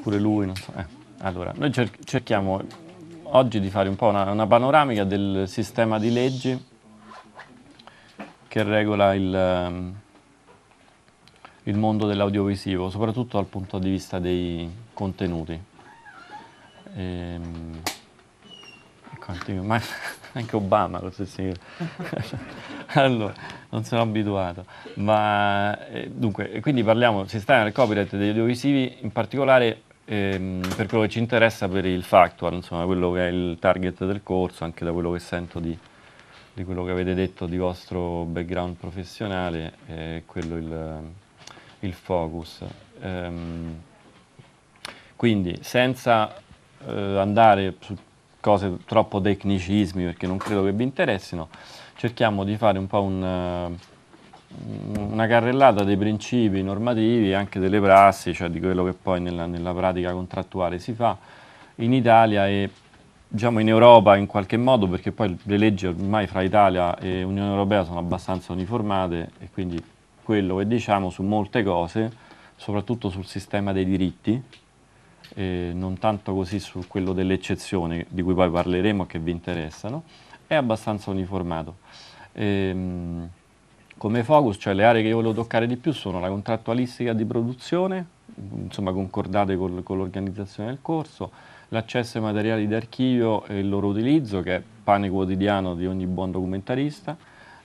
pure lui, non so. Eh. Allora, noi cer- cerchiamo oggi di fare un po' una, una, panoramica del sistema di leggi che regola il, ehm, il mondo dell'audiovisivo, soprattutto dal punto di vista dei contenuti. Ehm, ecco, anche Obama lo stesso allora, non sono abituato. Ma eh, dunque, quindi parliamo del sistema del copyright degli audiovisivi, in particolare Ehm, per quello che ci interessa per il factual, insomma quello che è il target del corso, anche da quello che sento di, di quello che avete detto di vostro background professionale, è quello il, il focus. Ehm, quindi senza eh, andare su cose troppo tecnicismi perché non credo che vi interessino, cerchiamo di fare un po' un... Uh, una carrellata dei principi normativi, anche delle prassi, cioè di quello che poi nella, nella pratica contrattuale si fa in Italia e diciamo in Europa in qualche modo, perché poi le leggi ormai fra Italia e Unione Europea sono abbastanza uniformate e quindi quello che diciamo su molte cose, soprattutto sul sistema dei diritti, eh, non tanto così su quello delle eccezioni di cui poi parleremo che vi interessano, è abbastanza uniformato. Ehm, come focus, cioè le aree che io volevo toccare di più sono la contrattualistica di produzione, insomma concordate col, con l'organizzazione del corso, l'accesso ai materiali d'archivio e il loro utilizzo, che è pane quotidiano di ogni buon documentarista,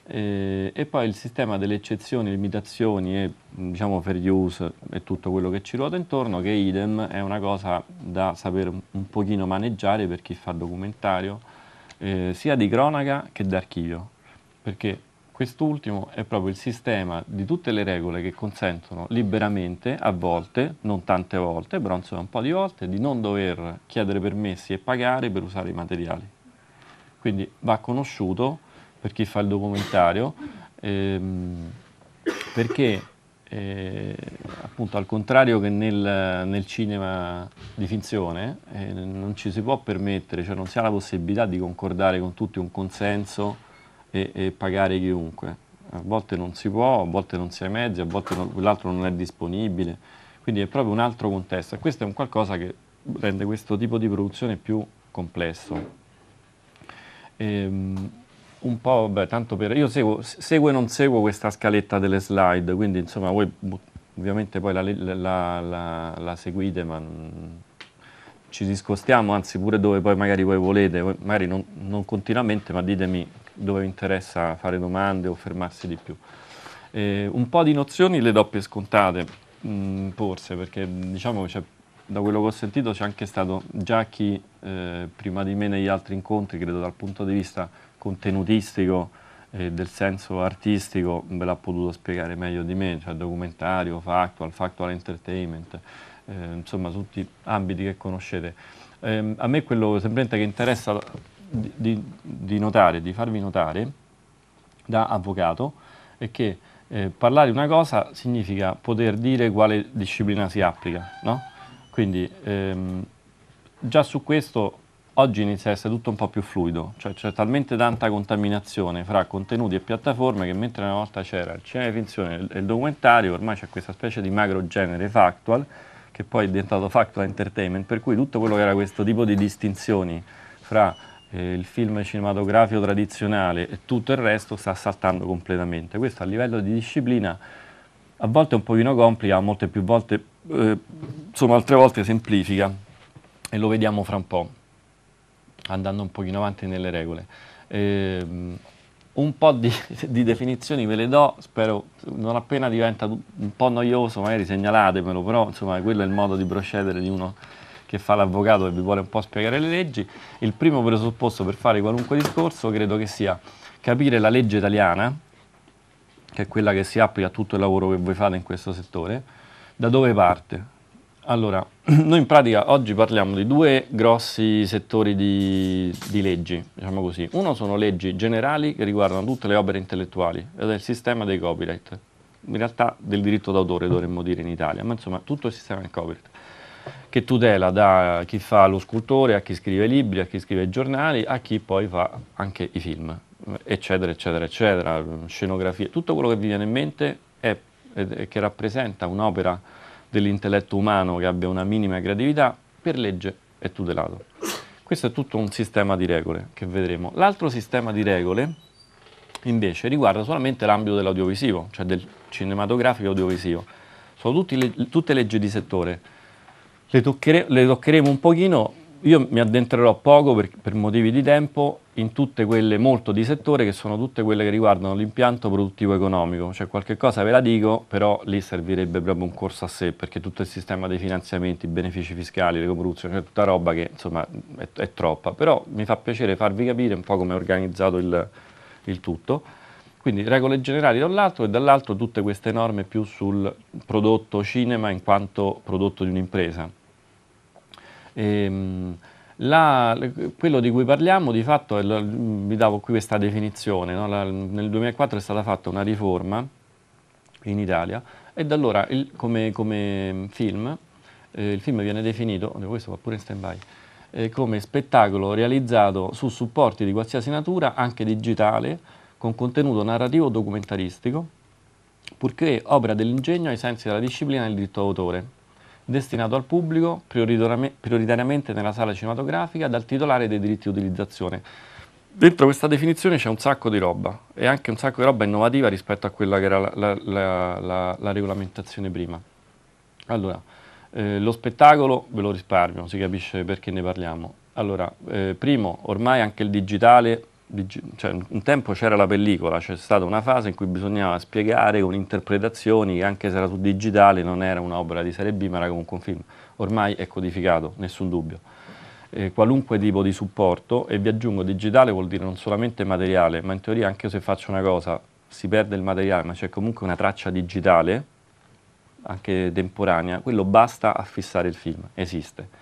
eh, e poi il sistema delle eccezioni, limitazioni e diciamo fair use e tutto quello che ci ruota intorno, che idem è una cosa da saper un pochino maneggiare per chi fa documentario, eh, sia di cronaca che d'archivio, perché Quest'ultimo è proprio il sistema di tutte le regole che consentono liberamente, a volte, non tante volte, però insomma un po' di volte, di non dover chiedere permessi e pagare per usare i materiali. Quindi va conosciuto per chi fa il documentario, ehm, perché eh, appunto al contrario che nel, nel cinema di finzione eh, non ci si può permettere, cioè non si ha la possibilità di concordare con tutti un consenso e, e pagare chiunque. A volte non si può, a volte non si ha i mezzi, a volte quell'altro non è disponibile. Quindi è proprio un altro contesto e questo è un qualcosa che rende questo tipo di produzione più complesso. E, ehm, un po', beh, tanto per... Io seguo, seguo, e non seguo questa scaletta delle slide, quindi insomma voi ovviamente poi la, la, la, la seguite, ma ci discostiamo, anzi pure dove poi magari voi volete, magari non, non continuamente, ma ditemi dove interessa fare domande o fermarsi di più. Eh, un po' di nozioni le doppie scontate, mh, mm, forse, perché diciamo cioè, da quello che ho sentito c'è anche stato già chi eh, prima di me negli altri incontri, credo dal punto di vista contenutistico e eh, del senso artistico, ve l'ha potuto spiegare meglio di me, cioè documentario, factual, factual entertainment, eh, insomma tutti ambiti che conoscete. Ehm, a me quello semplicemente che interessa di, di notare, di farvi notare da avvocato è che eh, parlare una cosa significa poter dire quale disciplina si applica, no? Quindi ehm, già su questo oggi inizia a essere tutto un po' più fluido, cioè c'è talmente tanta contaminazione fra contenuti e piattaforme che mentre una volta c'era il cinema di finzione e il documentario, ormai c'è questa specie di macro genere factual che poi è diventato factual entertainment, per cui tutto quello che era questo tipo di distinzioni fra eh, il film cinematografico tradizionale e tutto il resto sta saltando completamente. Questo a livello di disciplina a volte è un pochino complica, molte più volte, eh, insomma altre volte semplifica e lo vediamo fra un po', andando un pochino avanti nelle regole. Eh, un po' di, di, definizioni ve le do, spero non appena diventa un po' noioso, magari segnalatemelo, però insomma quello è il modo di procedere di uno che fa l'avvocato e vi vuole un po' spiegare le leggi, il primo presupposto per fare qualunque discorso credo che sia capire la legge italiana, che è quella che si applica a tutto il lavoro che voi fate in questo settore, da dove parte. Allora, noi in pratica oggi parliamo di due grossi settori di, di leggi, diciamo così. Uno sono leggi generali che riguardano tutte le opere intellettuali ed è il sistema dei copyright, in realtà del diritto d'autore dovremmo dire in Italia, ma insomma tutto il sistema del copyright che tutela da chi fa lo scultore, a chi scrive libri, a chi scrive giornali, a chi poi fa anche i film, eccetera, eccetera, eccetera, scenografie, tutto quello che vi viene in mente è, è che rappresenta un'opera dell'intelletto umano che abbia una minima creatività, per legge è tutelato. Questo è tutto un sistema di regole che vedremo. L'altro sistema di regole invece riguarda solamente l'ambito dell'audiovisivo, cioè del cinematografico e audiovisivo. Sono le, tutte leggi di settore le, tocchere, le toccheremo un pochino, io mi addentrerò poco per, per motivi di tempo in tutte quelle molto di settore che sono tutte quelle che riguardano l'impianto produttivo economico, cioè qualche cosa ve la dico, però lì servirebbe proprio un corso a sé perché tutto il sistema dei finanziamenti, i benefici fiscali, le coproduzioni, cioè tutta roba che insomma è, è, troppa, però mi fa piacere farvi capire un po' come è organizzato il, il tutto. Quindi regole generali da un lato e dall'altro tutte queste norme più sul prodotto cinema in quanto prodotto di un'impresa. Ehm, la, quello di cui parliamo di fatto, è, vi davo qui questa definizione, no? la, nel 2004 è stata fatta una riforma in Italia e da allora il, come, come, film, eh, il film viene definito, questo va pure in stand by, eh, come spettacolo realizzato su supporti di qualsiasi natura, anche digitale, con contenuto narrativo o documentaristico, purché opera dell'ingegno ai sensi della disciplina del diritto d'autore destinato al pubblico prioritariamente nella sala cinematografica dal titolare dei diritti di utilizzazione. Dentro questa definizione c'è un sacco di roba e anche un sacco di roba innovativa rispetto a quella che era la, la, la, la regolamentazione prima. Allora, eh, lo spettacolo ve lo risparmio, si capisce perché ne parliamo. Allora, eh, primo, ormai anche il digitale cioè, un tempo c'era la pellicola, c'è stata una fase in cui bisognava spiegare con interpretazioni, che anche se era su digitale, non era un'opera di serie B, ma era comunque un film. Ormai è codificato, nessun dubbio. Eh, qualunque tipo di supporto, e vi aggiungo digitale vuol dire non solamente materiale, ma in teoria anche se faccio una cosa, si perde il materiale, ma c'è comunque una traccia digitale, anche temporanea, quello basta a fissare il film, esiste.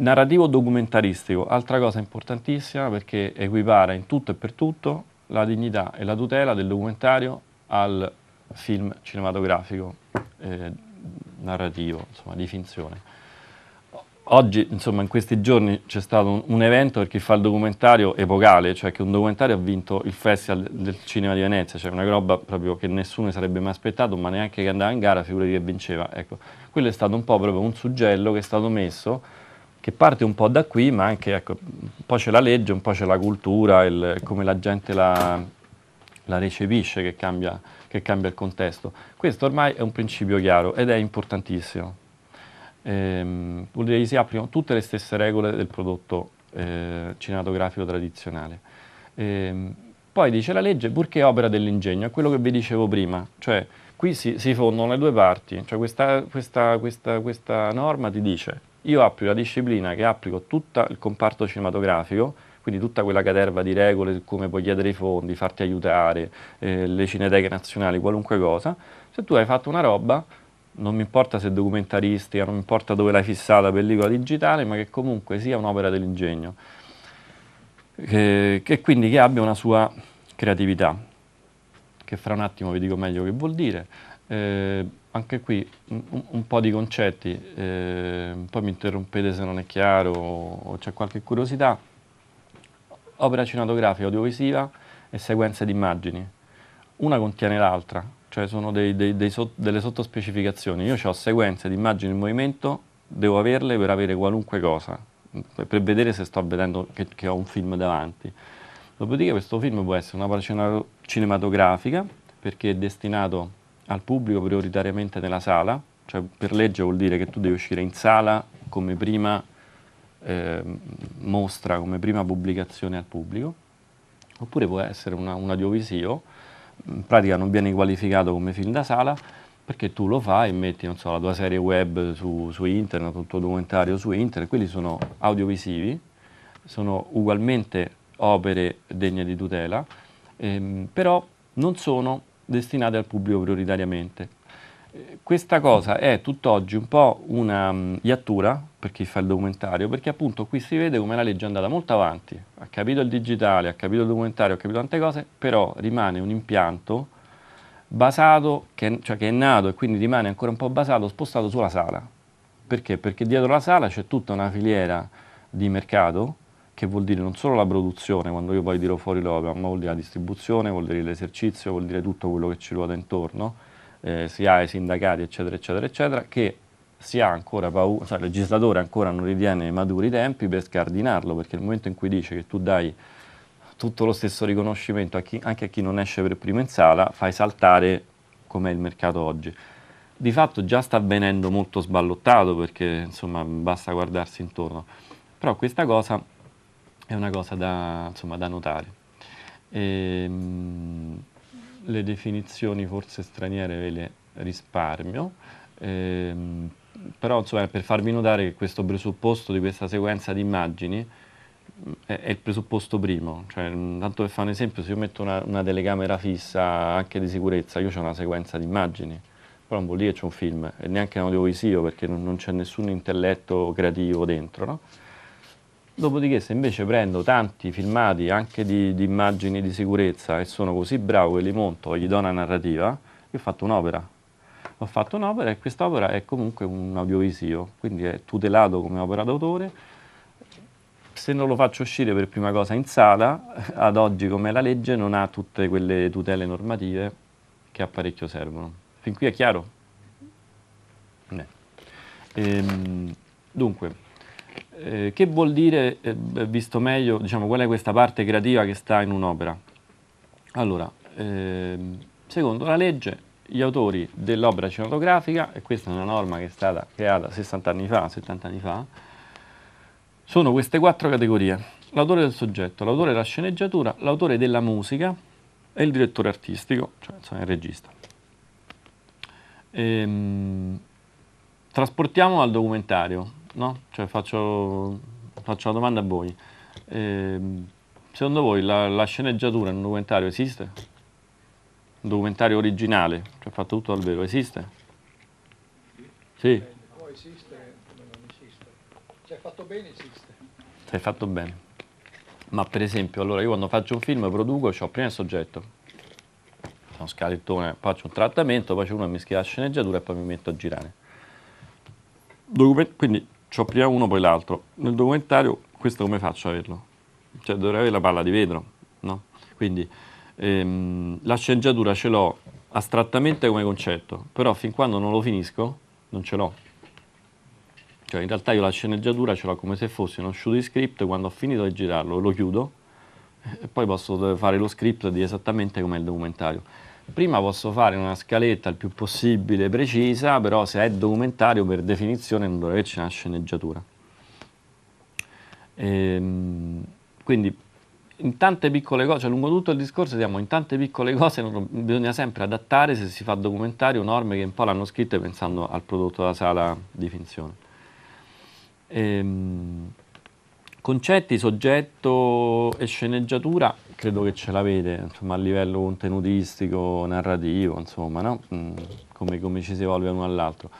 Narrativo documentaristico, altra cosa importantissima perché equipara in tutto e per tutto la dignità e la tutela del documentario al film cinematografico eh, narrativo, insomma di finzione. Oggi, insomma, in questi giorni c'è stato un, un, evento per chi fa il documentario epocale, cioè che un documentario ha vinto il Festival del Cinema di Venezia, cioè una roba proprio che nessuno sarebbe mai aspettato, ma neanche che andava in gara, figurati che vinceva. Ecco, quello è stato un po' proprio un suggello che è stato messo che parte un po' da qui, ma anche ecco, un po' c'è la legge, un po' c'è la cultura, il, come la gente la, la recepisce che cambia, che cambia, il contesto. Questo ormai è un principio chiaro ed è importantissimo. Ehm, vuol dire che si applicano tutte le stesse regole del prodotto eh, cinematografico tradizionale. Ehm, poi dice la legge, purché opera dell'ingegno, è quello che vi dicevo prima, cioè qui si, si fondono le due parti, cioè questa, questa, questa, questa norma ti dice io applico la disciplina che applico tutto il comparto cinematografico, quindi tutta quella caterva di regole su come puoi chiedere i fondi, farti aiutare, eh, le cineteche nazionali, qualunque cosa, se tu hai fatto una roba, non mi importa se è documentaristica, non mi importa dove l'hai fissata, pellicola digitale, ma che comunque sia un'opera dell'ingegno, che, che quindi che abbia una sua creatività, che fra un attimo vi dico meglio che vuol dire. Eh, anche qui un, un, po' di concetti, eh, poi mi interrompete se non è chiaro o c'è qualche curiosità. Opera cinematografica, audiovisiva e sequenze di immagini. Una contiene l'altra, cioè sono dei, dei, dei so, delle sottospecificazioni. Io ho sequenze di immagini in movimento, devo averle per avere qualunque cosa, per vedere se sto vedendo che, che ho un film davanti. Dopodiché questo film può essere un'opera cinematografica, perché è destinato al pubblico prioritariamente nella sala, cioè per legge vuol dire che tu devi uscire in sala come prima eh, mostra, come prima pubblicazione al pubblico, oppure può essere una, un audiovisivo, in pratica non viene qualificato come film da sala perché tu lo fai e metti so, la tua serie web su, su internet, il tuo documentario su internet, quelli sono audiovisivi, sono ugualmente opere degne di tutela, ehm, però non sono destinate al pubblico prioritariamente. Eh, questa cosa è tutt'oggi un po' una mm, iattura per chi fa il documentario, perché appunto qui si vede come la legge è andata molto avanti, ha capito il digitale, ha capito il documentario, ha capito tante cose, però rimane un impianto basato, che, cioè che è nato e quindi rimane ancora un po' basato, spostato sulla sala. Perché? Perché dietro la sala c'è tutta una filiera di mercato che vuol dire non solo la produzione, quando io poi tiro fuori l'opera, ma vuol dire la distribuzione, vuol dire l'esercizio, vuol dire tutto quello che ci ruota intorno, eh, si ha i sindacati, eccetera, eccetera, eccetera, che si ha ancora paura, cioè il legislatore ancora non ritiene maturi i tempi per scardinarlo, perché il momento in cui dice che tu dai tutto lo stesso riconoscimento a chi, anche a chi non esce per primo in sala, fai saltare com'è il mercato oggi. Di fatto già sta avvenendo molto sballottato perché insomma basta guardarsi intorno, però questa cosa è una cosa da, insomma, da notare. E, ehm, mh, le definizioni forse straniere ve le risparmio, ehm, però insomma, per farvi notare che questo presupposto di questa sequenza di immagini mh, mm, è, è, il presupposto primo, cioè, mh, mm, tanto per fare un esempio, se io metto una, una telecamera fissa anche di sicurezza, io ho una sequenza di immagini, però non vuol dire che c'è un film, e neanche un audiovisivo perché non, non c'è nessun intelletto creativo dentro, no? Dopodiché se invece prendo tanti filmati anche di, di immagini di sicurezza e sono così bravo che li monto e gli do una narrativa, io ho fatto un'opera. Ho fatto un'opera e quest'opera è comunque un audiovisivo, quindi è tutelato come opera d'autore. Se non lo faccio uscire per prima cosa in sala, ad oggi come la legge non ha tutte quelle tutele normative che a parecchio servono. Fin qui è chiaro? Ehm, dunque, eh, che vuol dire, eh, visto meglio, diciamo, qual è questa parte creativa che sta in un'opera? Allora, ehm, secondo la legge, gli autori dell'opera cinematografica, e questa è una norma che è stata creata 60 anni fa, 70 anni fa, sono queste quattro categorie. L'autore del soggetto, l'autore della sceneggiatura, l'autore della musica e il direttore artistico, cioè insomma, il regista. Ehm, trasportiamo al documentario no? cioè faccio, faccio, una domanda a voi. Eh, secondo voi la, la sceneggiatura in un documentario esiste? Un documentario originale, cioè fatto tutto dal vero, esiste? Sì. O esiste o non esiste. Se è fatto bene esiste. Se è fatto bene. Ma per esempio, allora io quando faccio un film produco, ho prima il soggetto, uno scalettone, faccio un trattamento, poi c'è uno che mi scrive la sceneggiatura e poi mi metto a girare. Document- quindi ho prima uno poi l'altro. Nel documentario questo come faccio a averlo? Cioè dovrei avere la palla di vetro, no? Quindi ehm, la sceneggiatura ce l'ho astrattamente come concetto, però fin quando non lo finisco non ce l'ho. Cioè in realtà io la sceneggiatura ce l'ho come se fosse uno shoot di script, quando ho finito di girarlo lo chiudo e poi posso fare lo script di esattamente come il documentario prima posso fare una scaletta il più possibile precisa, però se è documentario per definizione non dovrebbe esserci una sceneggiatura. Ehm, quindi in tante piccole cose, cioè lungo tutto il discorso siamo in tante piccole cose, non, bisogna sempre adattare se si fa documentario norme che un po' l'hanno scritte pensando al prodotto della sala di finzione. Ehm, concetti, soggetto e sceneggiatura credo che ce l'avete, insomma, a livello contenutistico, narrativo, insomma, no? Mm, come, come, ci si evolve uno all'altro.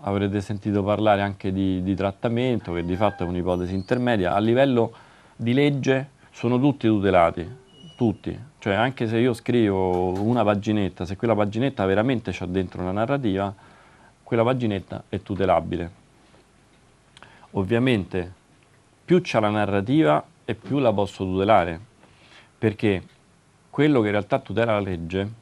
Avrete sentito parlare anche di, di trattamento, che di fatto è un'ipotesi intermedia. A livello di legge sono tutti tutelati, tutti. Cioè, anche se io scrivo una paginetta, se quella paginetta veramente c'ha dentro una narrativa, quella paginetta è tutelabile. Ovviamente, più c'è la narrativa e più la posso tutelare perché quello che in realtà tutela la legge,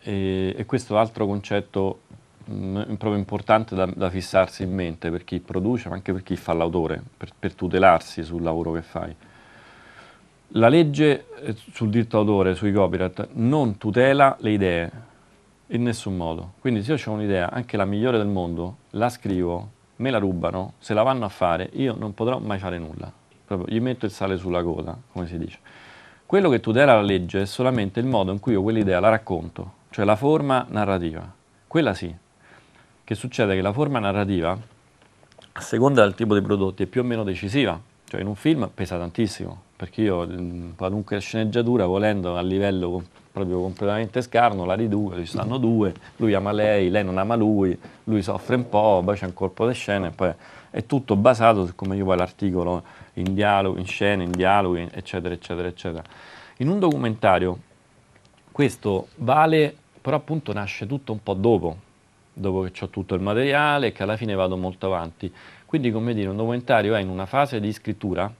e, e questo è un altro concetto mh, mm, proprio importante da, da, fissarsi in mente per chi produce, ma anche per chi fa l'autore, per, per tutelarsi sul lavoro che fai. La legge eh, sul diritto d'autore, sui copyright, non tutela le idee in nessun modo. Quindi se io ho un'idea, anche la migliore del mondo, la scrivo, me la rubano, se la vanno a fare, io non potrò mai fare nulla. Proprio, gli metto il sale sulla coda, come si dice. Quello che tutela la legge è solamente il modo in cui io quell'idea la racconto, cioè la forma narrativa. Quella sì. Che succede che la forma narrativa, a seconda del tipo di prodotti, è più o meno decisiva. Cioè in un film pesa tantissimo, perché io qualunque sceneggiatura, volendo a livello proprio completamente scarno, la riduco, ci stanno due, lui ama lei, lei non ama lui, lui soffre un po', poi c'è un colpo di scena e poi è tutto basato su come io poi l'articolo in dialoghi, in scene, in dialoghi, eccetera, eccetera, eccetera. In un documentario questo vale, però appunto nasce tutto un po' dopo, dopo che ho tutto il materiale e che alla fine vado molto avanti. Quindi, come dire, un documentario è in una fase di scrittura,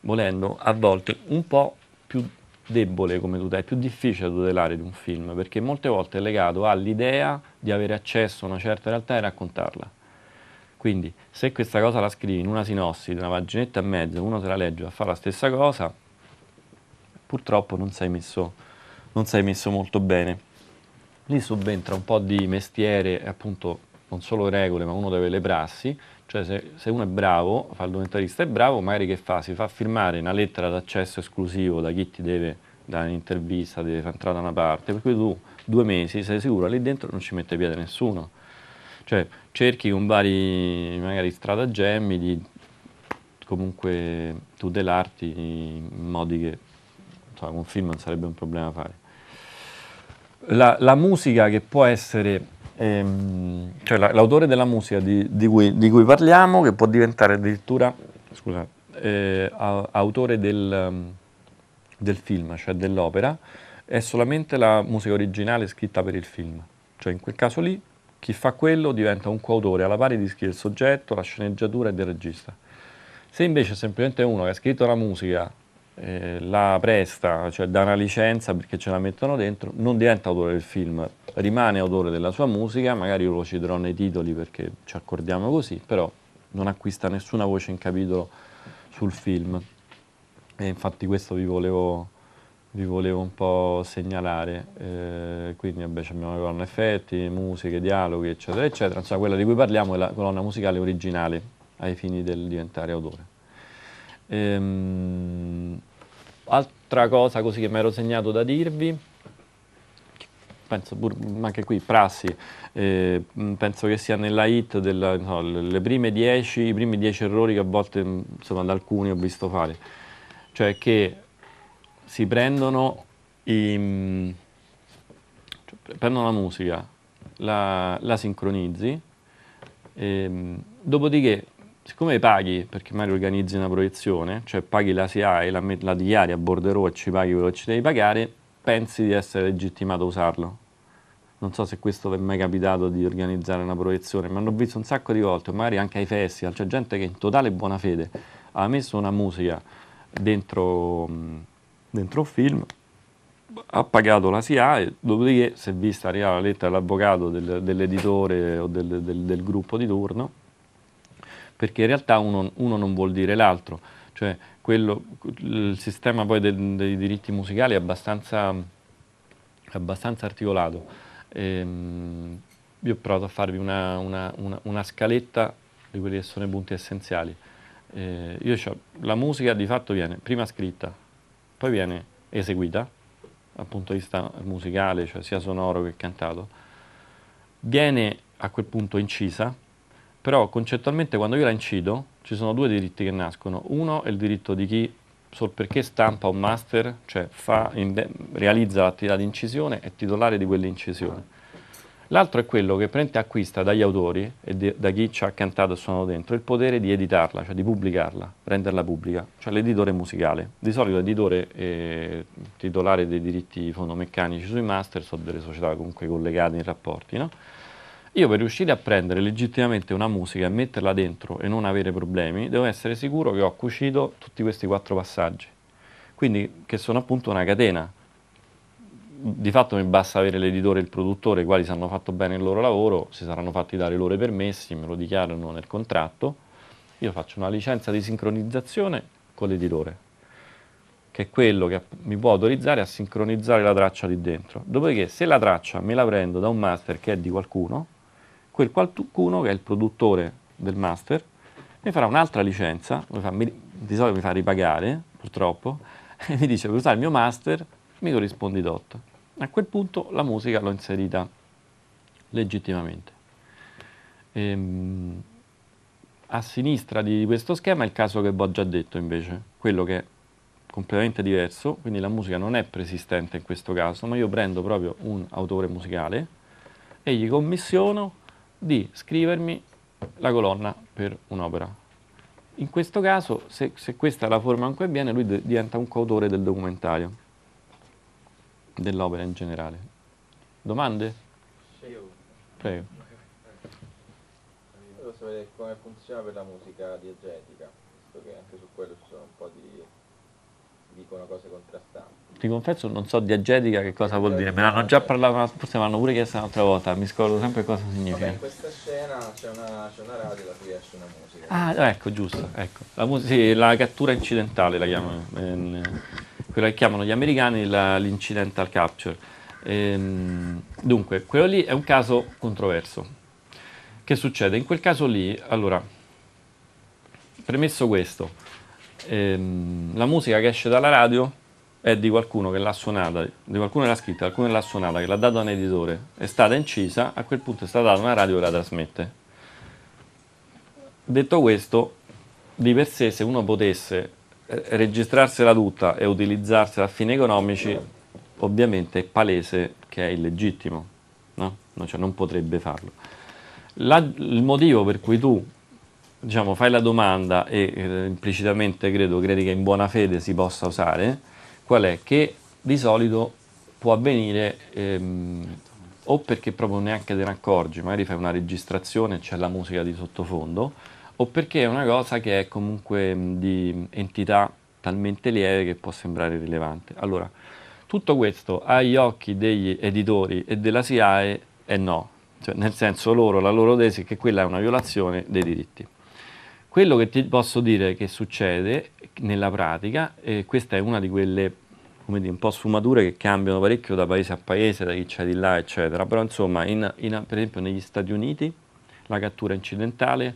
volendo, a volte un po' più debole come tutela, è più difficile da tutelare di un film, perché molte volte è legato all'idea di avere accesso a una certa realtà e raccontarla. Quindi se questa cosa la scrivi in una sinossi di una paginetta e mezzo, uno se la legge a fare la stessa cosa, purtroppo non sei messo, non sei messo molto bene. Lì subentra un po' di mestiere appunto non solo regole, ma uno deve le prassi, cioè se, se, uno è bravo, fa il documentarista è bravo, magari che fa? Si fa firmare una lettera d'accesso esclusivo da chi ti deve dare un'intervista, deve far entrare da una parte, per cui tu due mesi sei sicuro, lì dentro non ci mette piede nessuno cioè cerchi con vari magari stratagemmi di comunque tutelarti in modi che insomma, con un film non sarebbe un problema fare. La, la musica che può essere, ehm, cioè la, l'autore della musica di, di, cui, di, cui, parliamo, che può diventare addirittura scusa, eh, autore del, del, film, cioè dell'opera, è solamente la musica originale scritta per il film. Cioè in quel caso lì chi fa quello diventa un coautore alla pari di scrivere il soggetto, la sceneggiatura e del regista. Se invece è semplicemente uno che ha scritto la musica, eh, la presta, cioè dà una licenza perché ce la mettono dentro, non diventa autore del film, rimane autore della sua musica, magari io lo citerò nei titoli perché ci accordiamo così, però non acquista nessuna voce in capitolo sul film. E infatti questo vi volevo vi volevo un po' segnalare, eh, quindi vabbè, abbiamo le colonne effetti, musiche, dialoghi, eccetera, eccetera, insomma quella di cui parliamo è la colonna musicale originale ai fini del diventare autore. Ehm, altra cosa così che mi ero segnato da dirvi, penso anche qui prassi, eh, mm, penso che sia nella hit delle no, prime 10, i primi dieci errori che a volte mm, insomma, da alcuni ho visto fare, cioè che si prendono, i, cioè, prendono la musica, la, la sincronizzi, e, ehm, dopodiché siccome paghi, perché magari organizzi una proiezione, cioè paghi la SIAE, la, la dichiari a borderò e ci paghi quello che ci devi pagare, pensi di essere legittimato a usarlo. Non so se questo vi è mai capitato di organizzare una proiezione, ma l'ho visto un sacco di volte, magari anche ai festival, c'è gente che in totale buona fede ha messo una musica dentro... Mh, dentro il film, ha pagato la e dopodiché si è vista arrivare la lettera dell'avvocato del, dell'editore o del, del, del, gruppo di turno, perché in realtà uno, uno non vuol dire l'altro, cioè quello, il sistema poi dei, dei diritti musicali è abbastanza, abbastanza articolato. Ehm, io ho provato a farvi una, una, una, una, scaletta di quelli che sono i punti essenziali. Eh, io, la musica di fatto viene prima scritta, poi viene eseguita dal punto di vista musicale, cioè sia sonoro che cantato, viene a quel punto incisa, però concettualmente quando io la incido ci sono due diritti che nascono. Uno è il diritto di chi solo perché stampa un master, cioè fa, realizza l'attività di incisione, è titolare di quell'incisione. L'altro è quello che prende acquista dagli autori e di, da chi ci ha cantato e suonato dentro il potere di editarla, cioè di pubblicarla, renderla pubblica, cioè l'editore musicale. Di solito l'editore è titolare dei diritti fonomeccanici sui master sono delle società comunque collegate in rapporti, no? Io per riuscire a prendere legittimamente una musica e metterla dentro e non avere problemi, devo essere sicuro che ho cucito tutti questi quattro passaggi. Quindi che sono appunto una catena di fatto mi basta avere l'editore e il produttore, i quali se hanno fatto bene il loro lavoro, si saranno fatti dare i loro permessi, me lo dichiarano nel contratto, io faccio una licenza di sincronizzazione con l'editore, che è quello che mi può autorizzare a sincronizzare la traccia lì dentro. Dopodiché se la traccia me la prendo da un master che è di qualcuno, quel qualcuno che è il produttore del master, mi farà un'altra licenza, mi fa, mi, di solito mi fa ripagare, purtroppo, e mi dice per usare il mio master mi corrispondi tot. A quel punto la musica l'ho inserita legittimamente. Ehm, a sinistra di questo schema è il caso che vi ho già detto invece, quello che è completamente diverso, quindi la musica non è preesistente in questo caso, ma io prendo proprio un autore musicale e gli commissiono di scrivermi la colonna per un'opera. In questo caso, se, se, questa è la forma in cui avviene, lui diventa un coautore del documentario dell'opera in generale. Domande? Prego. Io posso vedere come funziona per la musica diegetica, visto che anche su quello ci sono un po' di dicono cose contrastanti. Ti confesso, non so diegetica che cosa vuol dire, me l'hanno già parlato, forse me l'hanno pure chiesto un'altra volta, mi scordo sempre cosa significa. Vabbè, in questa scena c'è una, c'è una radio da cui esce una musica. Ah, ecco, giusto, ecco. La, musica, la cattura incidentale la chiamano. Eh, quello che chiamano gli americani la, l'incidental capture. Ehm, dunque, quello lì è un caso controverso. Che succede? In quel caso lì, allora, premesso questo, ehm, la musica che esce dalla radio è di qualcuno che l'ha suonata, di qualcuno che l'ha scritta, qualcuno che l'ha suonata, che l'ha data un editore, è stata incisa, a quel punto è stata data una radio che la trasmette. Detto questo, di per sé se uno potesse eh, registrarsela tutta e utilizzarsela a fini economici ovviamente è palese che è illegittimo, no? No, cioè non potrebbe farlo. La, il motivo per cui tu diciamo, fai la domanda e eh, implicitamente credo credi che in buona fede si possa usare, qual è? Che di solito può avvenire ehm, o perché proprio neanche te ne accorgi, magari fai una registrazione e c'è la musica di sottofondo, o perché è una cosa che è comunque di entità talmente lieve che può sembrare rilevante. Allora, tutto questo agli occhi degli editori e della SIAE è no, cioè, nel senso loro, la loro tesi è che quella è una violazione dei diritti. Quello che ti posso dire che succede nella pratica, e questa è una di quelle come dire, un po' sfumature che cambiano parecchio da paese a paese, da chi c'è di là, eccetera. Però insomma, in, in, per esempio negli Stati Uniti la cattura incidentale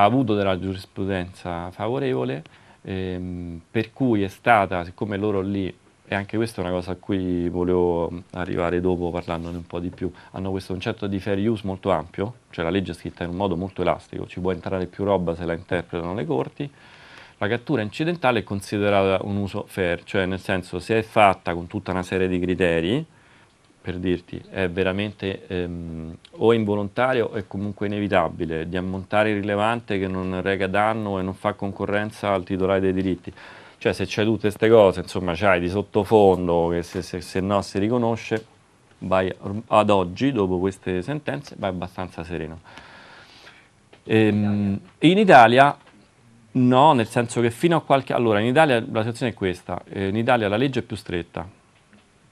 ha avuto della giurisprudenza favorevole, ehm, per cui è stata, siccome loro lì, e anche questa è una cosa a cui volevo mm, arrivare dopo parlandone un po' di più, hanno questo concetto di fair use molto ampio, cioè la legge è scritta in un modo molto elastico, ci può entrare più roba se la interpretano le corti, la cattura incidentale è considerata un uso fair, cioè nel senso se è fatta con tutta una serie di criteri, per dirti, è veramente ehm, o involontario o è comunque inevitabile, di ammontare rilevante che non rega danno e non fa concorrenza al titolare dei diritti. Cioè se c'hai tutte queste cose, insomma, c'hai di sottofondo che se, se, se no si riconosce, vai ad oggi, dopo queste sentenze, vai abbastanza sereno. Ehm, in Italia no, nel senso che fino a qualche... Allora, in Italia la situazione è questa, eh, in Italia la legge è più stretta,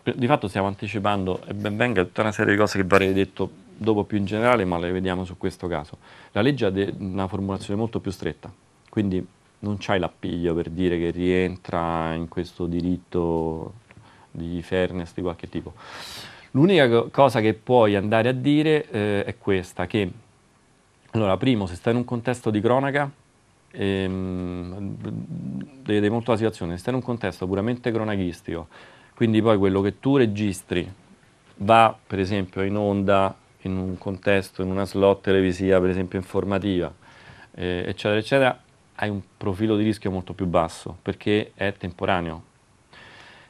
eh, di fatto stiamo anticipando, e ben venga, tutta una serie di cose che avrei detto dopo più in generale, ma le vediamo su questo caso. La legge ha una formulazione molto più stretta, quindi non c'hai l'appiglio per dire che rientra in questo diritto di fairness di qualche tipo. L'unica cosa che puoi andare a dire eh, è questa, che allora, primo, se stai in un contesto di cronaca, ehm, vede molto la situazione, se stai in un contesto puramente cronachistico, quindi poi quello che tu registri va per esempio in onda in un contesto, in una slot televisiva, per esempio informativa, eh, eccetera, eccetera, hai un profilo di rischio molto più basso perché è temporaneo.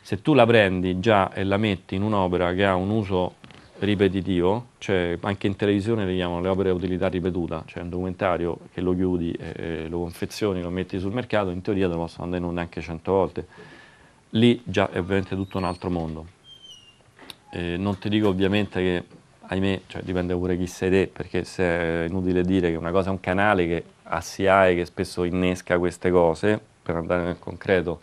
Se tu la prendi già e la metti in un'opera che ha un uso ripetitivo, cioè anche in televisione le chiamano le opere a utilità ripetuta, cioè un documentario che lo chiudi, eh, lo confezioni, lo metti sul mercato, in teoria te lo possono andare in onda anche 100 volte lì già è ovviamente tutto un altro mondo. Eh, non ti dico ovviamente che, ahimè, cioè, dipende pure chi sei te, perché è inutile dire che una cosa è un canale che ha SIAE che spesso innesca queste cose, per andare nel concreto,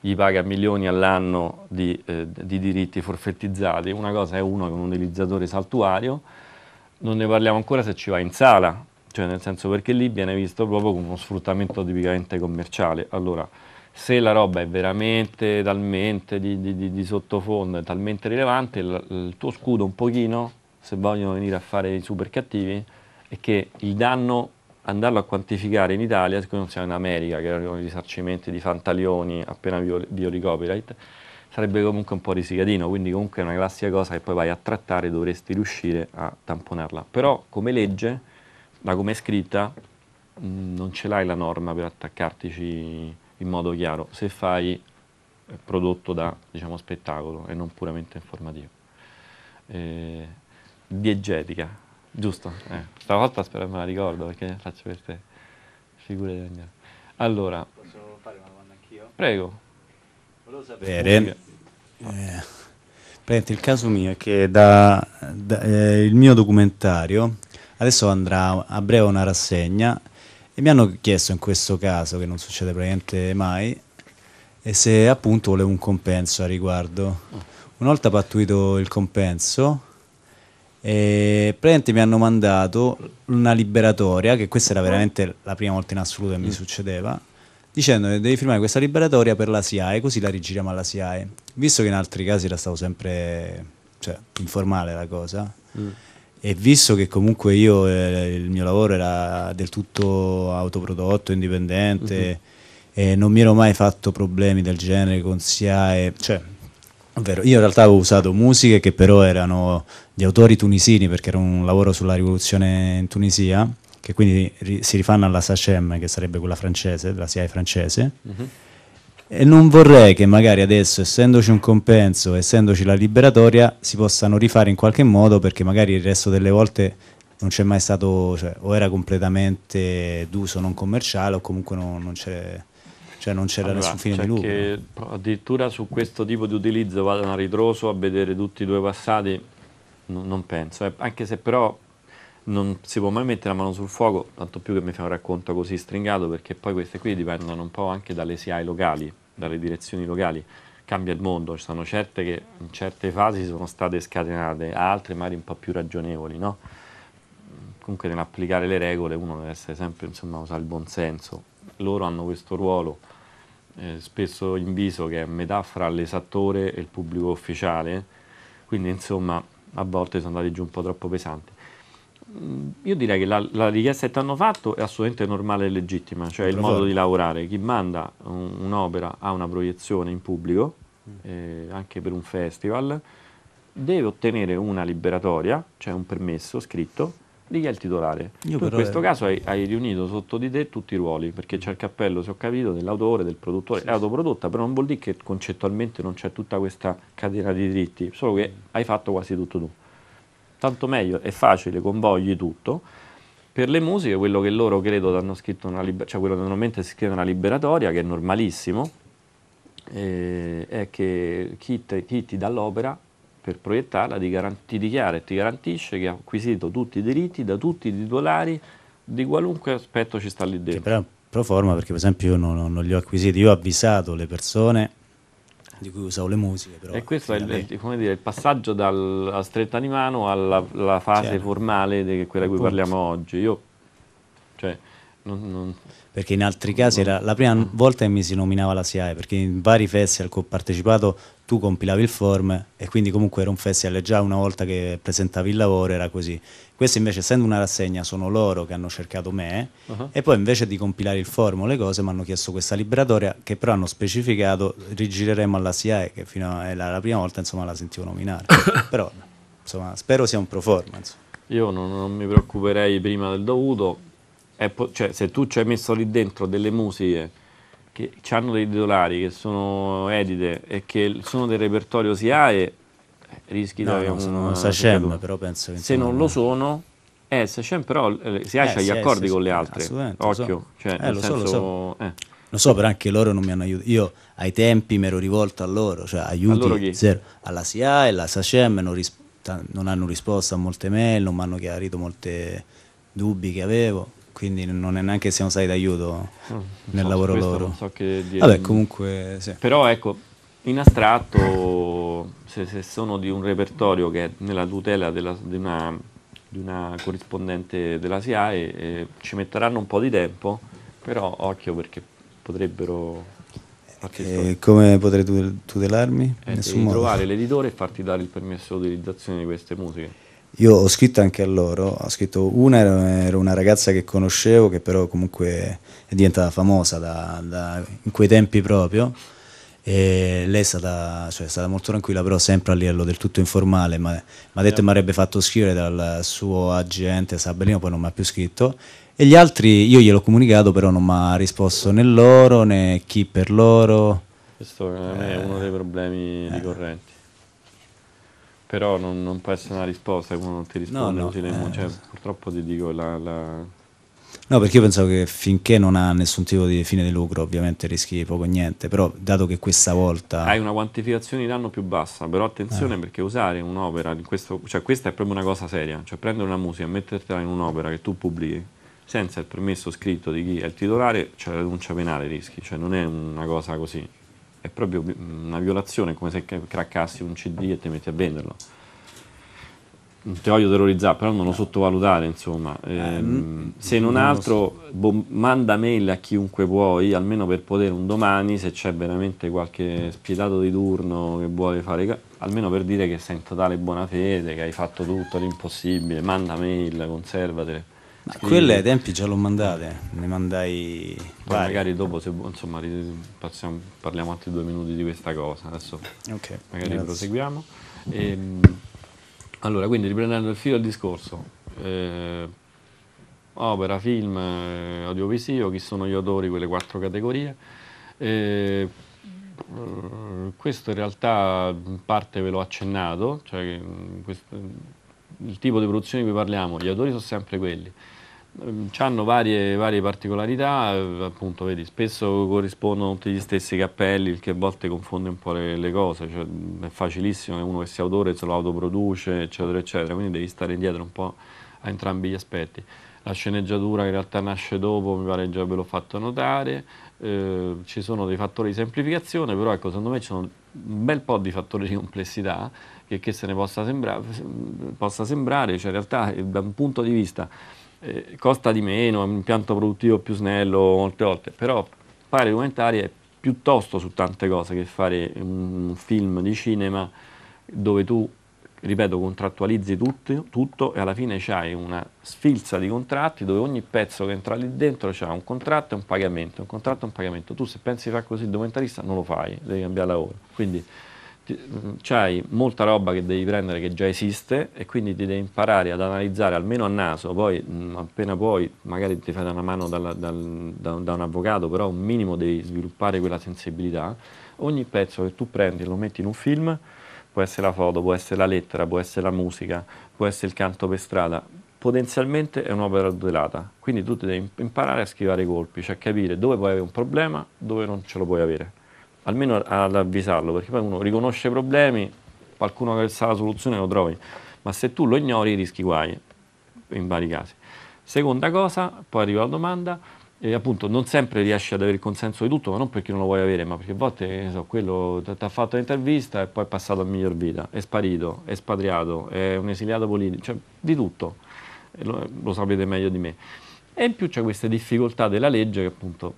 gli paga milioni all'anno di, eh, di diritti forfettizzati, una cosa è uno che è un utilizzatore saltuario, non ne parliamo ancora se ci va in sala, cioè nel senso perché lì viene visto proprio come uno sfruttamento tipicamente commerciale. Allora, se la roba è veramente talmente di, di, di, di sottofondo, è talmente rilevante, il, il, tuo scudo un pochino, se vogliono venire a fare i super cattivi, è che il danno, andarlo a quantificare in Italia, siccome non siamo in America, che erano i risarcimenti di fantalioni appena violi, violi copyright, sarebbe comunque un po' risicatino, quindi comunque è una classica cosa che poi vai a trattare e dovresti riuscire a tamponarla. Però come legge, da come è scritta, mh, mm, non ce l'hai la norma per attaccartici in modo chiaro, se fai eh, prodotto da diciamo, spettacolo e non puramente informativo. Eh, diegetica, giusto? Eh, stavolta spero che me la ricordo perché faccio queste figure di ogni Allora, posso fare una domanda anch'io? Prego. Volevo sapere. Eh. Prendi, il caso mio è che da, da eh, il mio documentario adesso andrà a breve una rassegna e mi hanno chiesto in questo caso, che non succede praticamente mai, e eh, se appunto volevo un compenso a riguardo. Una volta pattuito il compenso, e praticamente mi hanno mandato una liberatoria, che questa era veramente la prima volta in assoluto che mi mm. succedeva, dicendo che devi firmare questa liberatoria per la SIAE, così la rigiriamo alla SIAE. Visto che in altri casi era stato sempre cioè, informale la cosa. Mm e visto che comunque io eh, il mio lavoro era del tutto autoprodotto, indipendente mm -hmm. e non mi ero mai fatto problemi del genere con SIAE, cioè ovvero io in realtà avevo usato musiche che però erano di autori tunisini perché era un lavoro sulla rivoluzione in Tunisia che quindi si rifanno alla SACEM che sarebbe quella francese, la SIAE francese. Mm -hmm e non vorrei che magari adesso, essendoci un compenso, essendoci la liberatoria, si possano rifare in qualche modo perché magari il resto delle volte non c'è mai stato, cioè, o era completamente d'uso non commerciale o comunque non, non c'è cioè non c'era allora, nessun fine cioè di lucro. Addirittura su questo tipo di utilizzo vadano a ritroso a vedere tutti i due passati, no, non penso, eh, anche se però non si può mai mettere la mano sul fuoco, tanto più che mi fa un racconto così stringato, perché poi queste qui dipendono un po' anche dalle SIAE locali dalle direzioni locali cambia il mondo, ci sono certe che in certe fasi sono state scatenate, altre magari un po' più ragionevoli, no? Comunque nell'applicare le regole uno deve essere sempre, insomma, usare il buon senso, Loro hanno questo ruolo eh, spesso inviso che è metà fra l'esattore e il pubblico ufficiale, quindi insomma a volte sono andati giù un po' troppo pesanti. Mm, io direi che la, la richiesta che ti hanno fatto è assolutamente normale e legittima, cioè il modo di lavorare. Chi manda un'opera a una proiezione in pubblico, mm. eh, anche per un festival, deve ottenere una liberatoria, cioè un permesso scritto, di chi è il titolare. in questo è... caso hai, hai, riunito sotto di te tutti i ruoli, perché c'è il cappello, se ho capito, dell'autore, del produttore, sì, è autoprodotta, però non vuol dire che concettualmente non c'è tutta questa catena di diritti, solo che hai fatto quasi tutto tu tanto meglio, è facile, convogli tutto. Per le musiche, quello che loro credo hanno scritto, una cioè quello che normalmente si scrive una liberatoria, che è normalissimo, eh, è che chi, te, chi ti dà l'opera per proiettarla ti, ti dichiara e ti garantisce che ha acquisito tutti i diritti da tutti i titolari di qualunque aspetto ci sta lì dentro. Che però pro forma perché per esempio io non, non, li ho acquisiti, io ho avvisato le persone di cui usavo le musiche. Però, e questo è il, me... dire, il, passaggio dalla stretta di mano alla fase C'era. formale di quella di cui parliamo oggi. Io, cioè, non, non... Perché in altri casi era la prima volta che mi si nominava la SIAE, perché in vari festival che ho partecipato tu compilavi il form e quindi comunque era un festival già una volta che presentavi il lavoro era così. Questa invece, essendo una rassegna, sono loro che hanno cercato me uh-huh. e poi invece di compilare il formo, le cose, mi hanno chiesto questa liberatoria che però hanno specificato rigireremo alla SIAE, eh, che fino alla la prima volta insomma, la sentivo nominare. però insomma, spero sia un pro forma. Io non, non, mi preoccuperei prima del dovuto, po- cioè, se tu ci hai messo lì dentro delle musiche che hanno dei titolari, che sono edite e che sono del repertorio SIAE, rischi no, di avere no, sono Sachem, però penso che se non lo sono eh, Sachem però eh, si lascia eh, gli eh, accordi con le altre occhio lo, so, però anche loro non mi hanno aiutato io ai tempi mi ero rivolto a loro cioè aiuti zero alla SIA e alla Sachem non, ris- non hanno risposto a molte mail non mi hanno chiarito molti dubbi che avevo quindi non è neanche che siamo stati d'aiuto mm, no, nel so lavoro loro. So Vabbè, comunque, sì. Però ecco, in astratto, se, se, sono di un repertorio che è nella tutela della, di, una, di, una, corrispondente della SIAE, eh, ci metteranno un po' di tempo, però occhio perché potrebbero... e come potrei tutelarmi? Eh, Nessun devi trovare l'editore e farti dare il permesso di utilizzazione di queste musiche. Io ho scritto anche a loro, ho scritto una, era una ragazza che conoscevo, che però comunque è diventata famosa da, da, in quei tempi proprio, e lei è stata, cioè, è stata, molto tranquilla, però sempre a livello del tutto informale. Mi ha detto che mi avrebbe fatto scrivere dal suo agente Sabellino, poi non mi ha più scritto. E gli altri, io gliel'ho comunicato, però non mi ha risposto né loro né chi per loro. Questo è eh. uno dei problemi eh. ricorrenti. Però non, non, può essere una risposta, uno non ti risponde no, no, così. Eh. Cioè, purtroppo ti dico, la, la No, perché io pensavo che finché non ha nessun tipo di fine di lucro, ovviamente rischi poco o niente, però dato che questa volta... Hai una quantificazione di danno più bassa, però attenzione eh. perché usare un'opera, questo, cioè questa è proprio una cosa seria, cioè prendere una musica e mettertela in un'opera che tu pubblichi senza il permesso scritto di chi è il titolare, c'è cioè la denuncia penale rischi, cioè non è una cosa così, è proprio una violazione, come se craccassi un CD e ti metti a venderlo non te voglio terrorizzare, però non lo sottovalutare, insomma. Eh, mm, se non, non altro, so. bom- manda mail a chiunque vuoi, almeno per poter un domani, se c'è veramente qualche spietato di turno che vuole fare, almeno per dire che sei in totale buona fede, che hai fatto tutto l'impossibile, manda mail, conservatele. Ma quelle ai tempi già l'ho mandate, ne mandai. Poi vari. magari dopo, se, insomma, passiamo, parliamo altri due minuti di questa cosa. Adesso okay, magari grazie. proseguiamo. E, ehm, allora, quindi riprendendo il filo del discorso, eh, opera, film, eh, audiovisivo, chi sono gli autori, quelle quattro categorie. Eh, eh, questo in realtà in parte ve l'ho accennato, cioè mm, questo, il tipo di produzione di cui parliamo, gli autori sono sempre quelli, Ehm, ci hanno varie, varie, particolarità, eh, appunto vedi, spesso corrispondono tutti gli stessi cappelli, il che a volte confonde un po' le, le cose, cioè, è facilissimo, è uno che sia autore se lo autoproduce, eccetera, eccetera, quindi devi stare indietro un po' a entrambi gli aspetti. La sceneggiatura in realtà nasce dopo, mi pare già ve l'ho fatto notare, eh, ci sono dei fattori di semplificazione, però ecco, secondo me ci sono un bel po' di fattori di complessità che, che se ne possa, sembra, possa sembrare, cioè in realtà eh, da un punto di vista eh, costa di meno, è un impianto produttivo più snello molte volte, però fare documentari è piuttosto su tante cose che fare un film di cinema dove tu, ripeto, contrattualizzi tutto, tutto e alla fine hai una sfilza di contratti dove ogni pezzo che entra lì dentro ha un contratto e un pagamento, un contratto e un pagamento. Tu se pensi di fare così il documentarista non lo fai, devi cambiare lavoro. Quindi c'hai molta roba che devi prendere che già esiste e quindi ti devi imparare ad analizzare almeno a naso, poi mh, mm, appena puoi magari ti fai da una mano dalla, dal, da, da, un avvocato, però un minimo devi sviluppare quella sensibilità. Ogni pezzo che tu prendi e lo metti in un film, può essere la foto, può essere la lettera, può essere la musica, può essere il canto per strada, potenzialmente è un'opera tutelata, quindi tu devi imparare a scrivere i colpi, cioè capire dove puoi avere un problema, dove non ce lo puoi avere almeno ad avvisarlo, perché poi uno riconosce i problemi, qualcuno che sa la soluzione lo trovi, ma se tu lo ignori rischi guai in vari casi. Seconda cosa, poi arriva la domanda, e appunto non sempre riesci ad avere il consenso di tutto, ma non perché non lo vuoi avere, ma perché a volte so, quello ti ha fatto l'intervista e poi è passato a miglior vita, è sparito, è spatriato, è un esiliato politico, cioè di tutto, lo, lo sapete meglio di me. E in più c'è questa difficoltà della legge che appunto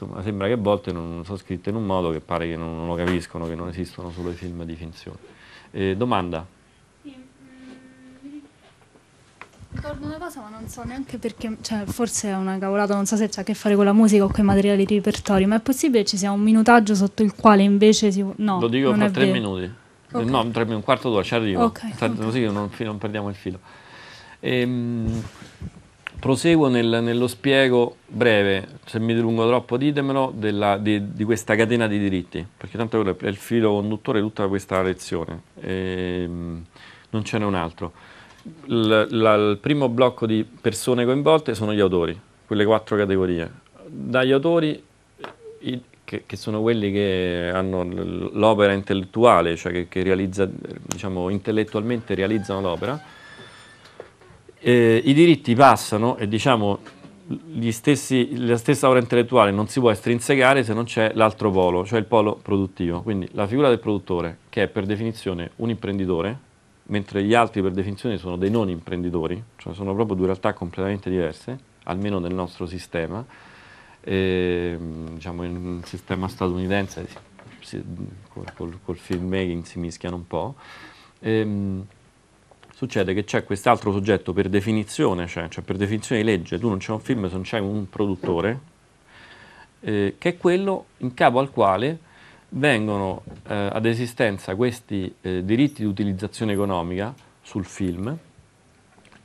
insomma, sembra che a volte non sono scritte in un modo che pare che non, non lo capiscono, che non esistono solo i film di finzione. Eh, domanda? Mm, ricordo una cosa, ma non so neanche perché, cioè, forse è una cavolata, non so se c'ha a che fare con la musica o con i materiali di repertorio, ma è possibile che ci sia un minutaggio sotto il quale invece si... No, lo dico fra tre vero. minuti. Eh, okay. No, tre, un quarto d'ora, ci arrivo. Okay, okay. Così non, non perdiamo il filo. Ehm, proseguo nel, nello spiego breve, se mi dilungo troppo ditemelo, della, di, di, questa catena di diritti, perché tanto è il filo conduttore di tutta questa lezione, e, ehm, non ce n'è un altro. Il, la, il primo blocco di persone coinvolte sono gli autori, quelle quattro categorie. Dagli autori, i, che, che, sono quelli che hanno l'opera intellettuale, cioè che, che realizza, diciamo, intellettualmente realizzano l'opera, eh, i diritti passano e diciamo stessi, la stessa ora intellettuale non si può estrinsecare se non c'è l'altro polo, cioè il polo produttivo. Quindi la figura del produttore, che è per definizione un imprenditore, mentre gli altri per definizione sono dei non imprenditori, cioè sono proprio due realtà completamente diverse, almeno nel nostro sistema, e, ehm, diciamo in sistema statunitense si, si, col, col, col filmmaking si mischiano un po'. E, ehm, succede che c'è quest'altro soggetto per definizione, cioè, cioè, per definizione di legge, tu non c'è un film se non c'è un produttore, eh, che è quello in capo al quale vengono eh, ad esistenza questi eh, diritti di utilizzazione economica sul film,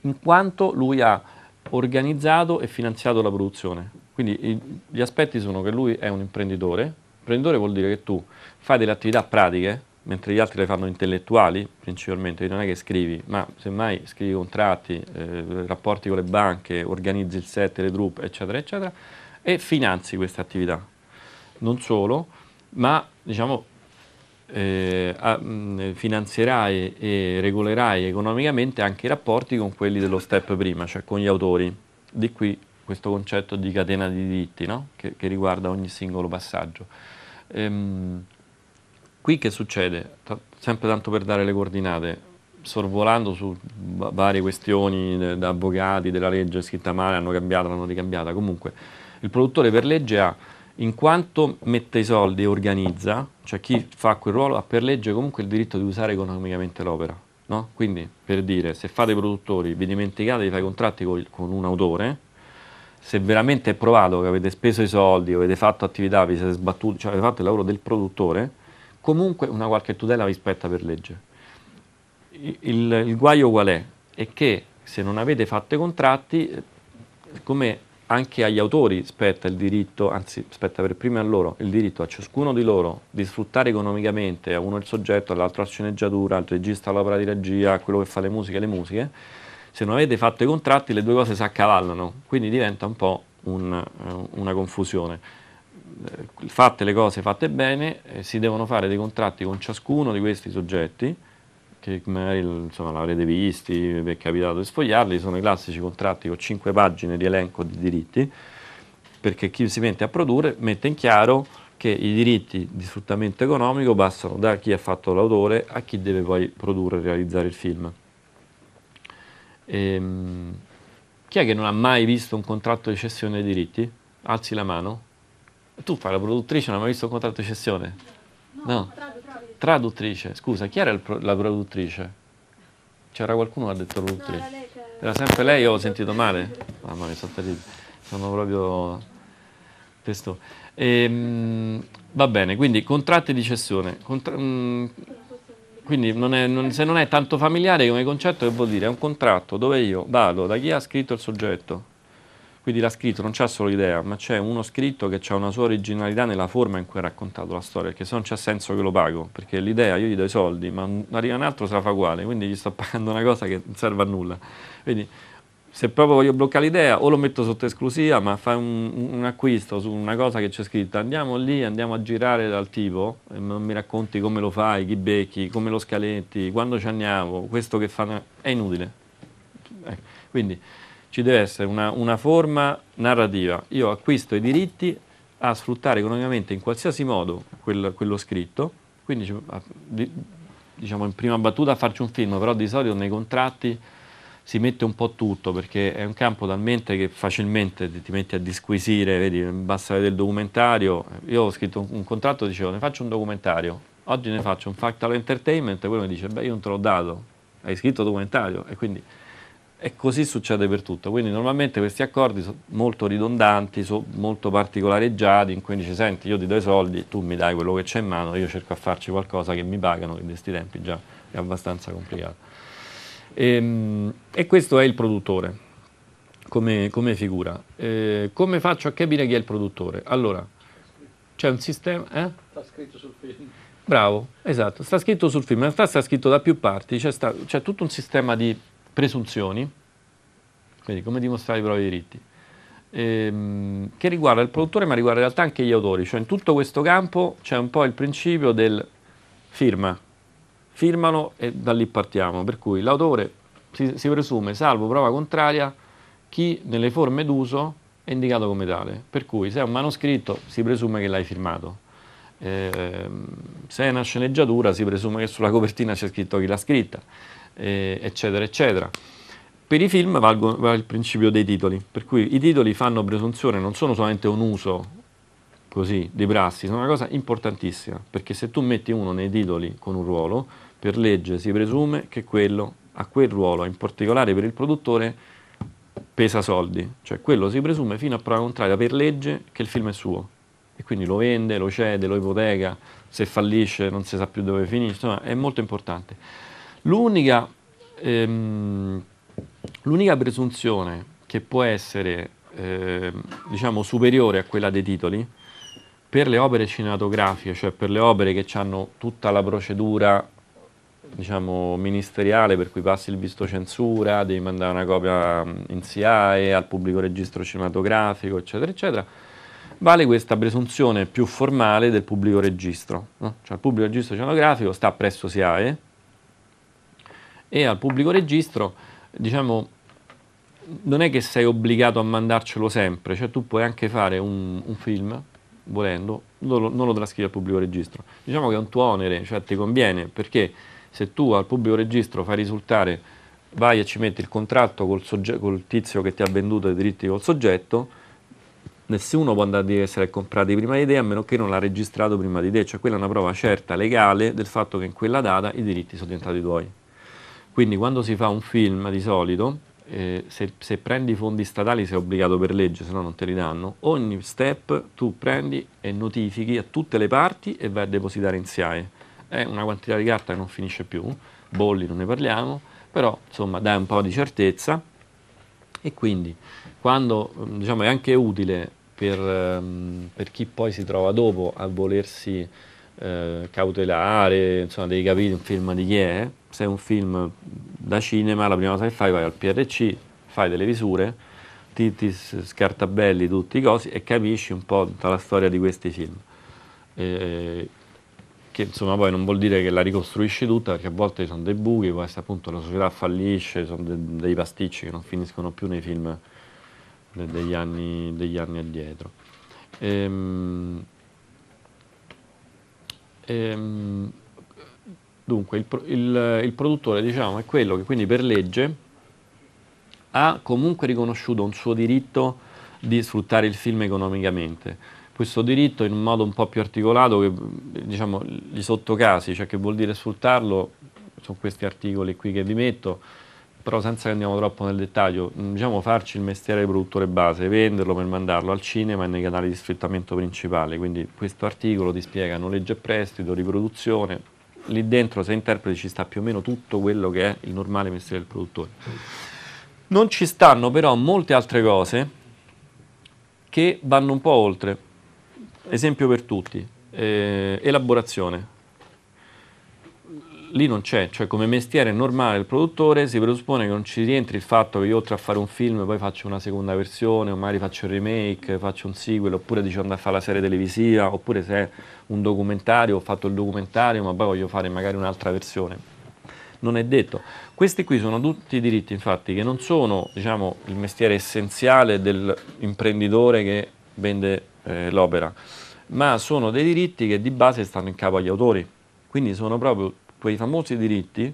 in quanto lui ha organizzato e finanziato la produzione. Quindi i, gli aspetti sono che lui è un imprenditore, imprenditore vuol dire che tu fai delle attività pratiche, mentre gli altri le fanno intellettuali principalmente, non è che scrivi, ma semmai scrivi contratti, eh, rapporti con le banche, organizzi il set, le troupe, eccetera, eccetera, e finanzi questa attività. Non solo, ma diciamo, eh, mm, finanzierai e regolerai economicamente anche i rapporti con quelli dello step prima, cioè con gli autori. Di qui questo concetto di catena di diritti no? che, che, riguarda ogni singolo passaggio. Ehm, Qui che succede? T sempre tanto per dare le coordinate, sorvolando su varie questioni da avvocati, della legge scritta male, hanno cambiato, l'hanno ricambiata, comunque il produttore per legge ha, in quanto mette i soldi e organizza, cioè chi fa quel ruolo ha per legge comunque il diritto di usare economicamente l'opera. No? Quindi per dire, se fate i produttori, vi dimenticate di fare i contratti con, con un autore, se veramente è provato che avete speso i soldi, avete fatto attività, vi siete sbattuti, cioè avete fatto il lavoro del produttore, comunque una qualche tutela rispetta per legge. Il, il guaio qual è? È che se non avete fatto i contratti, eh, come anche agli autori spetta il diritto, anzi spetta per prima a loro, il diritto a ciascuno di loro di sfruttare economicamente a uno il soggetto, all'altro la sceneggiatura, al regista l'opera di regia, a quello che fa le musiche le musiche, se non avete fatto i contratti le due cose si accavallano, quindi diventa un po' un, eh, una confusione. Eh, fatte le cose fatte bene, eh, si devono fare dei contratti con ciascuno di questi soggetti, che magari insomma, l'avrete visti, vi è capitato di sfogliarli, sono i classici contratti con cinque pagine di elenco di diritti, perché chi si mette a produrre mette in chiaro che i diritti di sfruttamento economico passano da chi ha fatto l'autore a chi deve poi produrre e realizzare il film. E, ehm, chi è che non ha mai visto un contratto di cessione dei diritti? Alzi la mano. Tu fai la produttrice, non hai mai visto un contratto di cessione? No. no. Traduttrice. Scusa, chi era pro- la produttrice? C'era qualcuno che ha detto produttrice? No, era, che... era, sempre lei o ho sentito male? Mamma mia, sono terribile. Sono proprio... Testo. Ehm, va bene, quindi contratti di cessione. Contra- mm, quindi non è, non, se non è tanto familiare come concetto che vuol dire? È un contratto dove io vado da chi ha scritto il soggetto quindi l'ha scritto, non c'è solo l'idea, ma c'è uno scritto che ha una sua originalità nella forma in cui ha raccontato la storia, perché se no non c'è senso che lo pago, perché l'idea io gli do i soldi, ma arriva un altro se la fa uguale, quindi gli sto pagando una cosa che non serve a nulla. Quindi se proprio voglio bloccare l'idea o lo metto sotto esclusiva, ma fai un, un acquisto su una cosa che c'è scritta, andiamo lì, andiamo a girare dal tipo, e non mi racconti come lo fai, chi becchi, come lo scaletti, quando ci andiamo, questo che fanno, è inutile. Eh, quindi, ci deve essere una, una forma narrativa. Io acquisto i diritti a sfruttare economicamente in qualsiasi modo quel, quello scritto, quindi diciamo in prima battuta a farci un film, però di solito nei contratti si mette un po' tutto perché è un campo talmente che facilmente ti, metti a disquisire, vedi, basta vedere il documentario. Io ho scritto un, un contratto, dicevo ne faccio un documentario, oggi ne faccio un factual entertainment e quello mi dice beh io non te l'ho dato, hai scritto documentario e quindi e così succede per tutto, quindi normalmente questi accordi sono molto ridondanti, sono molto particolareggiati, in cui dici senti io ti do i soldi, tu mi dai quello che c'è in mano, io cerco a farci qualcosa che mi pagano, in questi tempi già è abbastanza complicato. E, ehm, e questo è il produttore come, come figura. E, eh, come faccio a capire chi è il produttore? Allora, c'è un sistema... Eh? Sta scritto sul film. Bravo, esatto, sta scritto sul film, in realtà sta scritto da più parti, c'è, sta, c'è tutto un sistema di presunzioni, quindi come dimostrare i propri diritti, ehm, che riguarda il produttore ma riguarda in realtà anche gli autori, cioè in tutto questo campo c'è un po' il principio del firma, firmano e da lì partiamo, per cui l'autore si, si presume, salvo prova contraria, chi nelle forme d'uso è indicato come tale, per cui se è un manoscritto si presume che l'hai firmato, eh, se è una sceneggiatura si presume che sulla copertina c'è scritto chi l'ha scritta, eh, eccetera, eccetera. Per i film valgo, vale il principio dei titoli, per cui i titoli fanno presunzione, non sono solamente un uso così di prassi, sono una cosa importantissima, perché se tu metti uno nei titoli con un ruolo, per legge si presume che quello a quel ruolo, in particolare per il produttore, pesa soldi, cioè quello si presume fino a prova contraria per legge che il film è suo e quindi lo vende, lo cede, lo ipoteca, se fallisce non si sa più dove finisce, insomma è molto importante. L'unica, ehm, l'unica presunzione che può essere ehm, diciamo, superiore a quella dei titoli per le opere cinematografiche, cioè per le opere che hanno tutta la procedura diciamo, ministeriale per cui passi il visto censura, devi mandare una copia in SIAE, al pubblico registro cinematografico, eccetera, eccetera, vale questa presunzione più formale del pubblico registro. No? Cioè il pubblico registro cinematografico sta presso SIAE, e al pubblico registro, diciamo, non è che sei obbligato a mandarcelo sempre, cioè tu puoi anche fare un, un film, volendo, non lo, non lo trascrivi al pubblico registro. Diciamo che è un tuo onere, cioè ti conviene, perché se tu al pubblico registro fai risultare, vai e ci metti il contratto col, sogge- col tizio che ti ha venduto i diritti col soggetto, nessuno può andare a dire che se comprato prima di te a meno che non l'ha registrato prima di te, cioè quella è una prova certa, legale, del fatto che in quella data i diritti sono diventati tuoi. Quindi quando si fa un film di solito, eh, se, se, prendi i fondi statali sei obbligato per legge, se no non te li danno, ogni step tu prendi e notifichi a tutte le parti e vai a depositare in SIAE. È una quantità di carta che non finisce più, bolli non ne parliamo, però insomma dai un po' di certezza e quindi quando mm, diciamo, è anche utile per, ehm, per chi poi si trova dopo a volersi eh, cautelare, insomma devi capire un film di chi è, eh. se è un film da cinema la prima cosa che fai vai al PRC, fai delle visure, ti, ti scartabelli tutti i cosi e capisci un po' tutta la storia di questi film. E, che insomma poi non vuol dire che la ricostruisci tutta perché a volte sono dei buchi, poi appunto la società fallisce, sono de, dei pasticci che non finiscono più nei film de, degli, anni, degli anni addietro. Ehm, Ehm, dunque, il, il, il produttore diciamo, è quello che quindi per legge ha comunque riconosciuto un suo diritto di sfruttare il film economicamente questo diritto in un modo un po' più articolato che diciamo gli sottocasi, cioè che vuol dire sfruttarlo, sono questi articoli qui che vi metto, però senza che andiamo troppo nel dettaglio, mm, diciamo farci il mestiere di produttore base, venderlo per mandarlo al cinema e nei canali di sfruttamento principale, quindi questo articolo ti spiega noleggio e prestito, riproduzione, lì dentro se interpreti ci sta più o meno tutto quello che è il normale mestiere del produttore. Non ci stanno però molte altre cose che vanno un po' oltre, esempio per tutti, eh, elaborazione, lì non c'è, cioè come mestiere normale il produttore si presuppone che non ci rientri il fatto che io oltre a fare un film poi faccio una seconda versione, o magari faccio il remake, faccio un sequel, oppure dicevo andare a fare la serie televisiva, oppure se è un documentario, ho fatto il documentario ma poi voglio fare magari un'altra versione. Non è detto. Questi qui sono tutti diritti infatti che non sono diciamo, il mestiere essenziale dell'imprenditore che vende eh, l'opera, ma sono dei diritti che di base stanno in capo agli autori quindi sono proprio quei famosi diritti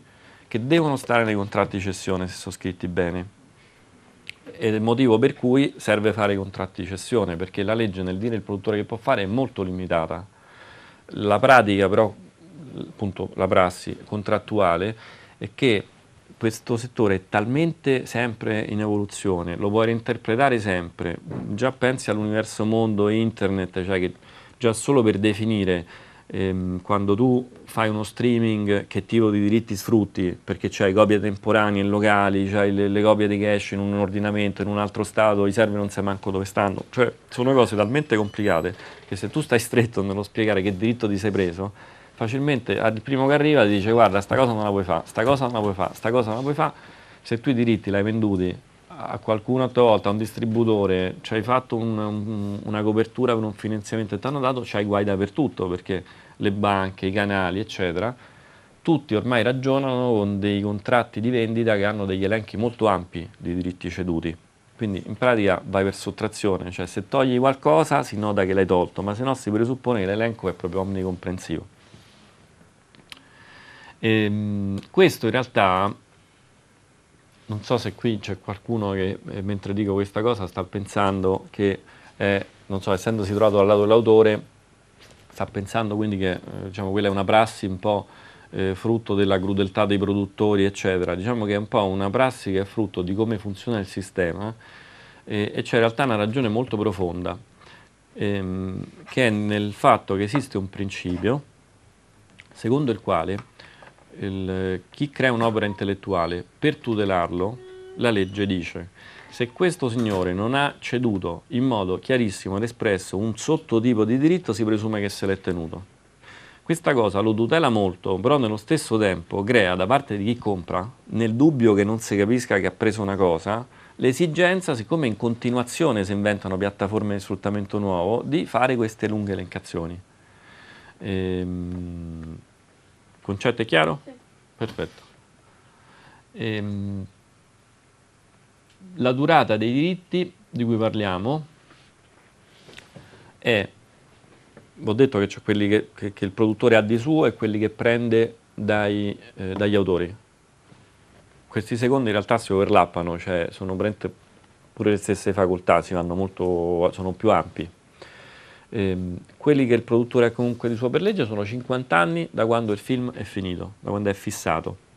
che devono stare nei contratti di cessione se sono scritti bene. È il motivo per cui serve fare i contratti di cessione, perché la legge nel dire il produttore che può fare è molto limitata. La pratica però, appunto la prassi contrattuale, è che questo settore è talmente sempre in evoluzione, lo puoi reinterpretare sempre. Già pensi all'universo mondo, internet, cioè che già solo per definire ehm, quando tu fai uno streaming che tipo di diritti sfrutti, perché c'hai copie temporanee in locali, c'hai le, le copie di cash in un ordinamento, in un altro stato, i server non sai manco dove stanno, cioè sono cose talmente complicate che se tu stai stretto nello spiegare che diritto ti sei preso, facilmente al primo che arriva ti dice guarda sta cosa non la puoi fare, sta cosa non la puoi fare, sta cosa non la puoi fare, se tu i diritti li hai venduti a qualcuno a tua volta, a un distributore, ci hai fatto un, un, una copertura per un finanziamento e ti hanno dato, c'hai guai dappertutto perché le banche, i canali, eccetera, tutti ormai ragionano con dei contratti di vendita che hanno degli elenchi molto ampi di diritti ceduti. Quindi in pratica vai per sottrazione, cioè se togli qualcosa si nota che l'hai tolto, ma se no si presuppone che l'elenco è proprio omnicomprensivo. E, ehm, questo in realtà, non so se qui c'è qualcuno che eh, mentre dico questa cosa sta pensando che, eh, so, essendosi trovato dal lato dell'autore, sta pensando quindi che eh, diciamo, quella è una prassi un po' eh, frutto della crudeltà dei produttori, eccetera. Diciamo che è un po' una prassi che è frutto di come funziona il sistema eh, e c'è in realtà una ragione molto profonda, ehm, che è nel fatto che esiste un principio secondo il quale il, chi crea un'opera intellettuale per tutelarlo, la legge dice se questo signore non ha ceduto in modo chiarissimo ed espresso un sottotipo di diritto, si presume che se l'è tenuto. Questa cosa lo tutela molto, però nello stesso tempo crea da parte di chi compra, nel dubbio che non si capisca che ha preso una cosa, l'esigenza, siccome in continuazione si inventano piattaforme di sfruttamento nuovo, di fare queste lunghe elencazioni. Ehm, concetto è chiaro? Sì. Perfetto. Ehm, la durata dei diritti di cui parliamo è, ho detto che c'è quelli che, che, che il produttore ha di suo e quelli che prende dai, eh, dagli autori. Questi secondi in realtà si overlappano, cioè sono pure le stesse facoltà, molto, sono più ampi. Eh, quelli che il produttore ha comunque di suo per legge sono 50 anni da quando il film è finito, da quando è fissato.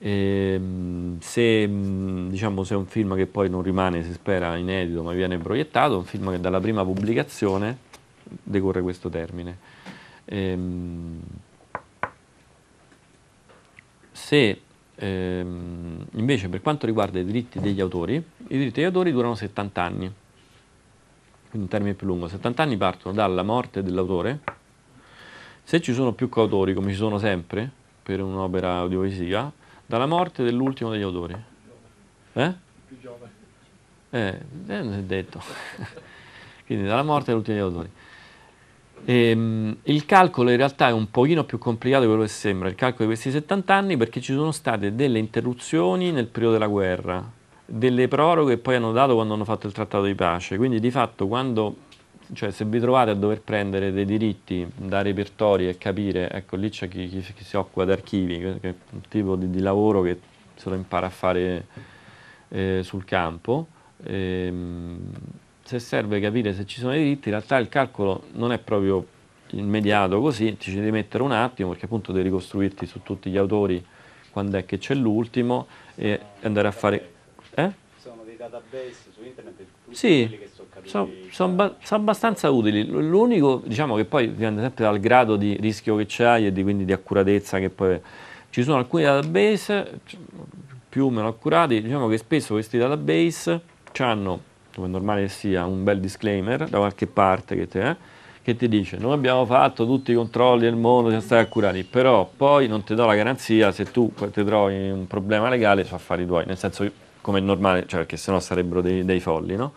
E, ehm, se, mm, diciamo, se è un film che poi non rimane, si spera, inedito, ma viene proiettato, è un film che dalla prima pubblicazione decorre questo termine. E, ehm, se ehm, invece per quanto riguarda i diritti degli autori, i diritti degli autori durano 70 anni, quindi un termine più lungo. 70 anni partono dalla morte dell'autore. Se ci sono più coautori, come ci sono sempre per un'opera audiovisiva, dalla morte dell'ultimo degli autori. Eh? Più giovane. Eh, eh non è detto. Quindi dalla morte dell'ultimo degli autori. E, ehm, il calcolo in realtà è un pochino più complicato di quello che sembra, il calcolo di questi 70 anni, perché ci sono state delle interruzioni nel periodo della guerra, delle proroghe che poi hanno dato quando hanno fatto il trattato di pace. Quindi di fatto quando cioè se vi trovate a dover prendere dei diritti da repertori e capire, ecco lì c'è chi, chi, chi si occupa di archivi, che è un tipo di, di lavoro che se lo impara a fare eh, sul campo, eh, se serve capire se ci sono dei diritti, in realtà il calcolo non è proprio immediato così, ti ci devi mettere un attimo perché appunto devi ricostruirti su tutti gli autori quando è che c'è l'ultimo e andare a fare... Eh? database su internet sì, sono son ba son abbastanza utili. L'unico, diciamo che poi dipende sempre dal grado di rischio che c'hai e di, quindi di accuratezza che poi... Ci sono alcuni database più o meno accurati, diciamo che spesso questi database hanno, come è normale che sia, un bel disclaimer da qualche parte che te... Eh, che ti dice noi abbiamo fatto tutti i controlli del mondo, siamo stati accurati, però poi non ti do la garanzia se tu ti trovi un problema legale su affari tuoi, nel senso che come è normale, cioè perché sennò sarebbero dei, dei folli, no?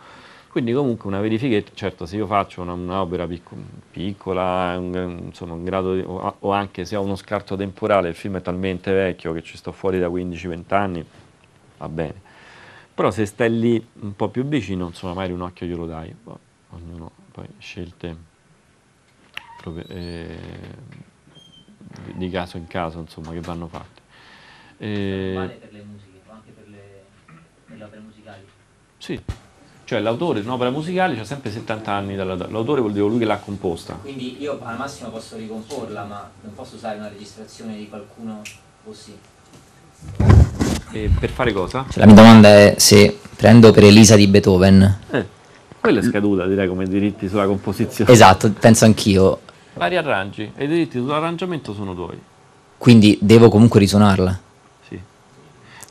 Quindi comunque una verifichetta, certo se io faccio un'opera picco, piccola, un, insomma un grado di, o, o, anche se ho uno scarto temporale, il film è talmente vecchio che ci sto fuori da 15-20 anni, va bene. Però se stai lì un po' più vicino, insomma magari un occhio glielo dai, boh, ognuno poi scelte proprio, eh, di, caso in caso, insomma, che vanno fatte. Eh, vale per le musiche le opere musicali? Sì. Cioè l'autore di un'opera musicale ha sempre 70 anni dalla l'autore vuol dire lui che l'ha composta. Quindi io al massimo posso ricomporla, ma non posso usare una registrazione di qualcuno così. E per fare cosa? Cioè, la mia domanda è se prendo per Elisa di Beethoven. Eh, quella è scaduta, direi, come diritti sulla composizione. Esatto, penso anch'io. La riarrangi e i diritti sull'arrangiamento sono tuoi. Quindi devo comunque risuonarla.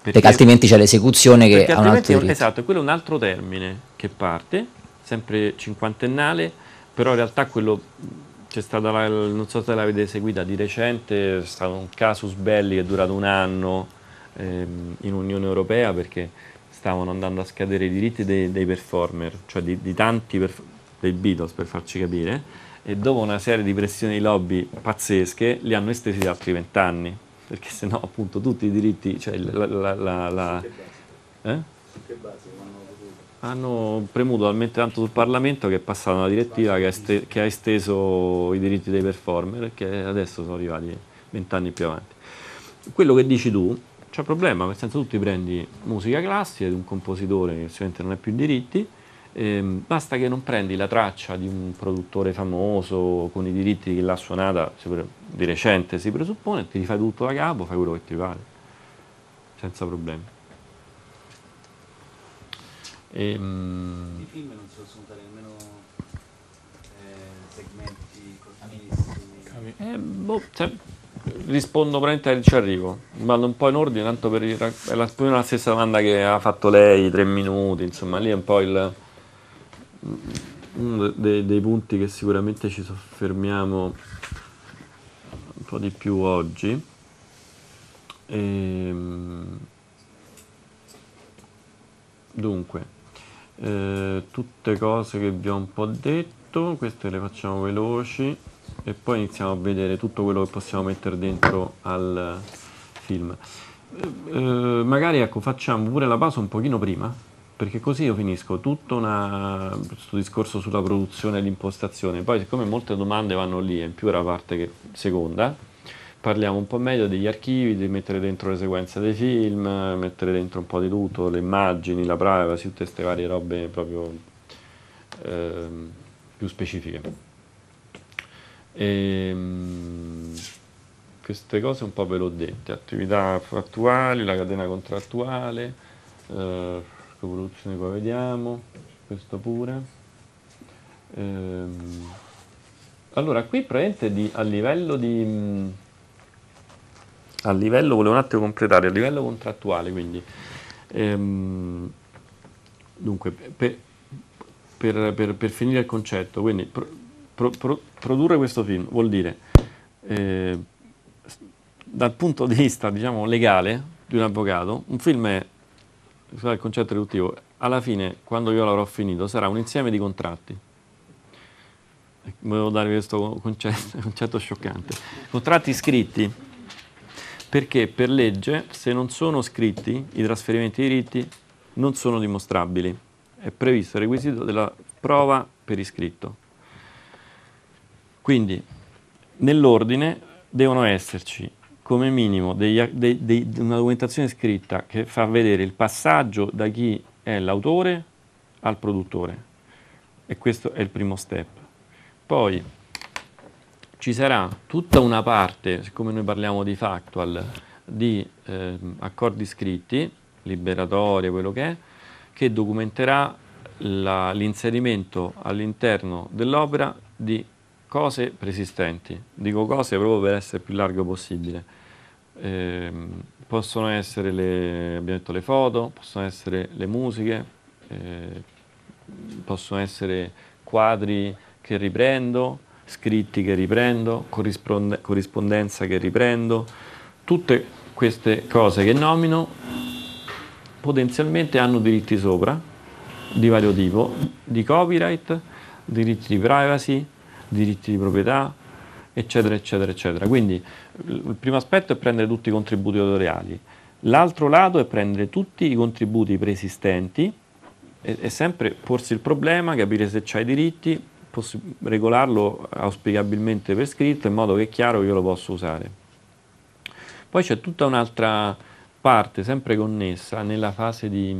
Perché, perché altrimenti c'è l'esecuzione che ha un altro termine. Esatto, quello è un altro termine che parte, sempre cinquantennale, però in realtà quello c'è stata, la, non so se l'avete seguita di recente, è stato un casus belli che è durato un anno ehm, in Unione Europea perché stavano andando a scadere i diritti dei, dei performer, cioè di, di tanti perf- dei Beatles per farci capire, e dopo una serie di pressioni di lobby pazzesche li hanno estesi da altri vent'anni perché sennò appunto tutti i diritti, cioè la... la, la, la eh? Hanno premuto talmente tanto sul Parlamento che è passata una direttiva che, che ha esteso i diritti dei performer che adesso sono arrivati vent'anni più avanti. Quello che dici tu c'è un problema, nel senso tu ti prendi musica classica di un compositore che sicuramente non ha più diritti, eh, basta che non prendi la traccia di un produttore famoso con i diritti che l'ha suonata di recente si presuppone, ti rifai tutto da capo, fai quello che ti pare, senza problemi. E, ehm, I film non si possono dare nemmeno eh, segmenti cortissimi. Eh, boh, cioè, rispondo praticamente ci arrivo, vado un po' in ordine, tanto per è la, la stessa domanda che ha fatto lei, tre minuti, insomma lì è un po' il uno dei, dei punti che sicuramente ci soffermiamo un po' di più oggi e, ehm, dunque eh, tutte cose che vi ho un po' detto queste le facciamo veloci e poi iniziamo a vedere tutto quello che possiamo mettere dentro al film eh, eh magari ecco facciamo pure la pausa un pochino prima perché così io finisco tutto questo discorso sulla produzione e l'impostazione. Poi, siccome molte domande vanno lì, e in più era la parte che, seconda, parliamo un po' meglio degli archivi, di mettere dentro le sequenze dei film, mettere dentro un po' di tutto, le immagini, la privacy, tutte queste varie robe proprio eh, più specifiche. E, ehm, queste cose un po' ve le ho dette, attività attuali, la catena contrattuale. Eh, evoluzione qua vediamo, questo pure. Ehm, allora, qui praticamente di, a livello di... Mm, a livello, volevo un attimo completare, a livello contrattuale, quindi... Ehm, dunque, per, per, per, per, finire il concetto, quindi pro, pro, pro, produrre questo film vuol dire, eh, dal punto di vista, diciamo, legale di un avvocato, un film è il concetto riduttivo, alla fine quando io l'avrò finito sarà un insieme di contratti. Volevo darvi questo concetto, concetto scioccante. Contratti scritti, perché per legge se non sono scritti i trasferimenti di diritti non sono dimostrabili. È previsto il requisito della prova per iscritto. Quindi nell'ordine devono esserci come minimo degli, dei, dei, una documentazione scritta che fa vedere il passaggio da chi è l'autore al produttore e questo è il primo step. Poi ci sarà tutta una parte, siccome noi parliamo di factual, di eh, accordi scritti, liberatori, quello che è, che documenterà l'inserimento all'interno dell'opera di cose preesistenti, dico cose proprio per essere più largo possibile. Eh, possono essere le, abbiamo detto, le foto, possono essere le musiche, eh, possono essere quadri che riprendo, scritti che riprendo, corrispondenza che riprendo, tutte queste cose che nomino potenzialmente hanno diritti sopra di vario tipo, di copyright, diritti di privacy, diritti di proprietà, eccetera, eccetera, eccetera. Quindi il primo aspetto è prendere tutti i contributi autoriali, l'altro lato è prendere tutti i contributi preesistenti e, e sempre porsi il problema, capire se c'hai diritti, regolarlo auspicabilmente per scritto in modo che è chiaro che io lo posso usare. Poi c'è tutta un'altra parte, sempre connessa, nella fase di,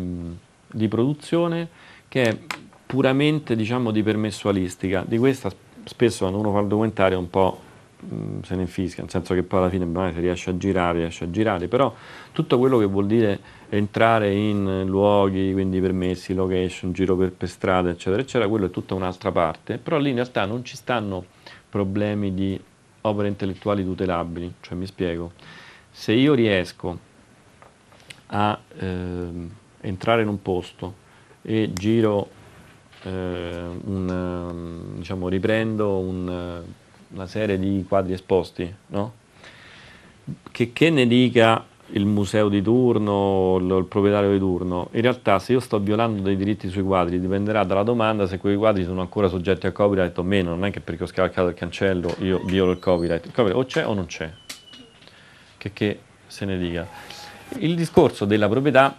di produzione che è puramente diciamo, di permessualistica, di questa spesso quando uno fa il documentario un po' mh, mm, se ne infisca, nel senso che poi alla fine magari se riesce a girare, riesce a girare, però tutto quello che vuol dire entrare in luoghi, quindi permessi, location, giro per, per strada, eccetera, eccetera, quello è tutta un'altra parte, però lì in realtà non ci stanno problemi di opere intellettuali tutelabili, cioè mi spiego, se io riesco a eh, entrare in un posto e giro eh, un, ehm, diciamo, riprendo un, eh, una serie di quadri esposti, no? che, che ne dica il museo di turno, il, il, proprietario di turno. In realtà se io sto violando dei diritti sui quadri dipenderà dalla domanda se quei quadri sono ancora soggetti al copyright o meno, non è che perché ho scavalcato il cancello io violo il copyright, il copyright o c'è o non c'è, che, che se ne dica. Il discorso della proprietà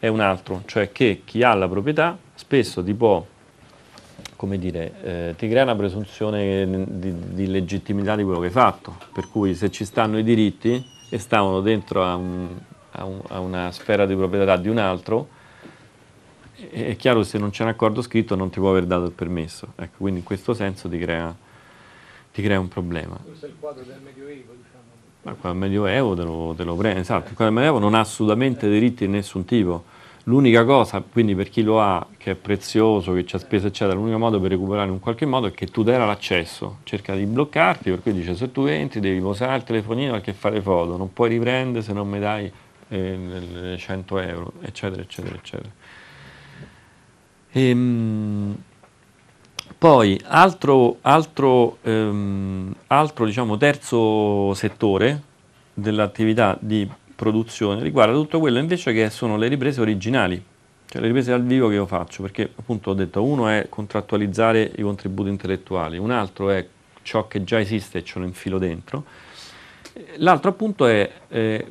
è un altro, cioè che chi ha la proprietà spesso ti può come dire, eh, ti crea una presunzione di, di, legittimità di quello che hai fatto, per cui se ci stanno i diritti e stavano dentro a, un, a, un, a una sfera di proprietà di un altro, è, è chiaro che se non c'è un accordo scritto non ti può aver dato il permesso, ecco, quindi in questo senso ti crea, ti crea un problema. Questo è il quadro del Medioevo, diciamo. Ma qua il Medioevo te lo, te lo prende, esatto, il quadro del Medioevo non ha assolutamente diritti di nessun tipo L'unica cosa, quindi per chi lo ha, che è prezioso, che ci ha speso, eccetera, l'unico modo per recuperare in qualche modo è che tutela l'accesso, cerca di bloccarti, per cui dice se tu entri devi posare il telefonino perché fare foto, non puoi riprendere se non mi dai eh, 100 euro, eccetera, eccetera, eccetera. Ehm, poi altro, altro, ehm, altro diciamo, terzo settore dell'attività di produzione riguarda tutto quello invece che sono le riprese originali, cioè le riprese dal vivo che io faccio, perché appunto ho detto uno è contrattualizzare i contributi intellettuali, un altro è ciò che già esiste e ce lo infilo dentro, l'altro appunto è eh,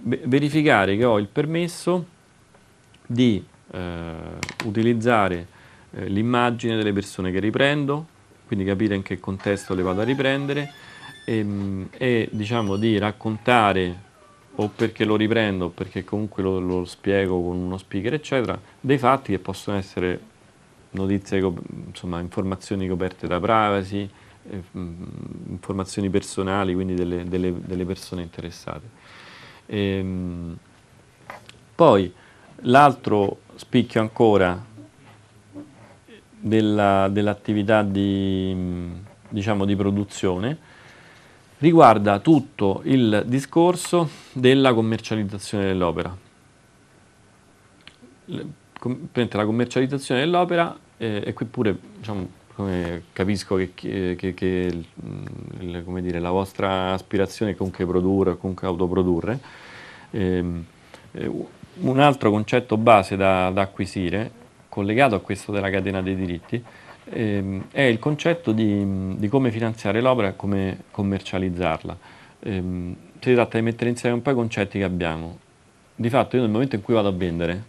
verificare che ho il permesso di eh, utilizzare eh, l'immagine delle persone che riprendo, quindi capire in che contesto le vado a riprendere e, ehm, e diciamo di raccontare o perché lo riprendo, o perché comunque lo, lo, spiego con uno speaker, eccetera, dei fatti che possono essere notizie, insomma, informazioni coperte da privacy, eh, mm, informazioni personali, quindi delle, delle, delle persone interessate. E, ehm, poi l'altro spicchio ancora della, dell'attività di, mm, diciamo, di produzione riguarda tutto il discorso della commercializzazione dell'opera. La commercializzazione dell'opera, eh, e qui pure diciamo, capisco che, eh, che, che mm, dire, la vostra aspirazione è comunque produrre o comunque autoprodurre, ehm, eh, un altro concetto base da, da acquisire, collegato a questo della catena dei diritti, eh, è il concetto di, di come finanziare l'opera e come commercializzarla. Eh, si tratta di mettere insieme un po' i concetti che abbiamo. Di fatto io nel momento in cui vado a vendere,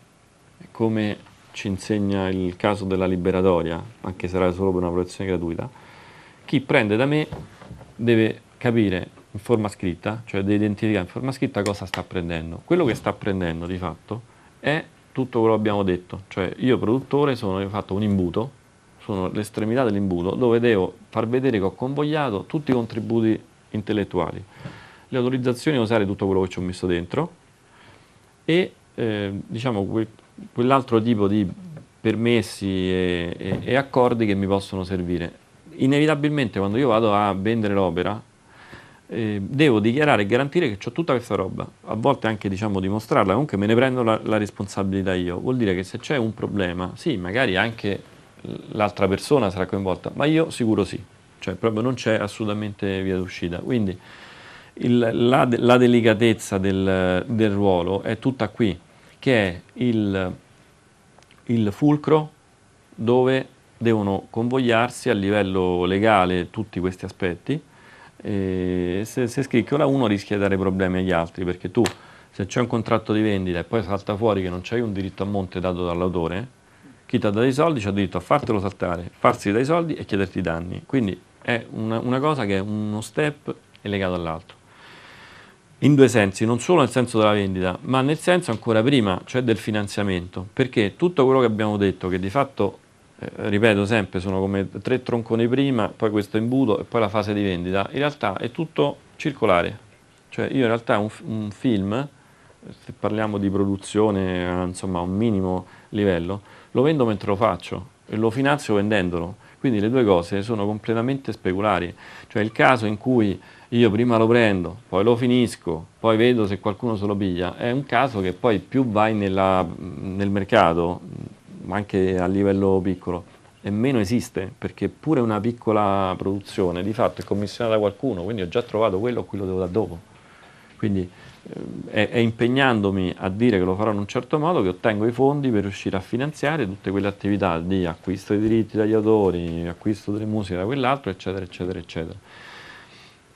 come ci insegna il caso della liberatoria, anche se sarà solo per una produzione gratuita, chi prende da me deve capire in forma scritta, cioè deve identificare in forma scritta cosa sta prendendo. Quello che sta prendendo di fatto è tutto quello che abbiamo detto, cioè io produttore sono, ho fatto un imbuto sono l'estremità dell'imbuto dove devo far vedere che ho convogliato tutti i contributi intellettuali, le autorizzazioni a usare tutto quello che ci ho messo dentro e eh, diciamo quel, quell'altro tipo di permessi e, e, e accordi che mi possono servire. Inevitabilmente quando io vado a vendere l'opera eh, devo dichiarare e garantire che ho tutta questa roba, a volte anche diciamo, dimostrarla, comunque me ne prendo la, la, responsabilità io, vuol dire che se c'è un problema, sì, magari anche l'altra persona sarà coinvolta, ma io sicuro sì, cioè proprio non c'è assolutamente via d'uscita. Quindi il, la, la, delicatezza del, del, ruolo è tutta qui, che è il, il fulcro dove devono convogliarsi a livello legale tutti questi aspetti. E se, se scricchiola uno rischia di dare problemi agli altri perché tu se c'è un contratto di vendita e poi salta fuori che non c'è un diritto a monte dato dall'autore chi ti ha dato i soldi ha diritto a fartelo saltare, farsi dai soldi e chiederti danni. Quindi è una, una cosa che è uno step è legato all'altro. In due sensi, non solo nel senso della vendita, ma nel senso ancora prima, cioè del finanziamento, perché tutto quello che abbiamo detto, che di fatto, eh, ripeto sempre, sono come tre tronconi prima, poi questo imbuto e poi la fase di vendita, in realtà è tutto circolare. Cioè io in realtà un, un film, se parliamo di produzione, eh, insomma, a un minimo livello, lo vendo mentre lo faccio e lo finanzio vendendolo. Quindi le due cose sono completamente speculari, cioè il caso in cui io prima lo prendo, poi lo finisco, poi vedo se qualcuno se lo piglia, è un caso che poi più vai nella, nel mercato, ma anche a livello piccolo, e meno esiste, perché pure una piccola produzione di fatto è commissionata da qualcuno, quindi ho già trovato quello a cui lo devo dare dopo. Quindi è, è impegnandomi a dire che lo farò in un certo modo che ottengo i fondi per riuscire a finanziare tutte quelle attività di acquisto dei diritti dagli autori, acquisto delle musiche da quell'altro, eccetera, eccetera, eccetera.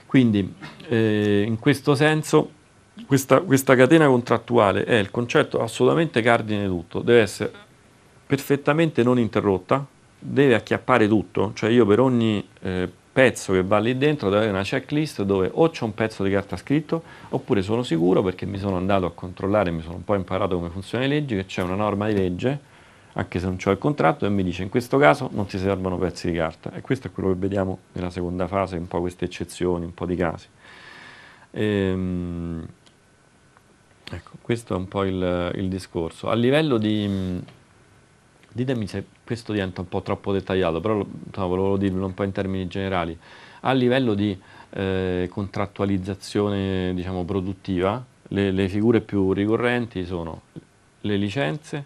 Quindi eh, in questo senso questa, questa, catena contrattuale è il concetto assolutamente cardine di tutto, deve essere perfettamente non interrotta, deve acchiappare tutto, cioè io per ogni eh, pezzo che va lì dentro deve avere una checklist dove o c'è un pezzo di carta scritto oppure sono sicuro perché mi sono andato a controllare, mi sono un po' imparato come funzionano le leggi, che c'è una norma di legge, anche se non c'è il contratto, e mi dice in questo caso non si servono pezzi di carta. E questo è quello che vediamo nella seconda fase, un po' queste eccezioni, un po' di casi. Ehm, ecco, questo è un po' il, il discorso. A livello di Ditemi se questo diventa un po' troppo dettagliato, però no, volevo dirlo un po' in termini generali. A livello di eh, contrattualizzazione diciamo, produttiva, le, le figure più ricorrenti sono le licenze,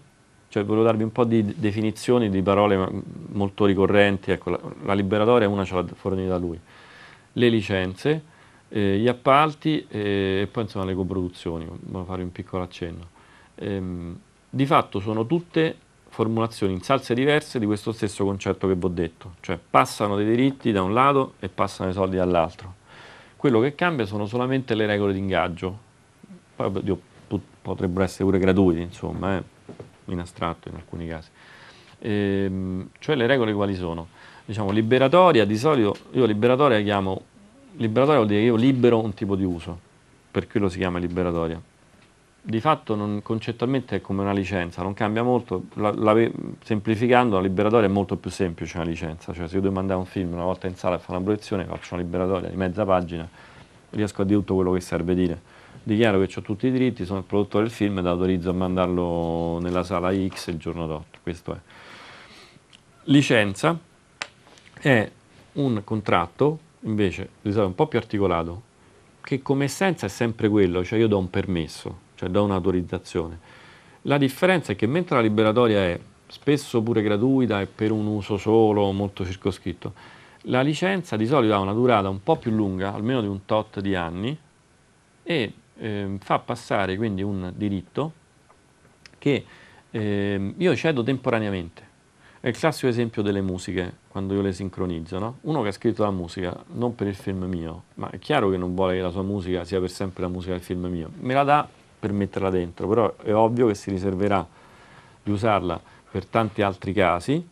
cioè volevo darvi un po' di definizioni di parole mm, molto ricorrenti, ecco, la, la liberatoria una ce l'ha fornita lui, le licenze, eh, gli appalti eh, e poi insomma le coproduzioni, voglio fare un piccolo accenno. Ehm, di fatto sono tutte formulazioni in salse diverse di questo stesso concetto che vi ho detto, cioè passano dei diritti da un lato e passano i soldi dall'altro. Quello che cambia sono solamente le regole di ingaggio, Poi, potrebbero essere pure gratuiti, insomma, eh? in astratto in alcuni casi. Ehm, cioè le regole quali sono? Diciamo liberatoria, di solito io liberatoria chiamo, liberatoria vuol dire che io libero un tipo di uso, per quello si chiama liberatoria di fatto non, concettualmente è come una licenza, non cambia molto, la, la, semplificando la liberatoria è molto più semplice una licenza, cioè se io devo mandare un film una volta in sala e fare una proiezione faccio una liberatoria di mezza pagina, riesco a dire tutto quello che serve dire, dichiaro che ho tutti i diritti, sono il produttore del film ed autorizzo a mandarlo nella sala X il giorno dopo, questo è. Licenza è un contratto invece un po' più articolato che come essenza è sempre quello, cioè io do un permesso, cioè do un'autorizzazione. La differenza è che mentre la liberatoria è spesso pure gratuita e per un uso solo molto circoscritto, la licenza di solito ha una durata un po' più lunga, almeno di un tot di anni, e eh, fa passare quindi un diritto che eh, io cedo temporaneamente. È il classico esempio delle musiche, quando io le sincronizzo, no? Uno che ha scritto la musica, non per il film mio, ma è chiaro che non vuole che la sua musica sia per sempre la musica del film mio, me la dà per metterla dentro, però è ovvio che si riserverà di usarla per tanti altri casi,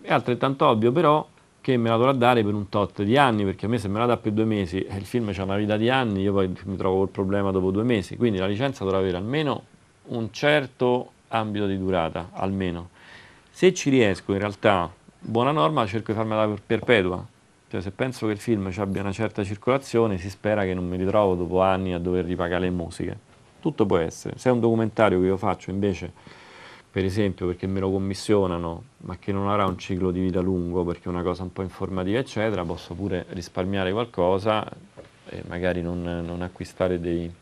è altrettanto ovvio però che me la dovrà dare per un tot di anni, perché a me se me la dà per due mesi e eh, il film ha una vita di anni, io poi mi trovo col problema dopo due mesi, quindi la licenza dovrà avere almeno un certo ambito di durata, almeno. Se ci riesco in realtà, buona norma, cerco di farmela per perpetua, cioè se penso che il film abbia una certa circolazione si spera che non mi ritrovo dopo anni a dover ripagare le musiche tutto può essere. Se è un documentario che io faccio invece, per esempio, perché me lo commissionano, ma che non avrà un ciclo di vita lungo, perché è una cosa un po' informativa, eccetera, posso pure risparmiare qualcosa e magari non, non acquistare dei,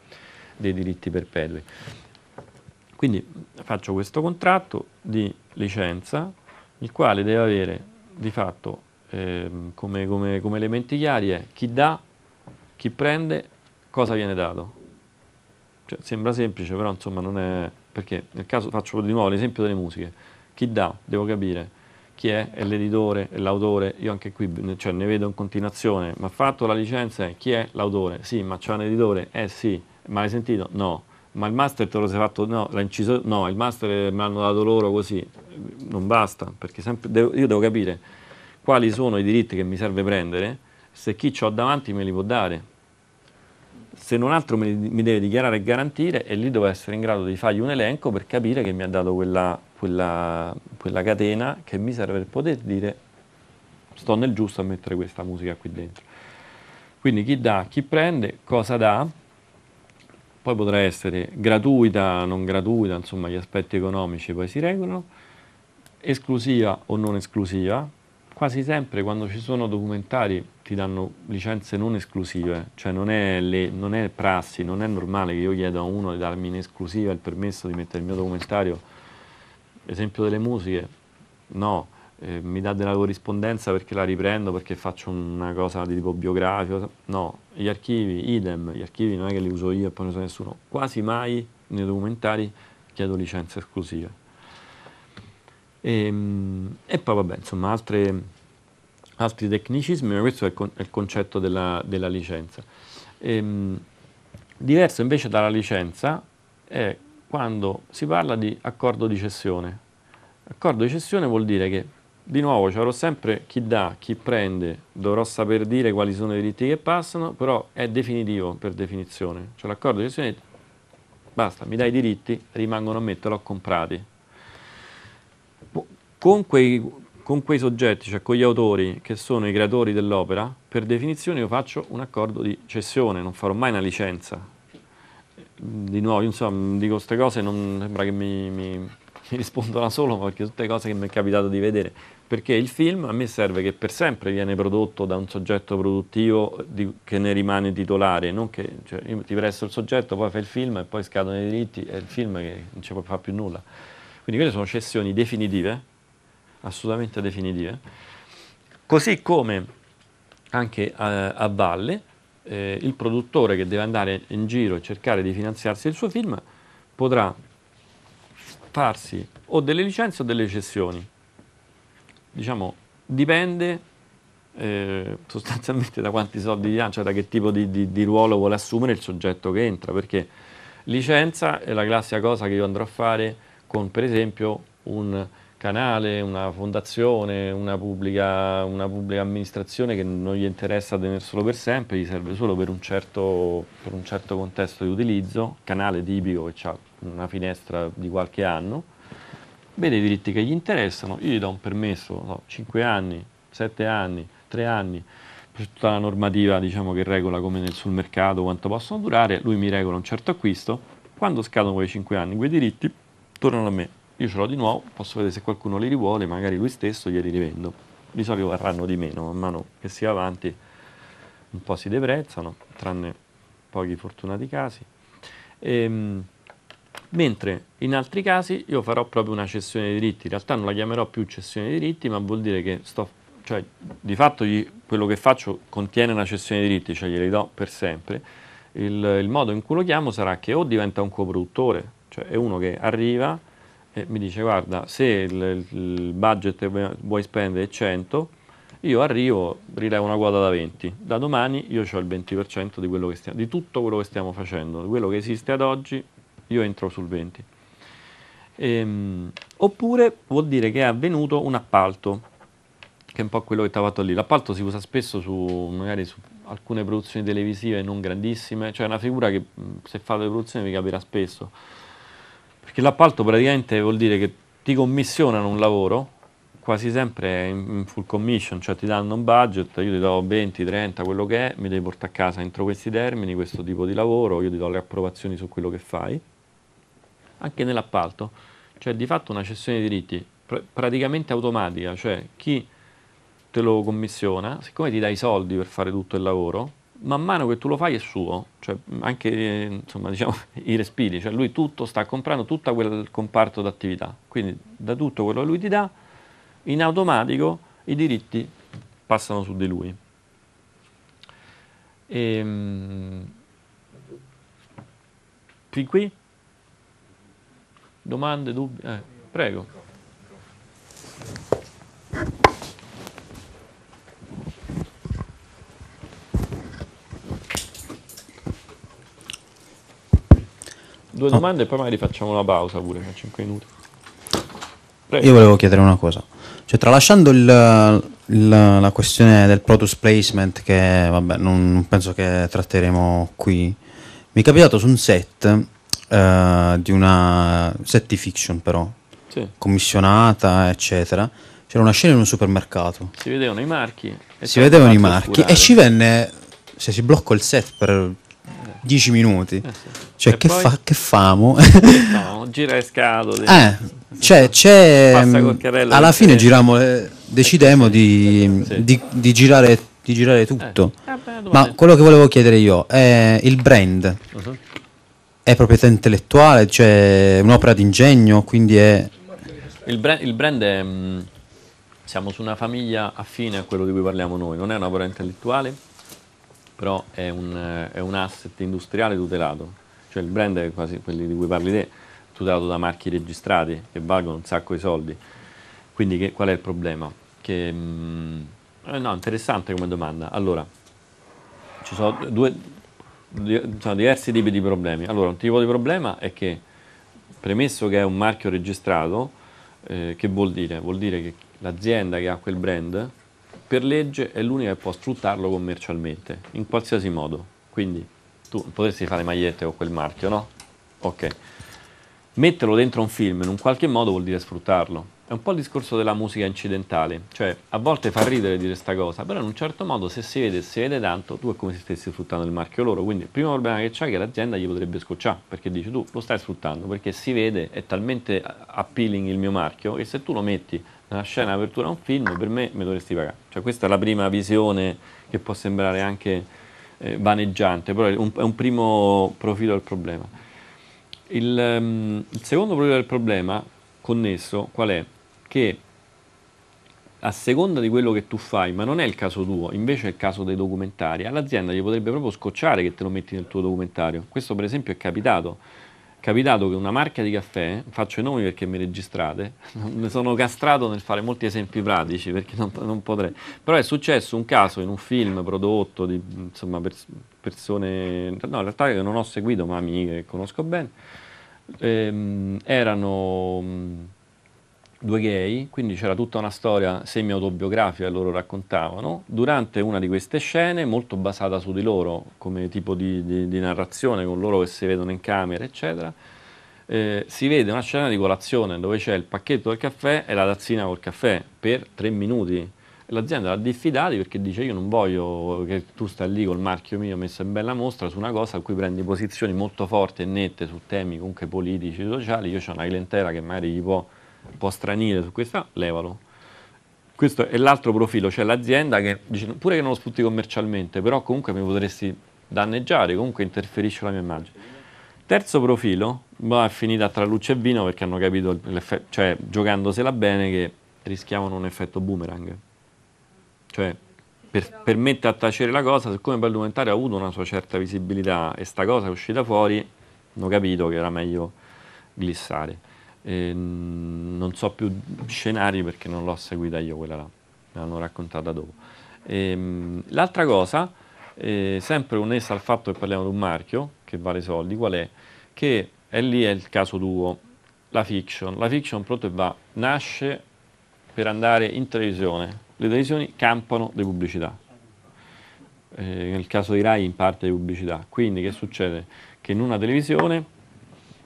dei diritti perpetui. Quindi faccio questo contratto di licenza, il quale deve avere di fatto eh, come, come, come elementi chiari è chi dà, chi prende, cosa viene dato. Cioè, sembra semplice, però insomma non è... Perché nel caso, faccio di nuovo l'esempio delle musiche, chi dà, devo capire, chi è, è l'editore, è l'autore, io anche qui cioè, ne vedo in continuazione, ma fatto la licenza, chi è l'autore? Sì, ma c'è un editore? Eh sì, ma l'hai sentito? No. Ma il master te lo sei fatto? No, l'ha inciso? No, il master eh, me l'hanno dato loro così, non basta, perché sempre devo, io devo capire quali sono i diritti che mi serve prendere, se chi ho davanti me li può dare, se non altro mi deve dichiarare e garantire e lì devo essere in grado di fargli un elenco per capire che mi ha dato quella, quella, quella catena che mi serve per poter dire sto nel giusto a mettere questa musica qui dentro. Quindi chi dà, chi prende, cosa dà, poi potrà essere gratuita, non gratuita, insomma gli aspetti economici poi si regolano, esclusiva o non esclusiva, quasi sempre quando ci sono documentari ti danno licenze non esclusive, cioè non è, le, non è prassi, non è normale che io chieda a uno di darmi in esclusiva il permesso di mettere il mio documentario, esempio delle musiche, no, eh, mi dà della corrispondenza perché la riprendo, perché faccio una cosa di tipo biografico, no, gli archivi, idem, gli archivi non è che li uso io e poi non so nessuno, quasi mai nei documentari chiedo licenze esclusive. E, ehm, e, poi vabbè, insomma, altre, altri tecnicismi, ma questo è, con, è il, concetto della, della licenza. Ehm, diverso invece dalla licenza è quando si parla di accordo di cessione. Accordo di cessione vuol dire che di nuovo ci avrò sempre chi dà, chi prende, dovrò saper dire quali sono i diritti che passano, però è definitivo per definizione. Cioè l'accordo di cessione basta, mi dai i diritti, rimangono a me, te l'ho comprati. Con quei con quei soggetti, cioè con gli autori che sono i creatori dell'opera, per definizione io faccio un accordo di cessione, non farò mai una licenza. Di nuovo, io so, dico queste cose, non sembra che mi, mi, mi rispondo da solo, perché tutte cose che mi è capitato di vedere, perché il film a me serve che per sempre viene prodotto da un soggetto produttivo di, che ne rimane titolare, non che cioè, io ti presto il soggetto, poi fai il film e poi scadono i diritti, è il film che non ci può fare più nulla. Quindi quelle sono cessioni definitive assolutamente definitive, così come anche a, eh, a valle eh, il produttore che deve andare in giro e cercare di finanziarsi il suo film potrà farsi o delle licenze o delle cessioni. Diciamo, dipende eh, sostanzialmente da quanti soldi ha, cioè da che tipo di, di, di, ruolo vuole assumere il soggetto che entra, perché licenza è la classica cosa che io andrò a fare con per esempio un canale, una fondazione, una pubblica, una pubblica, amministrazione che non gli interessa tenere solo per sempre, gli serve solo per un certo, per un certo contesto di utilizzo, canale tipico che ha una finestra di qualche anno, vede i diritti che gli interessano, io gli do un permesso, no, 5 anni, 7 anni, 3 anni, tutta la normativa diciamo, che regola come nel, sul mercato quanto possono durare, lui mi regola un certo acquisto, quando scadono quei 5 anni, quei diritti tornano a me io ce l'ho di nuovo, posso vedere se qualcuno li rivuole, magari lui stesso glieli rivendo. Di solito varranno di meno, man mano che si va avanti un po' si deprezzano, tranne pochi fortunati casi. Ehm, mentre in altri casi io farò proprio una cessione di diritti, in realtà non la chiamerò più cessione di diritti, ma vuol dire che sto, cioè di fatto gli, quello che faccio contiene una cessione di diritti, cioè glieli do per sempre. Il, il modo in cui lo chiamo sarà che o diventa un coproduttore, cioè è uno che arriva, e mi dice guarda se il, il budget vuoi spendere 100 io arrivo, rilevo una quota da 20, da domani io ho il 20% di, quello che stiamo, di tutto quello che stiamo facendo, di quello che esiste ad oggi io entro sul 20. Ehm, oppure vuol dire che è avvenuto un appalto, che è un po' quello che ti ha fatto lì. L'appalto si usa spesso su, magari su alcune produzioni televisive non grandissime, cioè è una figura che se fate produzioni vi capirà spesso perché l'appalto praticamente vuol dire che ti commissionano un lavoro, quasi sempre in, full commission, cioè ti danno un budget, io ti do 20, 30, quello che è, mi devi portare a casa entro questi termini questo tipo di lavoro, io ti do le approvazioni su quello che fai. Anche nell'appalto, cioè di fatto una cessione di diritti pr praticamente automatica, cioè chi te lo commissiona, siccome ti dai i soldi per fare tutto il lavoro, man mano che tu lo fai è suo, cioè mm, anche eh, insomma, diciamo, i respiri, cioè lui tutto sta comprando tutto quel comparto d'attività, quindi da tutto quello che lui ti dà, in automatico i diritti passano su di lui. E, ehm, fin qui? Domande, dubbi? Eh, prego. due domande oh. e poi magari facciamo una pausa pure, 5 minuti. Prego. Io volevo chiedere una cosa. Cioè, tralasciando il, il, la questione del produce placement, che vabbè, non penso che tratteremo qui, mi è capitato su un set eh, di una set di fiction, però sì. commissionata, eccetera. C'era una scena in un supermercato. Si vedevano i marchi. Si vedevano i marchi oscurare. e ci venne. Se si bloccò il set per 10 minuti. Eh sì. Cioè, che, fa, che, famo? No, gira le scatole. Eh, cioè, c'è, mm, alla fine giriamo, eh, decidemo di, sì. di, di, girare, di, girare, tutto. Eh. Ah, beh, Ma quello che volevo chiedere io è il brand. Uh-huh. È proprietà intellettuale, cioè un'opera d'ingegno, quindi è... Il brand, il brand è... Mh, mm, siamo su una famiglia affine a quello di cui parliamo noi, non è un'opera intellettuale, però è un, è un, asset industriale tutelato, cioè il brand è quasi quelli di cui parli te, tutelato da marchi registrati che valgono un sacco di soldi. Quindi che, qual è il problema? Che, mh, mm, eh, no, interessante come domanda. Allora, ci sono, due, di, sono diversi tipi di problemi. Allora, un tipo di problema è che, premesso che è un marchio registrato, eh, che vuol dire? Vuol dire che l'azienda che ha quel brand per legge è l'unica che può sfruttarlo commercialmente, in qualsiasi modo. Quindi tu potresti fare magliette con quel marchio, no? Ok. Metterlo dentro un film in un qualche modo vuol dire sfruttarlo. È un po' il discorso della musica incidentale, cioè a volte fa ridere dire sta cosa, però in un certo modo se si vede, e si vede tanto, tu è come se stessi sfruttando il marchio loro, quindi il primo problema che c'è è che l'azienda gli potrebbe scocciare, perché dici tu lo stai sfruttando, perché si vede, è talmente appealing il mio marchio, che se tu lo metti nella scena apertura a un film, per me mi dovresti pagare. Cioè questa è la prima visione che può sembrare anche eh, vaneggiante, però è un, è un, primo profilo del problema. Il, um, il secondo profilo del problema connesso qual è? Che a seconda di quello che tu fai, ma non è il caso tuo, invece è il caso dei documentari, all'azienda gli potrebbe proprio scocciare che te lo metti nel tuo documentario. Questo per esempio è capitato capitato che una marca di caffè, faccio i nomi perché mi registrate, mi sono castrato nel fare molti esempi pratici perché non, non, potrei, però è successo un caso in un film prodotto di insomma, pers- persone, no in realtà che non ho seguito ma amiche che conosco bene, ehm, erano due gay, quindi c'era tutta una storia semi-autobiografica che loro raccontavano, durante una di queste scene, molto basata su di loro, come tipo di, di, di narrazione, con loro che si vedono in camera, eccetera, eh, si vede una scena di colazione dove c'è il pacchetto del caffè e la tazzina col caffè per tre minuti. L'azienda l'ha diffidati perché dice io non voglio che tu stai lì col marchio mio messo in bella mostra su una cosa a cui prendi posizioni molto forti e nette su temi comunque politici, sociali, io ho una clientela che magari gli può un po' stranile su questa, levalo. Questo è l'altro profilo, cioè l'azienda che dice pure che non lo sfrutti commercialmente, però comunque mi potresti danneggiare, comunque interferisce la mia immagine. Terzo profilo, ma è finita tra luce e vino perché hanno capito, cioè giocandosela bene, che rischiavano un effetto boomerang. Cioè, per, per mettere a tacere la cosa, siccome il parlamentare ha avuto una sua certa visibilità e sta cosa è uscita fuori, hanno capito che era meglio glissare. E non so più scenari perché non l'ho seguita io quella là, me l'hanno raccontata dopo. Ehm, l'altra cosa, eh, sempre onesta al fatto che parliamo di un marchio che vale soldi, qual è? Che è lì è il caso tuo, la fiction. La fiction pronto va, nasce per andare in televisione. Le televisioni campano di pubblicità. Eh, nel caso di Rai in parte di pubblicità. Quindi che succede? Che in una televisione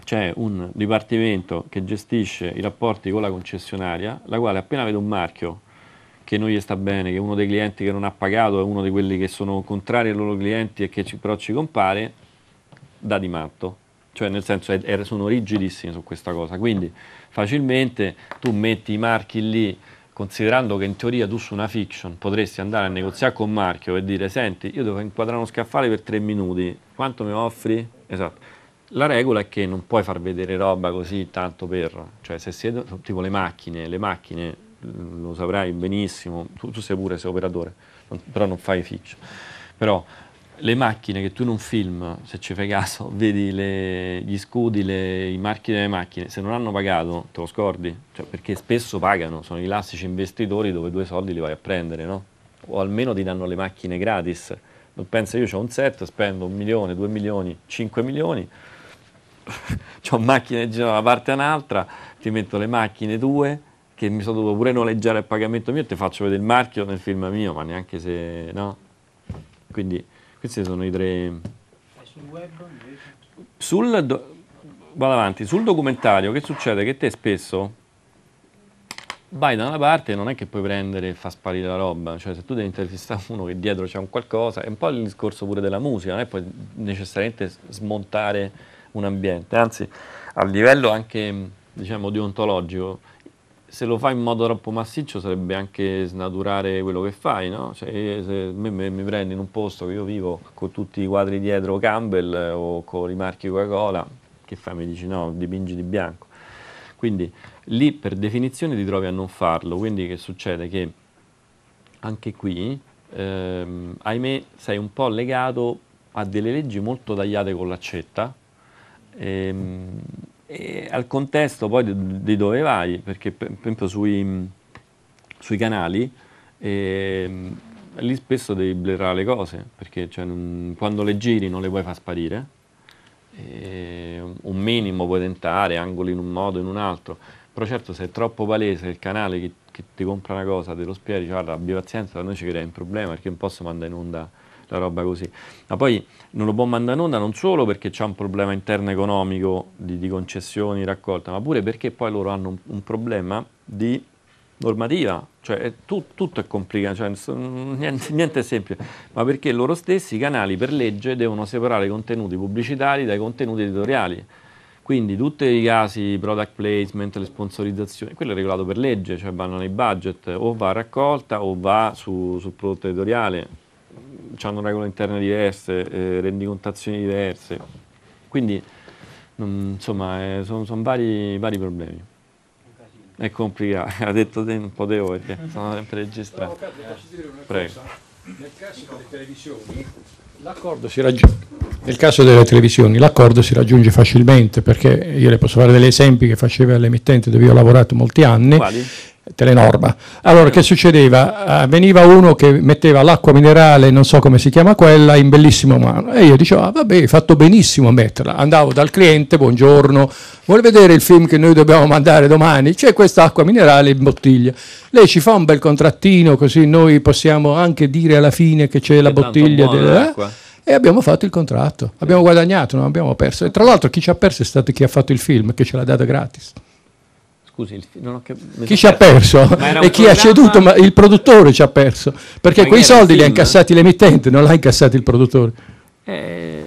c'è un dipartimento che gestisce i rapporti con la concessionaria, la quale appena vede un marchio che non gli sta bene, che uno dei clienti che non ha pagato è uno di quelli che sono contrari ai loro clienti e che ci, però ci compare, dà di matto. Cioè nel senso è, è, sono rigidissimi su questa cosa, quindi facilmente tu metti i marchi lì considerando che in teoria tu su una fiction potresti andare a negoziare con Marchio e dire senti io devo inquadrare uno scaffale per tre minuti, quanto mi offri? Esatto la regola è che non puoi far vedere roba così tanto per, cioè se siete tipo le macchine, le macchine mm, lo saprai benissimo, tu, tu sei pure sei operatore, non, però non fai fiction. Però le macchine che tu in un film, se ci fai caso, vedi le, gli scudi, le, i marchi delle macchine, se non hanno pagato te lo scordi, cioè, perché spesso pagano, sono i classici investitori dove due soldi li vai a prendere, no? o almeno ti danno le macchine gratis. Non pensa io ho un set, spendo un milione, due milioni, cinque milioni, ho macchine che giro da una parte a un'altra, ti metto le macchine due che mi sono dovuto pure noleggiare a pagamento mio e ti faccio vedere il marchio nel film mio, ma neanche se no. Quindi questi sono i tre. Eh, sul web do... Vado avanti, sul documentario che succede? Che te spesso vai da una parte e non è che puoi prendere e far sparire la roba, cioè se tu devi intervistare uno che dietro c'è un qualcosa, è un po' il discorso pure della musica, non è puoi necessariamente smontare un ambiente, anzi a livello anche diciamo deontologico, se lo fai in modo troppo massiccio sarebbe anche snaturare quello che fai, no? Cioè, se me, me, mi prendi in un posto che io vivo con tutti i quadri dietro Campbell eh, o con i marchi Coca-Cola, che fai? Mi dici no, dipingi di bianco. Quindi lì per definizione ti trovi a non farlo, quindi che succede? Che anche qui, ehm, ahimè, sei un po' legato a delle leggi molto tagliate con l'accetta, e, ehm, e al contesto poi di, di, dove vai, perché per esempio sui, sui canali, e, ehm, lì spesso devi blerare le cose, perché cioè, non, quando le giri non le puoi far sparire, ehm, un minimo puoi tentare, angoli in un modo, o in un altro, però certo se è troppo palese il canale che, che ti compra una cosa, te lo spieghi, guarda, abbi pazienza, noi ci creiamo un problema perché non posso mandare in onda la roba così. Ma poi non lo può mandare in onda non solo perché c'è un problema interno economico di, di concessioni, raccolta, ma pure perché poi loro hanno un, un problema di normativa, cioè è tu, tutto è complicato, cioè, niente, niente, è semplice, ma perché loro stessi i canali per legge devono separare i contenuti pubblicitari dai contenuti editoriali. Quindi tutti i casi, product placement, le sponsorizzazioni, quello è regolato per legge, cioè vanno nei budget, o va a raccolta o va su, sul prodotto editoriale, eh, hanno regole interne diverse, eh, rendicontazioni diverse, quindi non, insomma eh, sono son vari, vari problemi. È complicato, ha detto te po' potevo perché sono sempre registrato. Prego. Nel caso delle televisioni l'accordo si raggiunge nel caso delle televisioni l'accordo si raggiunge facilmente perché io le posso fare degli esempi che faceva l'emittente dove io ho lavorato molti anni. Quali? telenorma. Allora che succedeva? Ah, veniva uno che metteva l'acqua minerale, non so come si chiama quella, in bellissimo mano e io dicevo ah, vabbè, hai fatto benissimo a metterla. Andavo dal cliente, buongiorno, vuole vedere il film che noi dobbiamo mandare domani? C'è questa acqua minerale in bottiglia. Lei ci fa un bel contrattino così noi possiamo anche dire alla fine che c'è che la bottiglia dell'acqua. Eh? e abbiamo fatto il contratto, abbiamo guadagnato, non abbiamo perso. E tra l'altro chi ci ha perso è stato chi ha fatto il film, che ce l'ha data gratis scusi, chi ci ha perso e programma... chi ha ceduto, ma il produttore ci ha perso, perché ma quei soldi li ha incassati l'emittente, non l'ha incassati il produttore. Eh,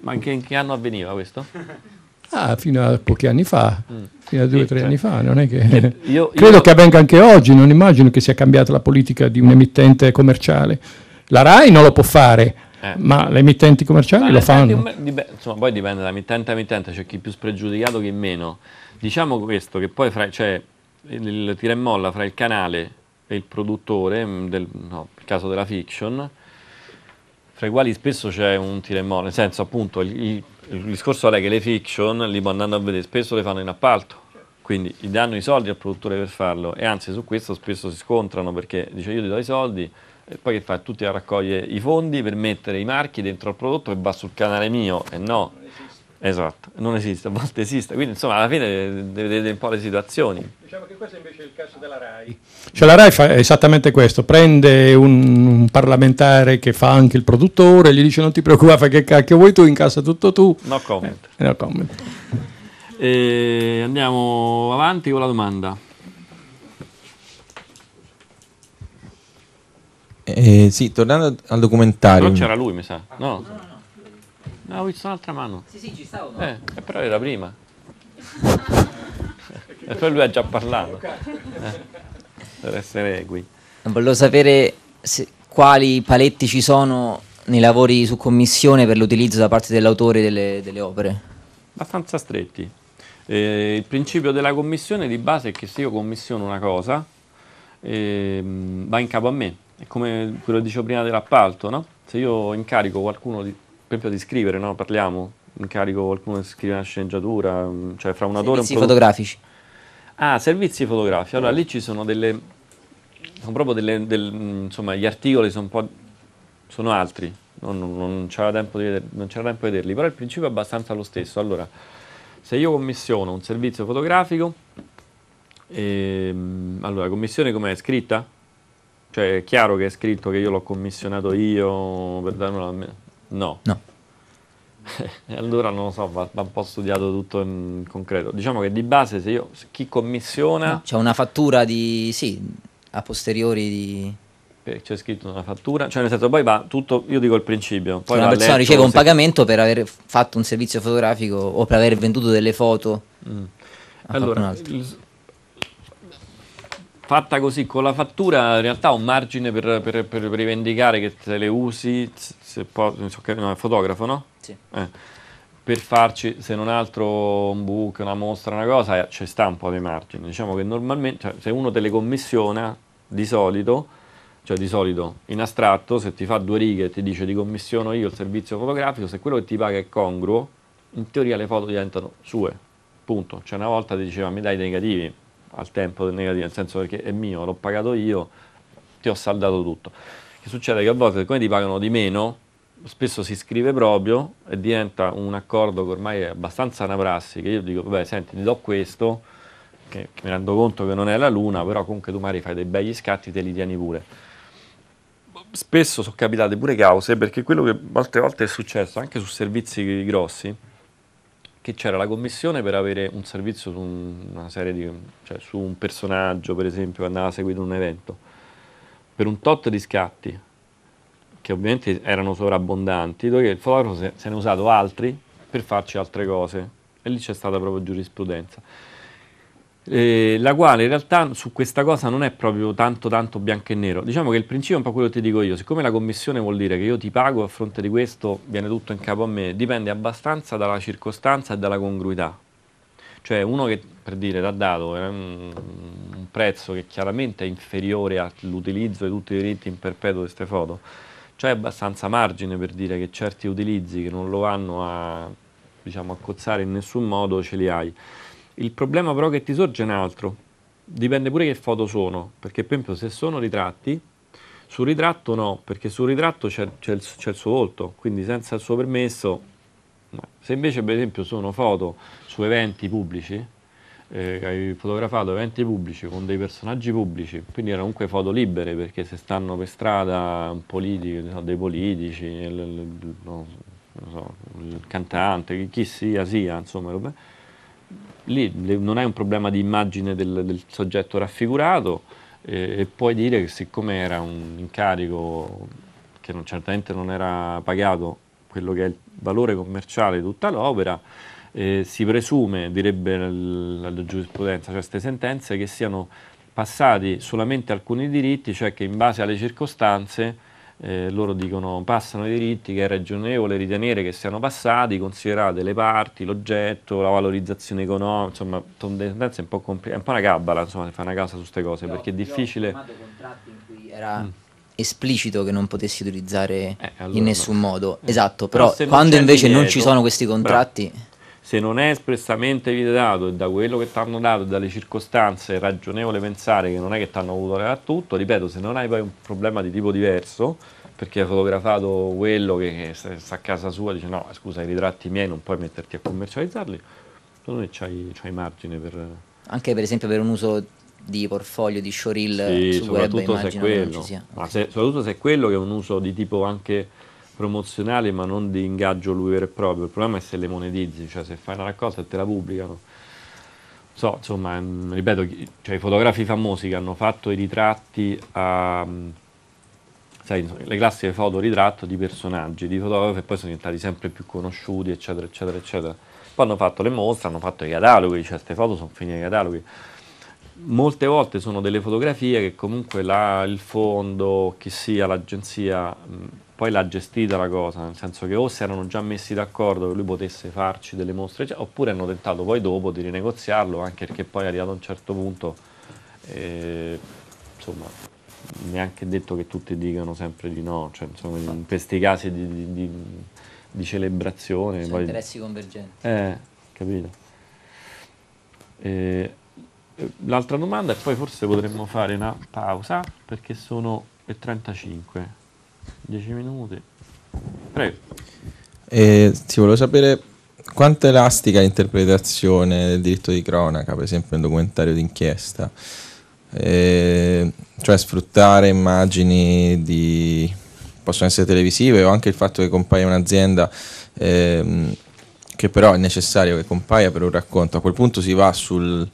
ma in che, in che anno avveniva questo? Ah, fino a pochi anni fa, mm. fino a due o tre cioè, anni fa, non è che... Eh, io, Credo io... che avvenga anche oggi, non immagino che sia cambiata la politica di un emittente commerciale. La RAI non lo può fare, eh. ma le emittenti commerciali ma lo fanno. Dipende, insomma, poi dipende da emittente a emittente, c'è cioè chi più spregiudicato, chi meno. Diciamo questo, che poi c'è cioè, il tira e molla fra il canale e il produttore, mm, del, no, nel caso della fiction, fra i quali spesso c'è un tira e molla, nel senso appunto il, il, il discorso è che le fiction, lì andando a vedere, spesso le fanno in appalto, quindi gli danno i soldi al produttore per farlo e anzi su questo spesso si scontrano perché dice io ti do i soldi e poi che fa? Tutti a raccogliere i fondi per mettere i marchi dentro al prodotto che va sul canale mio e no, Esatto, non esiste, a volte esiste, quindi insomma alla fine deve vedere un po' le situazioni. Diciamo che questo invece è il caso della RAI. Cioè la RAI fa esattamente questo, prende un, un parlamentare che fa anche il produttore, gli dice non ti preoccupare, fai che cacchio vuoi tu, incassa tutto tu. No comment. Eh, no comment. E andiamo avanti con la domanda. Eh, sì, tornando al documentario. Non c'era lui, mi sa. no. no. No, ho visto un'altra mano. Sì, sì, ci stavo. no? Eh, eh, però era prima. e poi lui ha già parlato. Eh, deve essere qui. Volevo sapere se, quali paletti ci sono nei lavori su commissione per l'utilizzo da parte dell'autore delle, delle opere. Abbastanza stretti. Eh, il principio della commissione di base è che se io commissiono una cosa, eh, va in capo a me. È come quello che dicevo prima dell'appalto, no? Se io incarico qualcuno di per esempio di scrivere, no? Parliamo, incarico qualcuno che scrive una sceneggiatura, mm, cioè fra un autore e un Servizi fotografici. Ah, servizi fotografici. Allora lì ci sono delle sono proprio delle, del, mm, insomma, gli articoli sono un po' sono altri, non, non, non c'era tempo, tempo di vederli, però il principio è abbastanza lo stesso. Allora, se io commissiono un servizio fotografico, ehm, allora, commissione com'è? Scritta? Cioè è chiaro che è scritto che io l'ho commissionato io per dare una... No. No. allora non lo so, va, va, un po' studiato tutto in concreto. Diciamo che di base se io, se chi commissiona... No, c'è una fattura di... sì, a posteriori di eh, c'è scritto una fattura, cioè nel senso poi va tutto, io dico il principio. Poi una persona riceve un se... pagamento per aver fatto un servizio fotografico o per aver venduto delle foto. Mm. Allora, fatta così con la fattura in realtà ho un margine per, per, per rivendicare che te le usi se non so che, no, è fotografo no? Sì. Eh, per farci se non altro un book, una mostra, una cosa eh, c'è sta un po' di margine diciamo che normalmente cioè, se uno te le commissiona di solito cioè di solito in astratto se ti fa due righe e ti dice ti commissiono io il servizio fotografico se quello che ti paga è congruo in teoria le foto diventano sue punto cioè una volta ti diceva mi dai dei negativi al tempo del negativo, nel senso perché è mio, l'ho pagato io, ti ho saldato tutto. Che succede che a volte come ti pagano di meno, spesso si scrive proprio e diventa un accordo che ormai è abbastanza una prassi, che io dico, vabbè, senti, ti do questo, che, che mi rendo conto che non è la luna, però comunque tu magari fai dei begli scatti, te li tieni pure. Spesso sono capitate pure cause, perché quello che molte volte è successo, anche su servizi grossi, che c'era la commissione per avere un servizio su, una serie di, cioè su un personaggio, per esempio, che andava a seguire un evento, per un tot di scatti, che ovviamente erano sovrabbondanti, dove il fotografo se, se ne è usato altri per farci altre cose. E lì c'è stata proprio giurisprudenza eh, la quale in realtà su questa cosa non è proprio tanto tanto bianco e nero. Diciamo che il principio è un po' quello che ti dico io, siccome la commissione vuol dire che io ti pago a fronte di questo, viene tutto in capo a me, dipende abbastanza dalla circostanza e dalla congruità. Cioè uno che per dire l'ha dato eh, un, prezzo che chiaramente è inferiore all'utilizzo di tutti i diritti in perpetuo di queste foto, c'è cioè abbastanza margine per dire che certi utilizzi che non lo vanno a, diciamo, a cozzare in nessun modo ce li hai. Il problema però che ti sorge è un altro. Dipende pure che foto sono, perché per esempio se sono ritratti, sul ritratto no, perché sul ritratto c'è, c'è, il, c'è il, suo volto, quindi senza il suo permesso. No. Se invece per esempio sono foto su eventi pubblici, eh, hai fotografato eventi pubblici con dei personaggi pubblici, quindi erano comunque foto libere perché se stanno per strada politico, dei politici, il, il, so, il cantante, chi sia sia, insomma, lì non è un problema di immagine del, del soggetto raffigurato eh, e puoi dire che siccome era un incarico che non, certamente non era pagato quello che è il valore commerciale di tutta l'opera, eh, si presume, direbbe la, la giurisprudenza, cioè queste sentenze, che siano passati solamente alcuni diritti, cioè che in base alle circostanze eh, loro dicono passano i diritti che è ragionevole ritenere che siano passati, considerate le parti, l'oggetto, la valorizzazione economica, insomma, tendenza un po', compl- è un po' una gabbala, insomma, si fa una casa su queste cose, però, perché è difficile... Ho contratti in cui era... Mm. esplicito che non potessi utilizzare eh, allora in nessun no. modo mm. esatto però, però quando non invece non ci sono questi contratti Bra- se non è espressamente vietato e da quello che ti hanno dato e dalle circostanze è ragionevole pensare che non è che ti hanno avuto a tutto, ripeto, se non hai poi un problema di tipo diverso, perché hai fotografato quello che sta a casa sua, dice no, scusa, i ritratti miei non puoi metterti a commercializzarli, secondo me c'hai, c'hai margine per... Anche per esempio per un uso di portfolio, di showreel sì, su soprattutto web, se è quello, ma okay. se, soprattutto se è quello che è un uso di tipo anche promozionali ma non di ingaggio lui vero e proprio, il problema è se le monetizzi, cioè se fai una raccolta e te la pubblicano. So, insomma, mm, ripeto, cioè, i fotografi famosi che hanno fatto i ritratti a... Mm, sai, le classiche foto ritratto di personaggi, di fotografi e poi sono diventati sempre più conosciuti, eccetera, eccetera, eccetera. Poi hanno fatto le mostre, hanno fatto i cataloghi, cioè queste foto sono finite nei cataloghi molte volte sono delle fotografie che comunque la, il fondo, chi sia l'agenzia, mm, poi l'ha gestita la cosa, nel senso che o si erano già messi d'accordo che lui potesse farci delle mostre, cioè, oppure hanno tentato poi dopo di rinegoziarlo, anche perché poi è arrivato a un certo punto, eh, insomma, neanche detto che tutti dicano sempre di no, cioè, insomma, in questi casi di, di, di, di celebrazione... Sono poi, interessi convergenti. Eh, capito. Eh, l'altra domanda e poi forse potremmo fare una pausa perché sono le 35. 10 minuti. Prego. Eh, ti volevo sapere quanto è elastica l'interpretazione del diritto di cronaca, per esempio, in documentario d'inchiesta. Eh, cioè sfruttare immagini di possono essere televisive o anche il fatto che compaia un'azienda ehm, che però è necessario che compaia per un racconto. A quel punto si va sul,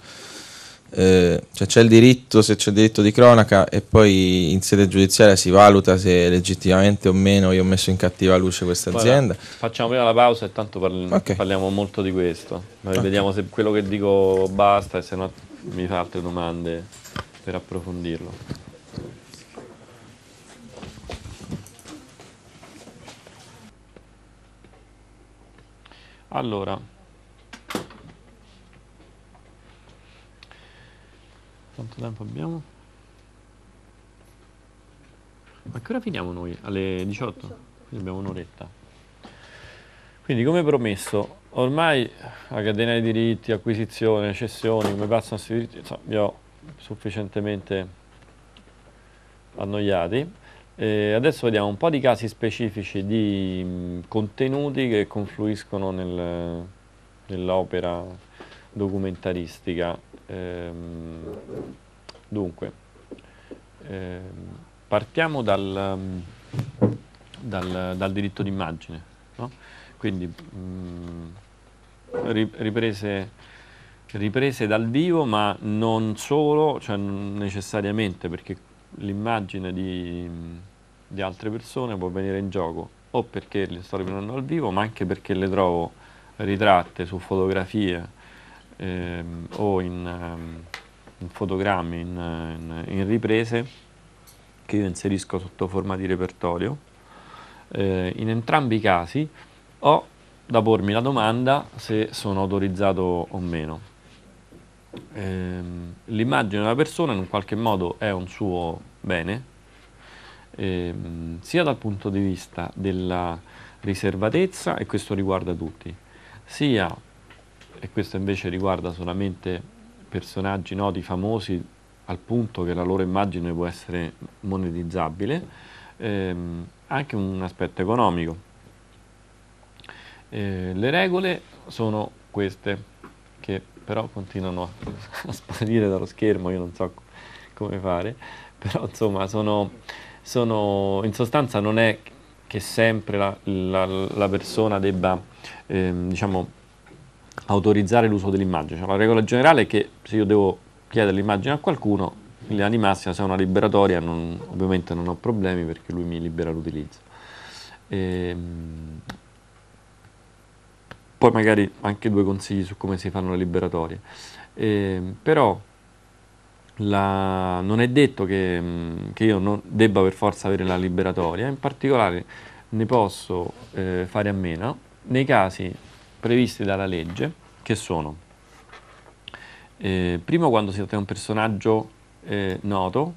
eh, cioè c'è il diritto se c'è il diritto di cronaca e poi in sede giudiziaria si valuta se legittimamente o meno io ho messo in cattiva luce questa azienda. facciamo prima la pausa e tanto parli, okay. parliamo molto di questo. Noi okay. vediamo se quello che dico basta e se no mi fa altre domande per approfondirlo. Allora, Quanto tempo abbiamo? Ma che ora finiamo noi? Alle 18? Quindi abbiamo un'oretta. Quindi come promesso, ormai la catena dei diritti, acquisizione, cessioni, come passano questi diritti, insomma, vi ho sufficientemente annoiati. E adesso vediamo un po' di casi specifici di contenuti che confluiscono nel, nell'opera documentaristica Ehm, dunque, ehm, partiamo dal, dal, dal diritto d'immagine, no? quindi mh, mm, riprese, riprese dal vivo ma non solo, cioè necessariamente perché l'immagine di, di altre persone può venire in gioco o perché le sto riprendendo al vivo ma anche perché le trovo ritratte su fotografie ehm, o in, ehm, in, fotogrammi, in, in, in riprese che io inserisco sotto forma di repertorio. Eh, in entrambi i casi ho da pormi la domanda se sono autorizzato o meno. Eh, l'immagine della persona in un qualche modo è un suo bene, eh, sia dal punto di vista della riservatezza, e questo riguarda tutti, sia e questo invece riguarda solamente personaggi noti, famosi, al punto che la loro immagine può essere monetizzabile, ehm, anche un aspetto economico. Eh, le regole sono queste, che però continuano a sparire dallo schermo, io non so come fare, però insomma sono, sono in sostanza non è che sempre la, la, la persona debba ehm, diciamo, autorizzare l'uso dell'immagine. Cioè, la regola generale è che se io devo chiedere l'immagine a qualcuno, in linea di massima se è una liberatoria non, ovviamente non ho problemi perché lui mi libera l'utilizzo. Ehm, poi magari anche due consigli su come si fanno le liberatorie. Ehm, però la, non è detto che, che io debba per forza avere la liberatoria, in particolare ne posso eh, fare a meno nei casi previsti dalla legge, che sono, eh, primo quando si tratta di un personaggio eh, noto,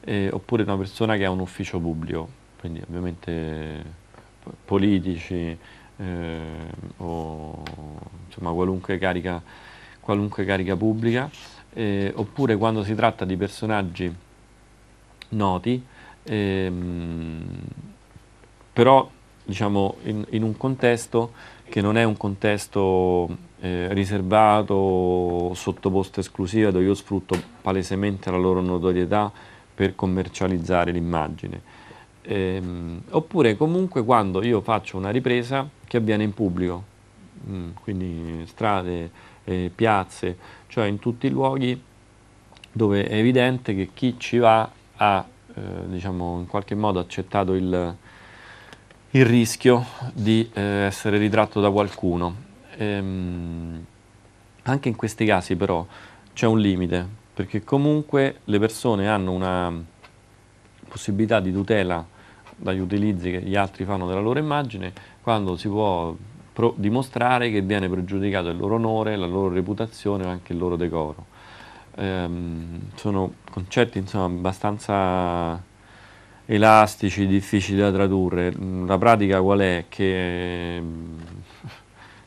eh, oppure una persona che ha un ufficio pubblico, quindi ovviamente eh, politici eh, o insomma qualunque carica, qualunque carica pubblica, eh, oppure quando si tratta di personaggi noti, ehm, però diciamo in, in un contesto che non è un contesto eh, riservato, sottoposto esclusiva, dove io sfrutto palesemente la loro notorietà per commercializzare l'immagine. Ehm, oppure comunque quando io faccio una ripresa che avviene in pubblico, mm, quindi strade, eh, piazze, cioè in tutti i luoghi dove è evidente che chi ci va ha eh, diciamo, in qualche modo accettato il, il rischio di eh, essere ritratto da qualcuno. Ehm, anche in questi casi però c'è un limite, perché comunque le persone hanno una possibilità di tutela dagli utilizzi che gli altri fanno della loro immagine quando si può dimostrare che viene pregiudicato il loro onore, la loro reputazione o anche il loro decoro. Ehm, sono concetti insomma abbastanza elastici, difficili da tradurre. Mm, la pratica qual è? Che mm,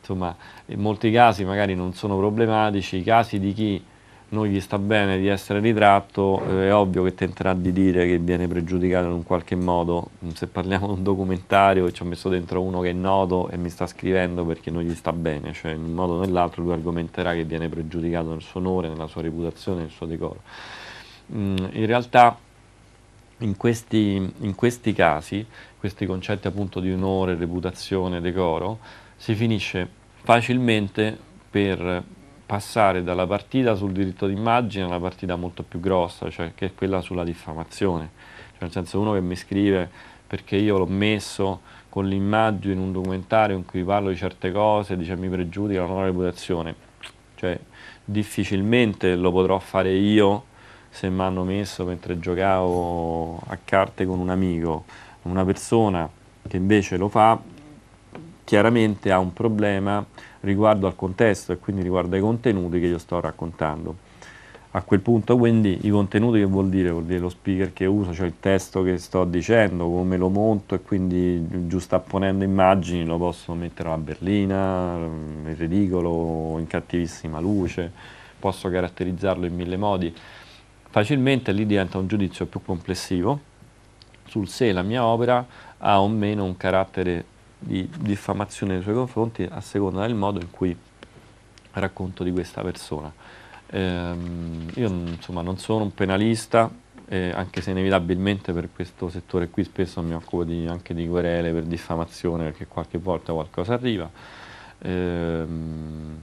insomma, in molti casi magari non sono problematici, i casi di chi non gli sta bene di essere ritratto, eh, è ovvio che tenterà di dire che viene pregiudicato in un qualche modo. Mm, se parliamo di un documentario e ci ho messo dentro uno che è noto e mi sta scrivendo perché non gli sta bene, cioè in un modo o nell'altro lui argomenterà che viene pregiudicato nel suo onore, nella sua reputazione, nel suo decoro. in realtà in questi, in questi casi, questi concetti appunto di onore, reputazione, decoro, si finisce facilmente per passare dalla partita sul diritto d'immagine a una partita molto più grossa, cioè che è quella sulla diffamazione. Cioè, nel senso uno che mi scrive perché io l'ho messo con l'immagine in un documentario in cui parlo di certe cose, dice mi pregiudica la mia reputazione. Cioè, difficilmente lo potrò fare io se mi hanno messo mentre giocavo a carte con un amico, una persona che invece lo fa chiaramente ha un problema riguardo al contesto e quindi riguardo ai contenuti che io sto raccontando. A quel punto quindi i contenuti che vuol dire? Vuol dire lo speaker che uso, cioè il testo che sto dicendo, come lo monto e quindi giustapponendo immagini lo posso mettere alla berlina, mm, in ridicolo, in cattivissima luce, posso caratterizzarlo in mille modi facilmente lì diventa un giudizio più complessivo sul se la mia opera ha o meno un carattere di diffamazione nei suoi confronti a seconda del modo in cui racconto di questa persona. Ehm, io insomma non sono un penalista, eh, anche se inevitabilmente per questo settore qui spesso mi occupo di, anche di querele per diffamazione perché qualche volta qualcosa arriva. Ehm,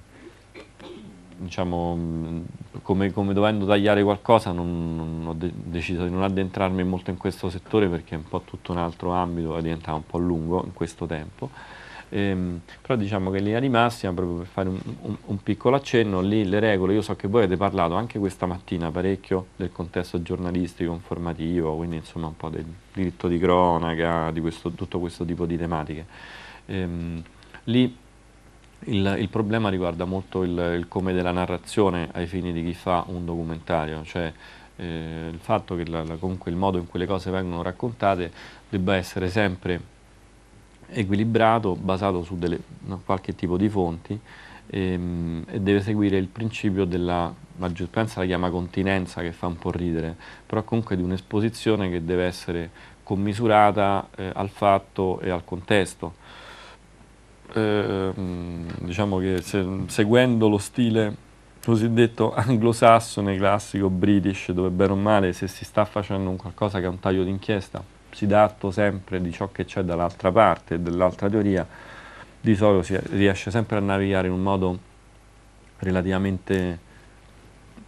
diciamo, mm, come, come, dovendo tagliare qualcosa, non, non ho de deciso di non addentrarmi molto in questo settore perché è un po' tutto un altro ambito, diventava un po' lungo in questo tempo. Ehm, però diciamo che in linea di massima, proprio per fare un, un, un, piccolo accenno, lì le regole, io so che voi avete parlato anche questa mattina parecchio del contesto giornalistico, informativo, quindi insomma un po' del diritto di cronaca, di questo, tutto questo tipo di tematiche. Ehm, lì il, il, problema riguarda molto il, il, come della narrazione ai fini di chi fa un documentario, cioè eh, il fatto che la, la, comunque il modo in cui le cose vengono raccontate debba essere sempre equilibrato, basato su delle, no, qualche tipo di fonti ehm, e deve seguire il principio della, la giustizia la chiama continenza che fa un po' ridere, però comunque di un'esposizione che deve essere commisurata eh, al fatto e al contesto Ehm, diciamo che se, seguendo lo stile cosiddetto anglosassone, classico, british, dove bene o male se si sta facendo un qualcosa che è un taglio d'inchiesta, si dà atto sempre di ciò che c'è dall'altra parte, dell'altra teoria, di solito si riesce sempre a navigare in un modo relativamente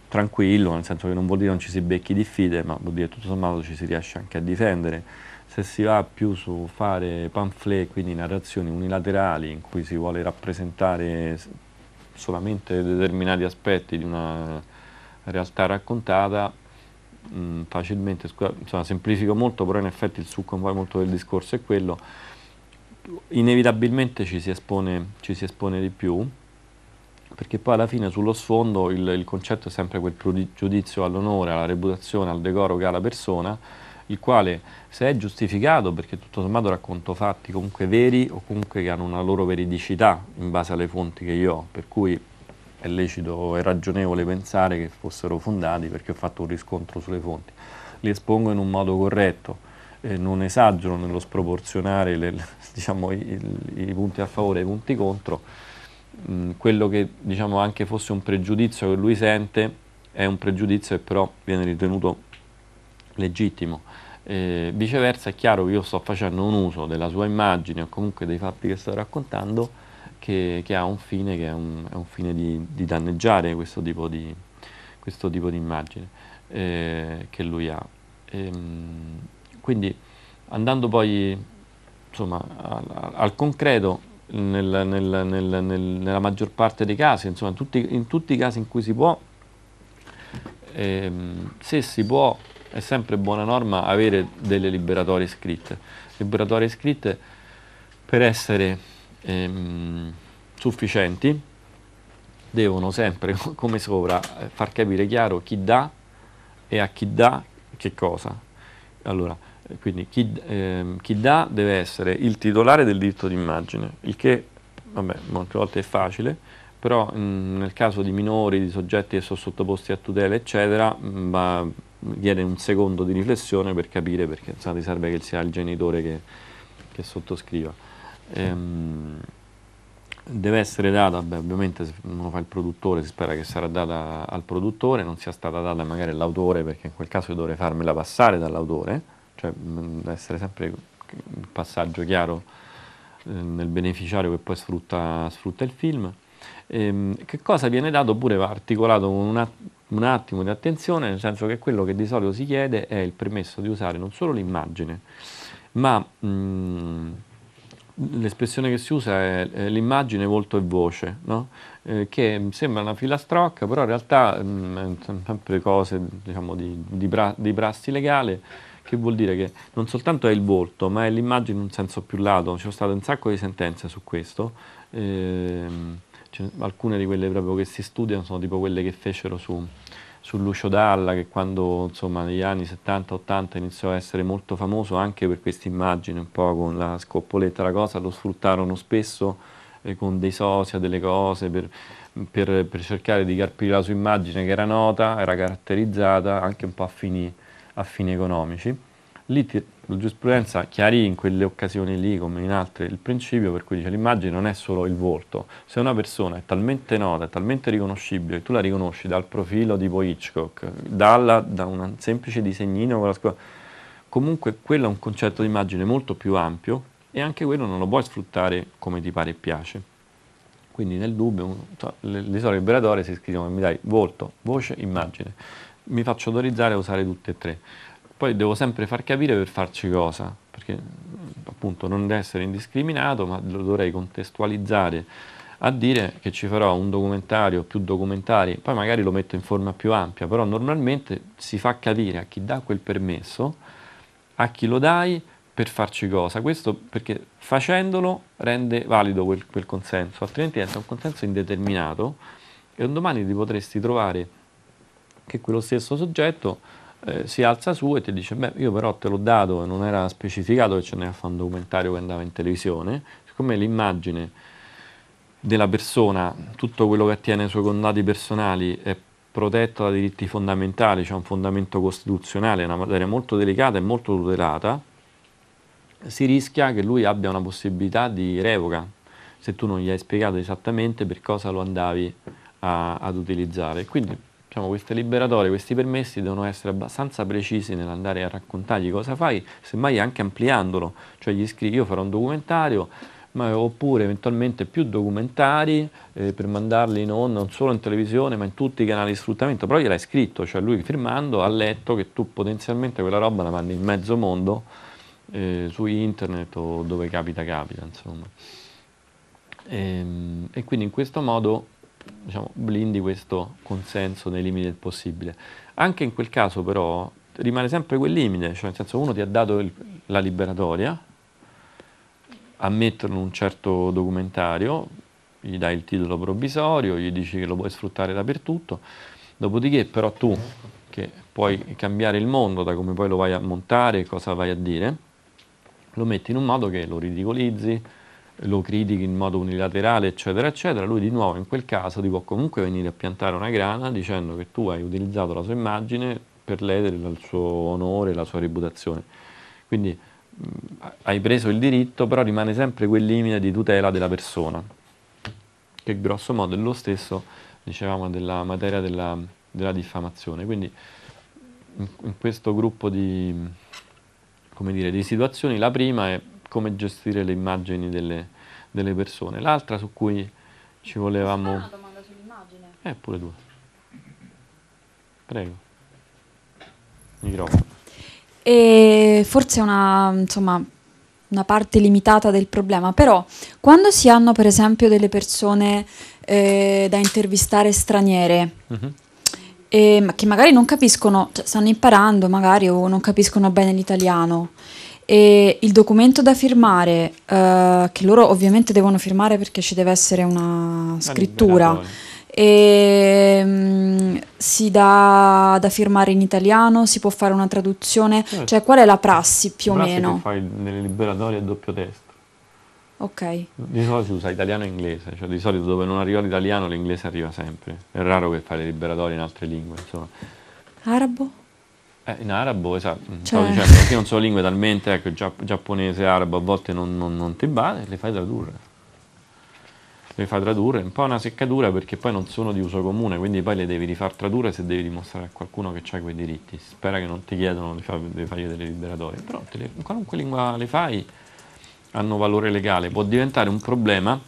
tranquillo, nel senso che non vuol dire non ci si becchi di fide, ma vuol dire tutto sommato ci si riesce anche a difendere se si va più su fare pamphlet, quindi narrazioni unilaterali in cui si vuole rappresentare solamente determinati aspetti di una realtà raccontata, mh, mm, facilmente, insomma, semplifico molto, però in effetti il succo molto del discorso è quello, inevitabilmente ci si espone, ci si espone di più, perché poi alla fine sullo sfondo il, il concetto è sempre quel giudizio all'onore, alla reputazione, al decoro che ha la persona, il quale se è giustificato, perché tutto sommato racconto fatti comunque veri o comunque che hanno una loro veridicità in base alle fonti che io ho, per cui è lecito e ragionevole pensare che fossero fondati perché ho fatto un riscontro sulle fonti, li espongo in un modo corretto, eh, non esagero nello sproporzionare le, diciamo, i, i, punti a favore e i punti contro, mh, mm, quello che diciamo, anche fosse un pregiudizio che lui sente è un pregiudizio che però viene ritenuto legittimo. Eh, viceversa è chiaro che io sto facendo un uso della sua immagine o comunque dei fatti che sto raccontando che, che ha un fine che è un, è un fine di, di, danneggiare questo tipo di, questo tipo di immagine eh, che lui ha. E, ehm, quindi andando poi insomma, al, al concreto, nel, nel, nel, nella maggior parte dei casi, insomma, in tutti, in tutti i casi in cui si può, ehm, se si può è sempre buona norma avere delle liberatorie scritte. Liberatorie scritte per essere ehm, sufficienti devono sempre, come sopra, eh, far capire chiaro chi dà e a chi dà che cosa. Allora, quindi chi, ehm, chi dà deve essere il titolare del diritto d'immagine, il che, vabbè, molte volte è facile, però mh, mm, nel caso di minori, di soggetti che sono sottoposti a tutela, eccetera, mh, mm, va viene un secondo di riflessione per capire perché insomma, ti serve che sia il genitore che, che sottoscriva. Ehm, deve essere data, beh, ovviamente se uno fa il produttore si spera che sarà data al produttore, non sia stata data magari all'autore perché in quel caso dovrei farmela passare dall'autore, cioè mm, deve essere sempre il passaggio chiaro eh, nel beneficiario che poi sfrutta, sfrutta il film. Ehm, che cosa viene dato oppure va articolato con una un attimo di attenzione, nel senso che quello che di solito si chiede è il permesso di usare non solo l'immagine, ma mh, mm, l'espressione che si usa è l'immagine, volto e voce, no? eh, che sembra una filastrocca, però in realtà mh, mm, sono sempre cose diciamo, di, di, pra, di, prassi legale, che vuol dire che non soltanto è il volto, ma è l'immagine in un senso più lato. Ci sono state un sacco di sentenze su questo. Ehm, cioè, alcune di quelle proprio che si studiano sono tipo quelle che fecero su, su Lucio Dalla, che quando insomma, negli anni 70-80 iniziò a essere molto famoso anche per questa immagine, un po' con la scoppoletta, la cosa, lo sfruttarono spesso eh, con dei sosia, delle cose, per, per, per, cercare di carpire la sua immagine che era nota, era caratterizzata anche un po' a fini, a fini economici lì ti, la giurisprudenza chiarì in quelle occasioni lì come in altre il principio per cui dice l'immagine non è solo il volto, se una persona è talmente nota, è talmente riconoscibile che tu la riconosci dal profilo tipo Hitchcock, dalla, da un semplice disegnino con la scuola, comunque quello è un concetto di immagine molto più ampio e anche quello non lo puoi sfruttare come ti pare e piace. Quindi nel dubbio, cioè, le, le liberatorie si scrivono, mi dai volto, voce, immagine, mi faccio autorizzare a usare tutte e tre. Poi devo sempre far capire per farci cosa, perché appunto non deve essere indiscriminato, ma lo dovrei contestualizzare a dire che ci farò un documentario, più documentari, poi magari lo metto in forma più ampia, però normalmente si fa capire a chi dà quel permesso, a chi lo dai per farci cosa, questo perché facendolo rende valido quel, quel consenso, altrimenti diventa un consenso indeterminato e un domani ti potresti trovare che quello stesso soggetto eh, si alza su e ti dice, beh, io però te l'ho dato e non era specificato che ce ne fa un documentario che andava in televisione, siccome l'immagine della persona, tutto quello che attiene ai suoi condati personali è protetto da diritti fondamentali, c'è cioè un fondamento costituzionale, è una materia molto delicata e molto tutelata, si rischia che lui abbia una possibilità di revoca se tu non gli hai spiegato esattamente per cosa lo andavi a, ad utilizzare. Quindi diciamo, queste liberatorie, questi permessi devono essere abbastanza precisi nell'andare a raccontargli cosa fai, semmai anche ampliandolo, cioè gli scrivi io farò un documentario, ma, oppure eventualmente più documentari eh, per mandarli in non solo in televisione ma in tutti i canali di sfruttamento, però gliel'hai scritto, cioè lui firmando ha letto che tu potenzialmente quella roba la mandi in mezzo mondo eh, su internet o dove capita capita insomma. E, ehm, e quindi in questo modo diciamo, blindi questo consenso nei limiti del possibile. Anche in quel caso però rimane sempre quel limite, cioè nel senso uno ti ha dato il, la liberatoria, a metterlo in un certo documentario, gli dai il titolo provvisorio, gli dici che lo puoi sfruttare dappertutto, dopodiché però tu che puoi cambiare il mondo da come poi lo vai a montare, cosa vai a dire, lo metti in un modo che lo ridicolizzi, lo critichi in modo unilaterale, eccetera, eccetera, lui di nuovo in quel caso ti può comunque venire a piantare una grana dicendo che tu hai utilizzato la sua immagine per ledere il suo onore, la sua reputazione. Quindi mh, mm, hai preso il diritto, però rimane sempre quel limite di tutela della persona, che grosso modo è lo stesso, dicevamo, della materia della, della diffamazione. Quindi in, in questo gruppo di, dire, di situazioni la prima è come gestire le immagini delle, delle persone. L'altra su cui ci volevamo... Una domanda sull'immagine. Eh, pure due. Prego. Microfono. E forse una, insomma, una parte limitata del problema, però quando si hanno per esempio delle persone eh, da intervistare straniere, uh-huh. eh, che magari non capiscono, cioè, stanno imparando magari o non capiscono bene l'italiano, e il documento da firmare, eh, che loro ovviamente devono firmare perché ci deve essere una ah, scrittura, e, um, ehm, si dà da firmare in italiano, si può fare una traduzione, certo. cioè qual è la prassi più la o prassi meno? Fai nelle liberatorie a doppio testo. Ok. Di solito si usa italiano e inglese, cioè di solito dove non arriva l'italiano l'inglese arriva sempre. È raro che fai le liberatorie in altre lingue, insomma. Arabo? Eh, in arabo, esatto, cioè. stavo dicendo, perché non sono lingue talmente, ecco, giapponese, arabo, a volte non, non, non ti bada, le fai tradurre. Le fai tradurre, è un po' una seccatura perché poi non sono di uso comune, quindi poi le devi rifar tradurre se devi dimostrare a qualcuno che c'hai quei diritti. Spera che non ti chiedano di, far, di fargli delle liberatorie, però le, qualunque lingua le fai hanno valore legale, può diventare un problema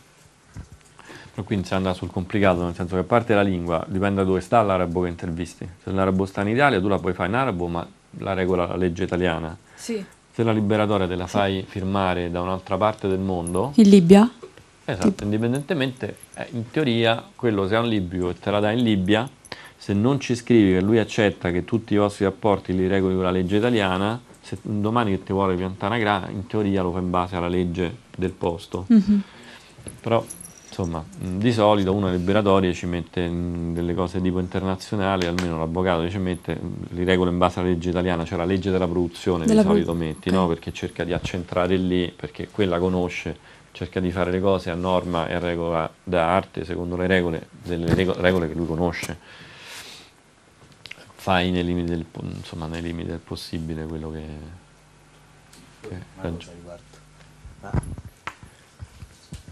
quindi si è andato sul complicato, nel senso che a parte la lingua, dipende da dove sta l'arabo che intervisti. Se l'arabo sta in Italia, tu la puoi fare in arabo, ma la regola la legge italiana. Sì. Se la liberatoria te la fai firmare da un'altra parte del mondo. In Libia? Esatto, tipo. indipendentemente, eh, in teoria, quello se è un libico e te la dai in Libia, se non ci scrivi che lui accetta che tutti i vostri rapporti li regoli con la legge italiana, se domani che ti vuole piantare una grana, in teoria lo fa in base alla legge del posto. Mm-hmm. Però insomma mm, di solito una liberatoria ci mette mm, delle cose tipo internazionali, almeno l'avvocato ci mette, mm, le regole in base alla legge italiana, cioè la legge della produzione della di solito metti, okay. no? perché cerca di accentrare lì, perché quella conosce, cerca di fare le cose a norma e a regola d'arte, secondo le regole, delle regole che lui conosce. Fai nei limiti del, insomma, nei limiti del possibile quello che... che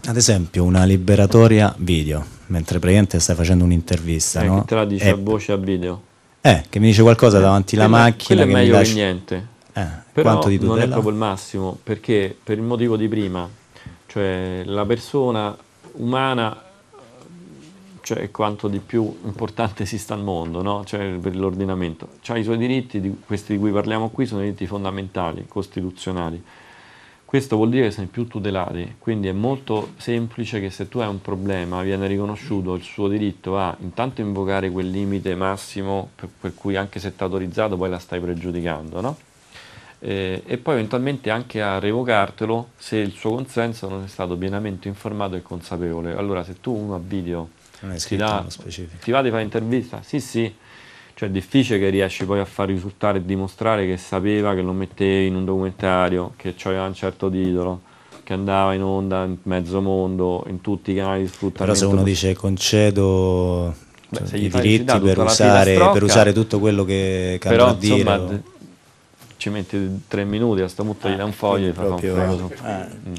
ad esempio una liberatoria video, mentre praticamente stai facendo un'intervista, eh, no? Che te la dice eh, a voce a video. Eh, che mi dice qualcosa eh, davanti alla macchina. Quello è meglio lascia... che niente. Eh, Però non è proprio il massimo, perché per il motivo di prima, cioè la persona umana cioè quanto di più importante esista al mondo, no? cioè, per l'ordinamento. Ha i suoi diritti, di, questi di cui parliamo qui, sono diritti fondamentali, costituzionali. Questo vuol dire che sei più tutelati, quindi è molto semplice che se tu hai un problema viene riconosciuto il suo diritto a intanto invocare quel limite massimo per, per cui anche se ti autorizzato poi la stai pregiudicando, no? eh, e poi eventualmente anche a revocartelo se il suo consenso non è stato pienamente informato e consapevole. Allora se tu uno a video ti, dà, ti va di fare intervista, sì sì, cioè è difficile che riesci poi a far risultare e dimostrare che sapeva che lo mettevi in un documentario, che aveva un certo titolo, che andava in onda in mezzo mondo, in tutti i canali di sfruttamento. Però se uno dice concedo Beh, cioè, i diritti per usare, per usare, tutto quello che però, a dire. Insomma, o... Ci metti tre minuti, a sto punto gli dà un foglio e fa proprio... un mm. eh.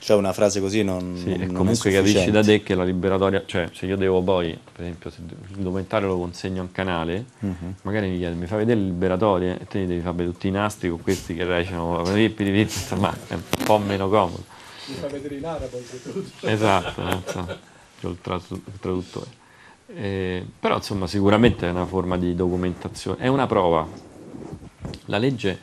Cioè una frase così non... Sì, non comunque capisci da te che la liberatoria, cioè se io devo poi, per esempio, se il documentario lo consegno a un canale, mm-hmm. magari mi chiede, mi fai vedere le liberatorie e te devi fare tutti i nastri con questi che recitano, ma è un po' meno comodo. Mi fa vedere in arabo Esatto, esatto. c'è il traduttore. Eh, però insomma sicuramente è una forma di documentazione, è una prova. La legge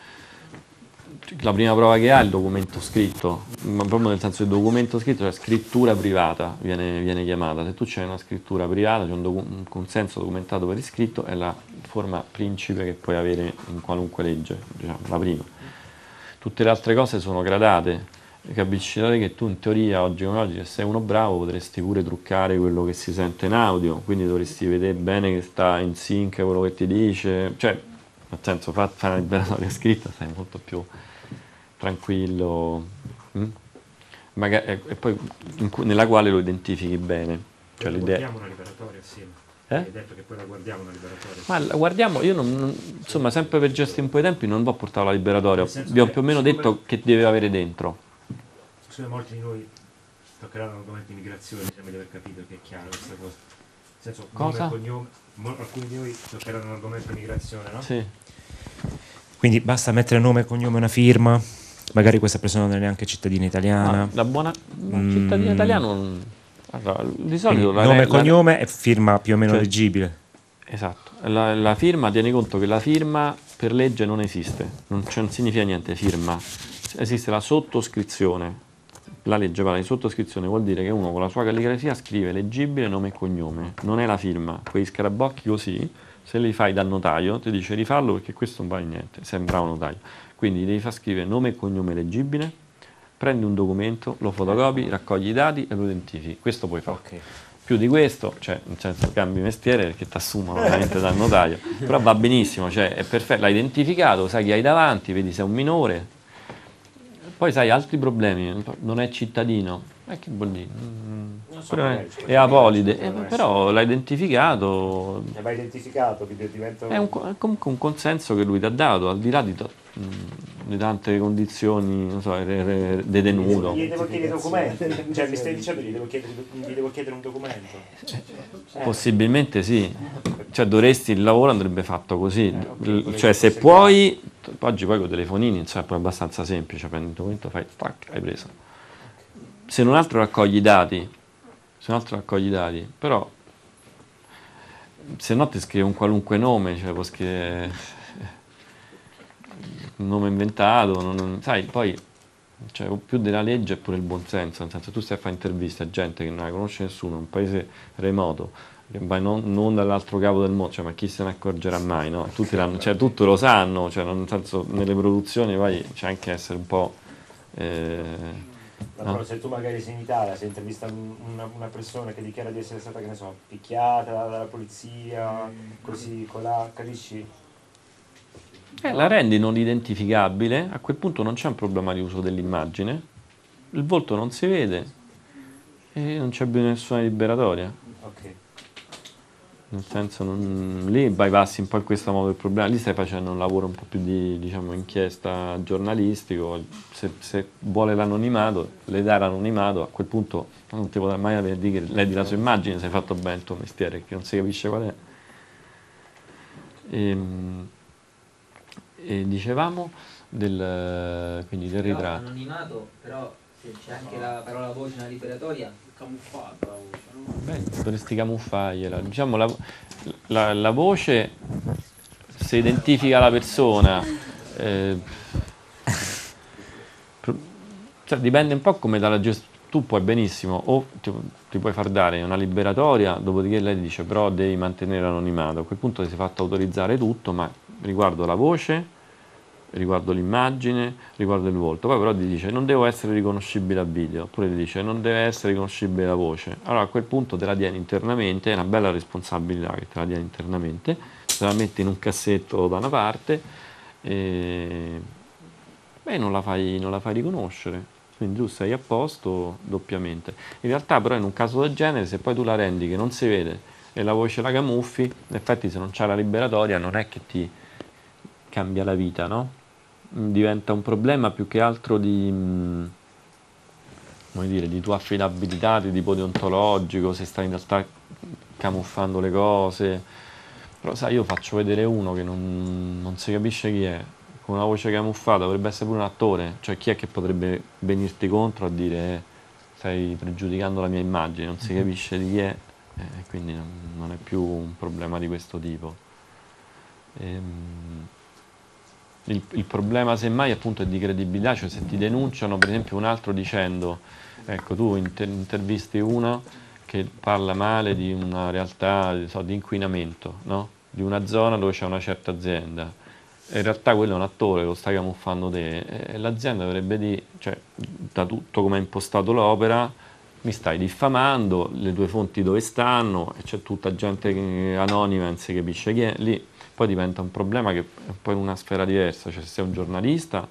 la prima prova che ha è il documento scritto, ma proprio nel senso che documento scritto, cioè scrittura privata viene, viene chiamata. Se tu c'è una scrittura privata, c'è un, docu- un, consenso documentato per iscritto, è la forma principe che puoi avere in qualunque legge, diciamo, la prima. Tutte le altre cose sono gradate, capisci che tu in teoria oggi come oggi se sei uno bravo potresti pure truccare quello che si sente in audio, quindi dovresti vedere bene che sta in sync quello che ti dice, cioè nel senso fare una liberatoria scritta sei molto più tranquillo, mm? magari, e poi cui, nella quale lo identifichi bene. Cioè l'idea... Guardiamo una liberatoria assieme. Eh? Hai detto che poi la guardiamo la liberatoria. Ma la guardiamo, io non, non, insomma, sempre per gestire un po' i tempi, non va a portare la liberatoria. Vi ho più o meno detto me... che deve avere dentro. Siccome molti di noi toccheranno l'argomento di migrazione, sembra di aver capito che è chiaro questa cosa. Nel senso, cosa? Cognome, alcuni di noi toccheranno l'argomento di migrazione, no? Sì. Quindi basta mettere nome, cognome, una firma, magari questa persona non è neanche cittadina italiana. Ma ah, la buona la mm. cittadina italiana Allora, di solito Quindi, nome e cognome la... e firma più o meno cioè, leggibile. Esatto, la, la, firma tieni conto che la firma per legge non esiste, non, cioè, non significa niente firma, esiste la sottoscrizione. La legge parla di sottoscrizione, vuol dire che uno con la sua calligrafia scrive leggibile nome e cognome, non è la firma. Quei scarabocchi così, se li fai dal notaio, ti dice rifallo perché questo non vale niente, sembra un notaio quindi devi far scrivere nome e cognome leggibile, prendi un documento, lo fotocopi, ecco. raccogli i dati e lo identifichi. Questo puoi fare. Okay. Più di questo, cioè, nel senso cambi mestiere perché ti assumono veramente dal notaio, però va benissimo, cioè, è perfetto, l'hai identificato, sai chi hai davanti, vedi se è un minore, poi sai altri problemi, non è cittadino, eh, che vuol dire? Mm, so, è, è apolide, eh, però l'ha identificato. L'ha eh, identificato, quindi diventa... È un, comunque un consenso che lui ti ha dato, al di là di to- Mm, di tante condizioni, non so, re, detenuto. Gli devo chiedere i documenti, cioè mi stai dicendo gli devo chiedere, gli devo chiedere un documento? Eh. Possibilmente sì, cioè dovresti, il lavoro andrebbe fatto così, eh, cioè se puoi, oggi poi con i telefonini cioè, è abbastanza semplice, prendi un documento, fai tac, hai preso. Se non altro raccogli i dati, se non altro raccogli i dati, però se no ti scrivi un qualunque nome, cioè può scrivere un nome inventato, non, non, sai, poi cioè, più della legge è pure il buonsenso, nel senso tu stai a fare interviste a gente che non la conosce nessuno, un paese remoto, che non, non dall'altro capo del mondo, cioè, ma chi se ne accorgerà mai, no? Tutti, cioè, certo. tutti lo sanno, cioè, nel senso nelle produzioni vai, c'è anche essere un po'... Eh, No. se tu magari sei in Italia, sei intervista una, una, persona che dichiara di essere stata, che ne so, picchiata dalla polizia, mm. così, colà, capisci? Eh, la rendi non identificabile, a quel punto non c'è un problema di uso dell'immagine, il volto non si vede e non c'è bisogno di nessuna liberatoria. Okay. Nel senso, non, lì bypassi un po' in questo modo il problema, lì stai facendo un lavoro un po' più di diciamo, inchiesta giornalistico, se, se vuole l'anonimato, le dà l'anonimato, a quel punto non ti potrà mai avere di che lei di la sua immagine, se hai fatto bene il tuo mestiere, che non si capisce qual è. Ehm... E dicevamo del, quindi del ritratto. Però anonimato, però se c'è anche la parola voce nella liberatoria, camuffata la voce. Beh, potresti camuffargliela. Diciamo la, la, la voce se identifica la persona. Eh, cioè, dipende un po' come dalla gestione. Tu puoi benissimo o ti, ti, puoi far dare una liberatoria, dopodiché lei dice però devi mantenere l'anonimato. A quel punto ti sei fatto autorizzare tutto, ma riguardo la voce, riguardo l'immagine, riguardo il volto. Poi però ti dice non devo essere riconoscibile a video, oppure ti dice non deve essere riconoscibile la voce. Allora a quel punto te la tieni internamente, è una bella responsabilità che te la tieni internamente, te la metti in un cassetto da una parte e beh, non, la fai, non la fai riconoscere. Quindi tu sei a posto doppiamente. In realtà però in un caso del genere se poi tu la rendi che non si vede e la voce la camuffi, in effetti se non c'è la liberatoria non è che ti cambia la vita, no? Mm, diventa un problema più che altro di, mm, come dire, di tua affidabilità, di tipo deontologico, se stai in realtà camuffando le cose. Però sai, io faccio vedere uno che non, non si capisce chi è, con una voce camuffata, dovrebbe essere pure un attore, cioè chi è che potrebbe venirti contro a dire eh, stai pregiudicando la mia immagine, non si mhm. capisce di chi è, eh, e quindi non, non è più un problema di questo tipo. Ehm, il, il, problema semmai appunto è di credibilità, cioè se ti denunciano per esempio un altro dicendo, ecco tu inter intervisti uno che parla male di una realtà so, di inquinamento, no? di una zona dove c'è una certa azienda, in realtà quello è un attore che lo sta camuffando te e l'azienda dovrebbe dire, cioè da tutto come ha impostato l'opera, mi stai diffamando, le tue fonti dove stanno, c'è tutta gente anonima, non si capisce chi è lì poi diventa un problema che è poi una sfera diversa, cioè se sei un giornalista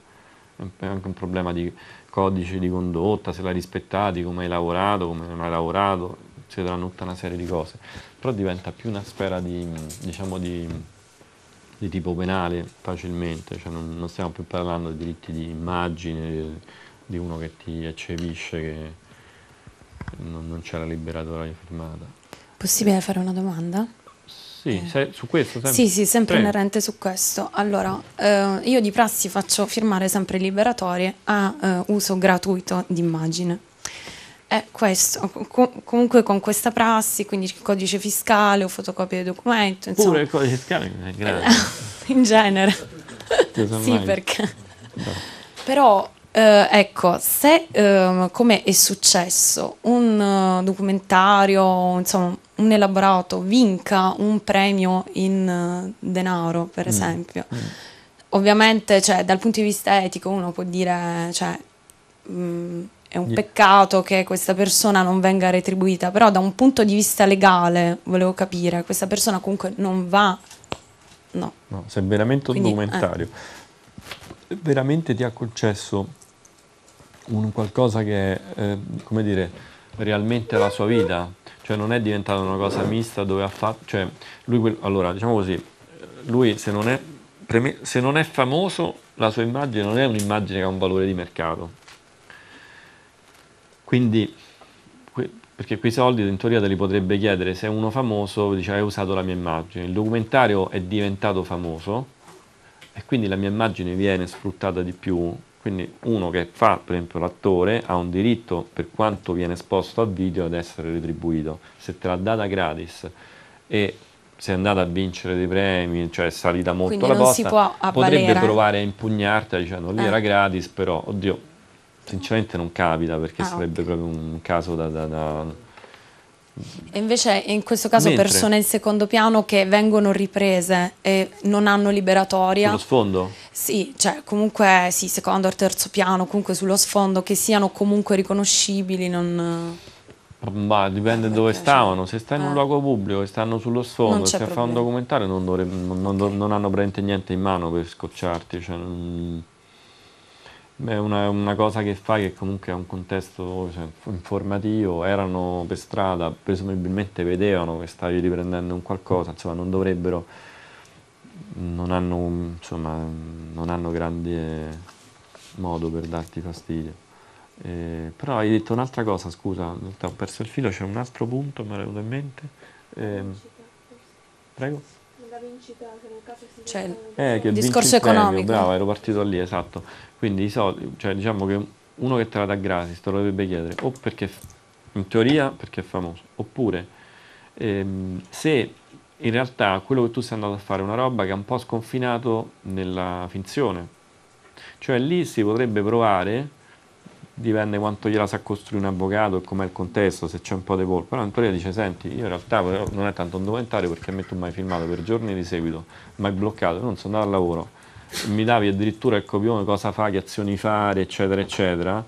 è anche un problema di codice di condotta, se l'hai rispettato, come hai lavorato, come non hai lavorato, si vedranno tutta una serie di cose, però diventa più una sfera di, diciamo di, di tipo penale facilmente, cioè non, non, stiamo più parlando di diritti di immagine, di uno che ti eccepisce che non, non c'è la liberatoria firmata. Possibile fare una domanda? Sì, se, su questo sempre. Sì, sì, sempre Prego. inerente su questo. Allora, eh, io di prassi faccio firmare sempre liberatorie a eh, uso gratuito di immagine. È questo, com- comunque con questa prassi, quindi il codice fiscale o fotocopia di documento, insomma. Pure il codice fiscale è grave. In genere. sì, perché... No. Però Uh, ecco, se uh, come è successo un uh, documentario, insomma un elaborato vinca un premio in eh, denaro, per mm. esempio. Mm. Ovviamente, cioè, dal punto di vista etico, uno può dire, cioè, mh, mm, è un peccato che questa persona non venga retribuita, però da un punto di vista legale, volevo capire, questa persona comunque non va... No. no se veramente un documentario eh. veramente ti ha concesso un qualcosa che eh, come dire, realmente la sua vita, cioè non è diventata una cosa mista dove ha fatto... Cioè, lui, allora, diciamo così, lui se non, è, se non è famoso la sua immagine non è un'immagine che ha un valore di mercato. Quindi, perché quei soldi in teoria te li potrebbe chiedere se uno famoso dice hai usato la mia immagine. Il documentario è diventato famoso e quindi la mia immagine viene sfruttata di più quindi uno che fa, per esempio, l'attore ha un diritto, per quanto viene esposto a video, ad essere retribuito. Se te l'ha data gratis e sei andata a vincere dei premi, cioè è salita molto Quindi la posta, potrebbe provare a impugnarti dicendo lì eh. era gratis, però, oddio, sinceramente non capita perché ah, sarebbe okay. proprio un caso da, da, da e invece in questo caso Mentre... persone in secondo piano che vengono riprese e non hanno liberatoria. Sullo sfondo? Sì, cioè comunque sì, secondo o terzo piano, comunque sullo sfondo, che siano comunque riconoscibili. Non... Ma dipende dove cioè, stavano, se stanno in un eh. luogo pubblico e stanno sullo sfondo, se problema. fa un documentario non, dovrebbe, non, okay. non, hanno praticamente niente in mano per scocciarti. Cioè, non... Beh, una, una, cosa che fai che comunque è un contesto cioè, informativo, erano per strada, presumibilmente vedevano che stavi riprendendo un qualcosa, insomma non dovrebbero, non hanno, insomma, non hanno grande modo per darti fastidio. Eh, però hai detto un'altra cosa, scusa, in realtà ho perso il filo, c'è un altro punto, mi è venuto in mente. Eh, prego. La vincita, che nel caso si... Cioè, eh, che il discorso economico. Premio, bravo, ero partito lì, esatto. Quindi i soldi, cioè diciamo che uno che te la dà gratis te lo dovrebbe chiedere o perché in teoria perché è famoso, oppure ehm, se in realtà quello che tu sei andato a fare è una roba che è un po' sconfinato nella finzione. Cioè lì si potrebbe provare, dipende quanto gliela sa costruire un avvocato e com'è il contesto, se c'è un po' di polpa però in teoria dice senti, io in realtà non è tanto un documentario perché a me tu mi hai filmato per giorni di seguito, mi hai bloccato, non sono andato al lavoro, mi davi addirittura il copione cosa fa, che azioni fare, eccetera, eccetera,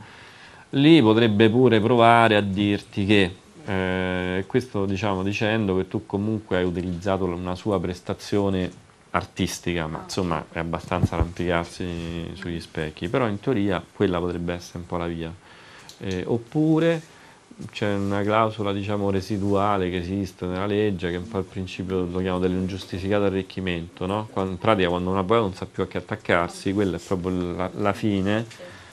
lì potrebbe pure provare a dirti che eh, questo diciamo dicendo che tu comunque hai utilizzato una sua prestazione artistica, ma insomma è abbastanza arrampicarsi sugli specchi, però in teoria quella potrebbe essere un po' la via. Eh, oppure c'è una clausola diciamo, residuale che esiste nella legge che fa il principio lo chiamo dell'ingiustificato arricchimento, no? quando, in pratica quando una boia non sa più a che attaccarsi, quella è proprio la, la fine,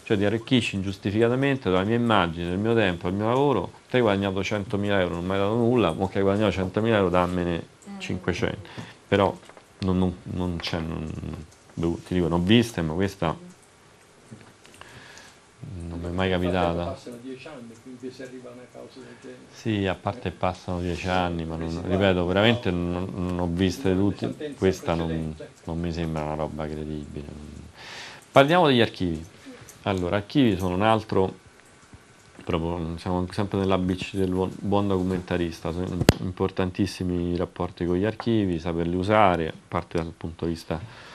cioè ti arricchisci ingiustificatamente dalla mia immagine, del mio tempo, del mio lavoro, te hai guadagnato 100.000 euro, non mi hai dato nulla, ma che hai guadagnato 100.000 euro dammene 500, però non, non, non c'è, non, boh, ti dico, non ho visto, ma questa non mi è mai capitata. Passano 10 anni dubbio se arriva una causa del genere. Sì, a parte eh. passano dieci anni, ma non, ripeto, veramente non, non ho visto tutti, questa non, non, ecco. mi sembra una roba credibile. Parliamo degli archivi. Allora, archivi sono un altro, proprio, siamo sempre nella bici del buon documentarista, sono importantissimi i rapporti con gli archivi, saperli usare, a parte dal punto di vista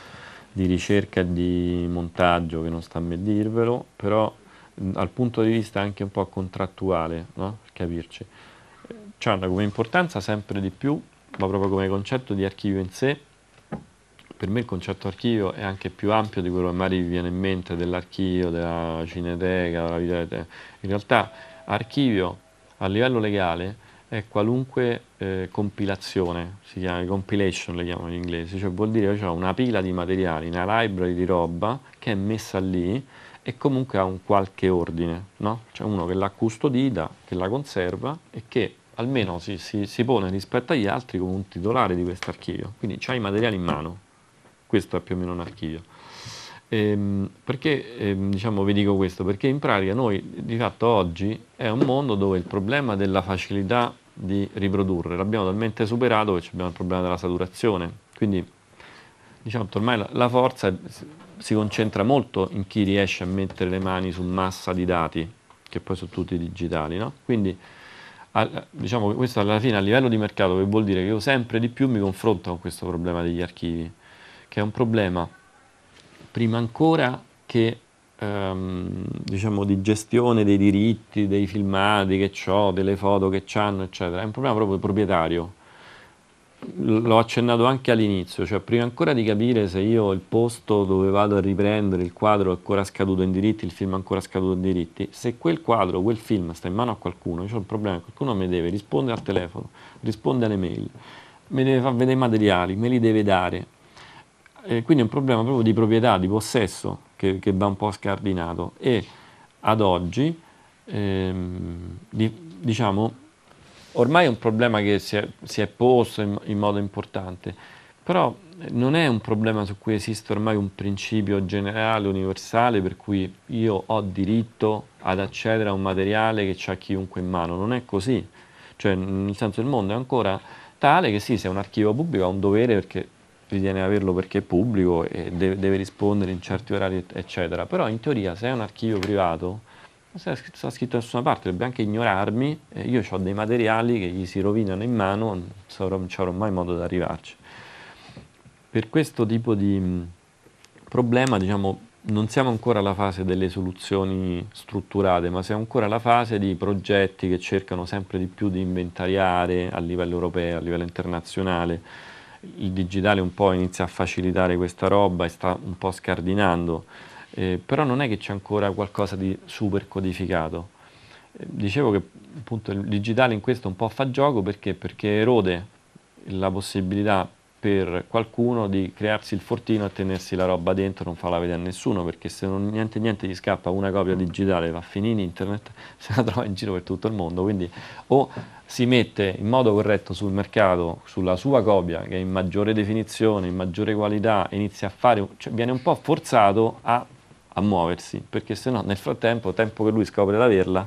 di ricerca e di montaggio che non sta a me dirvelo, però dal punto di vista anche un po' contrattuale, no? per capirci, ci hanno come importanza sempre di più, ma proprio come concetto di archivio in sé, per me il concetto archivio è anche più ampio di quello che magari vi viene in mente dell'archivio, della cineteca, della videoteca. In realtà archivio a livello legale è qualunque eh, compilazione, si chiama compilation le chiamano in inglese, cioè vuol dire che ho una pila di materiali, una library di roba che è messa lì e comunque ha un qualche ordine, no? c'è uno che l'ha custodita, che la conserva e che almeno si, si, si pone rispetto agli altri come un titolare di questo archivio, quindi c'ha i materiali in mano, questo è più o meno un archivio. Ehm, perché ehm, diciamo, vi dico questo? Perché in pratica noi di fatto oggi è un mondo dove il problema della facilità di riprodurre l'abbiamo talmente superato che abbiamo il problema della saturazione, quindi diciamo ormai la, la forza si concentra molto in chi riesce a mettere le mani su massa di dati, che poi sono tutti digitali, no? Quindi al, diciamo questo alla fine a livello di mercato che vuol dire che io sempre di più mi confronto con questo problema degli archivi, che è un problema prima ancora che ehm, diciamo di gestione dei diritti, dei filmati che ho, delle foto che hanno, eccetera, è un problema proprio proprietario l'ho accennato anche all'inizio, cioè prima ancora di capire se io ho il posto dove vado a riprendere il quadro ancora scaduto in diritti, il film ancora scaduto in diritti, se quel quadro, quel film sta in mano a qualcuno, io ho un problema, qualcuno mi deve rispondere al telefono, risponde alle mail, mi deve far vedere i materiali, me li deve dare. E quindi è un problema proprio di proprietà, di possesso che, che va un po' scardinato e ad oggi ehm, di, diciamo ormai è un problema che si è, si è posto in, in, modo importante, però non è un problema su cui esiste ormai un principio generale, universale, per cui io ho diritto ad accedere a un materiale che c'ha chiunque in mano, non è così, cioè nel senso il mondo è ancora tale che sì, se è un archivio pubblico ha un dovere perché ritiene averlo perché è pubblico e deve, deve rispondere in certi orari, eccetera, però in teoria se è un archivio privato sarà se sta scritto da nessuna parte, dovrebbe anche ignorarmi, eh, io ho dei materiali che gli si rovinano in mano, non, ci avrò mai modo di arrivarci. Per questo tipo di mm, problema, diciamo, non siamo ancora alla fase delle soluzioni strutturate, ma siamo ancora alla fase di progetti che cercano sempre di più di inventariare a livello europeo, a livello internazionale. Il digitale un po' inizia a facilitare questa roba e sta un po' scardinando eh, però non è che c'è ancora qualcosa di super codificato. Eh, dicevo che appunto il digitale in questo un po' fa gioco perché? perché erode la possibilità per qualcuno di crearsi il fortino e tenersi la roba dentro, non farla vedere a nessuno, perché se non, niente niente gli scappa una copia mm. digitale, va a finire in internet, se la trova in giro per tutto il mondo, quindi o si mette in modo corretto sul mercato, sulla sua copia, che è in maggiore definizione, in maggiore qualità, inizia a fare, cioè viene un po' forzato a a muoversi, perché se no nel frattempo, tempo che lui scopre di averla,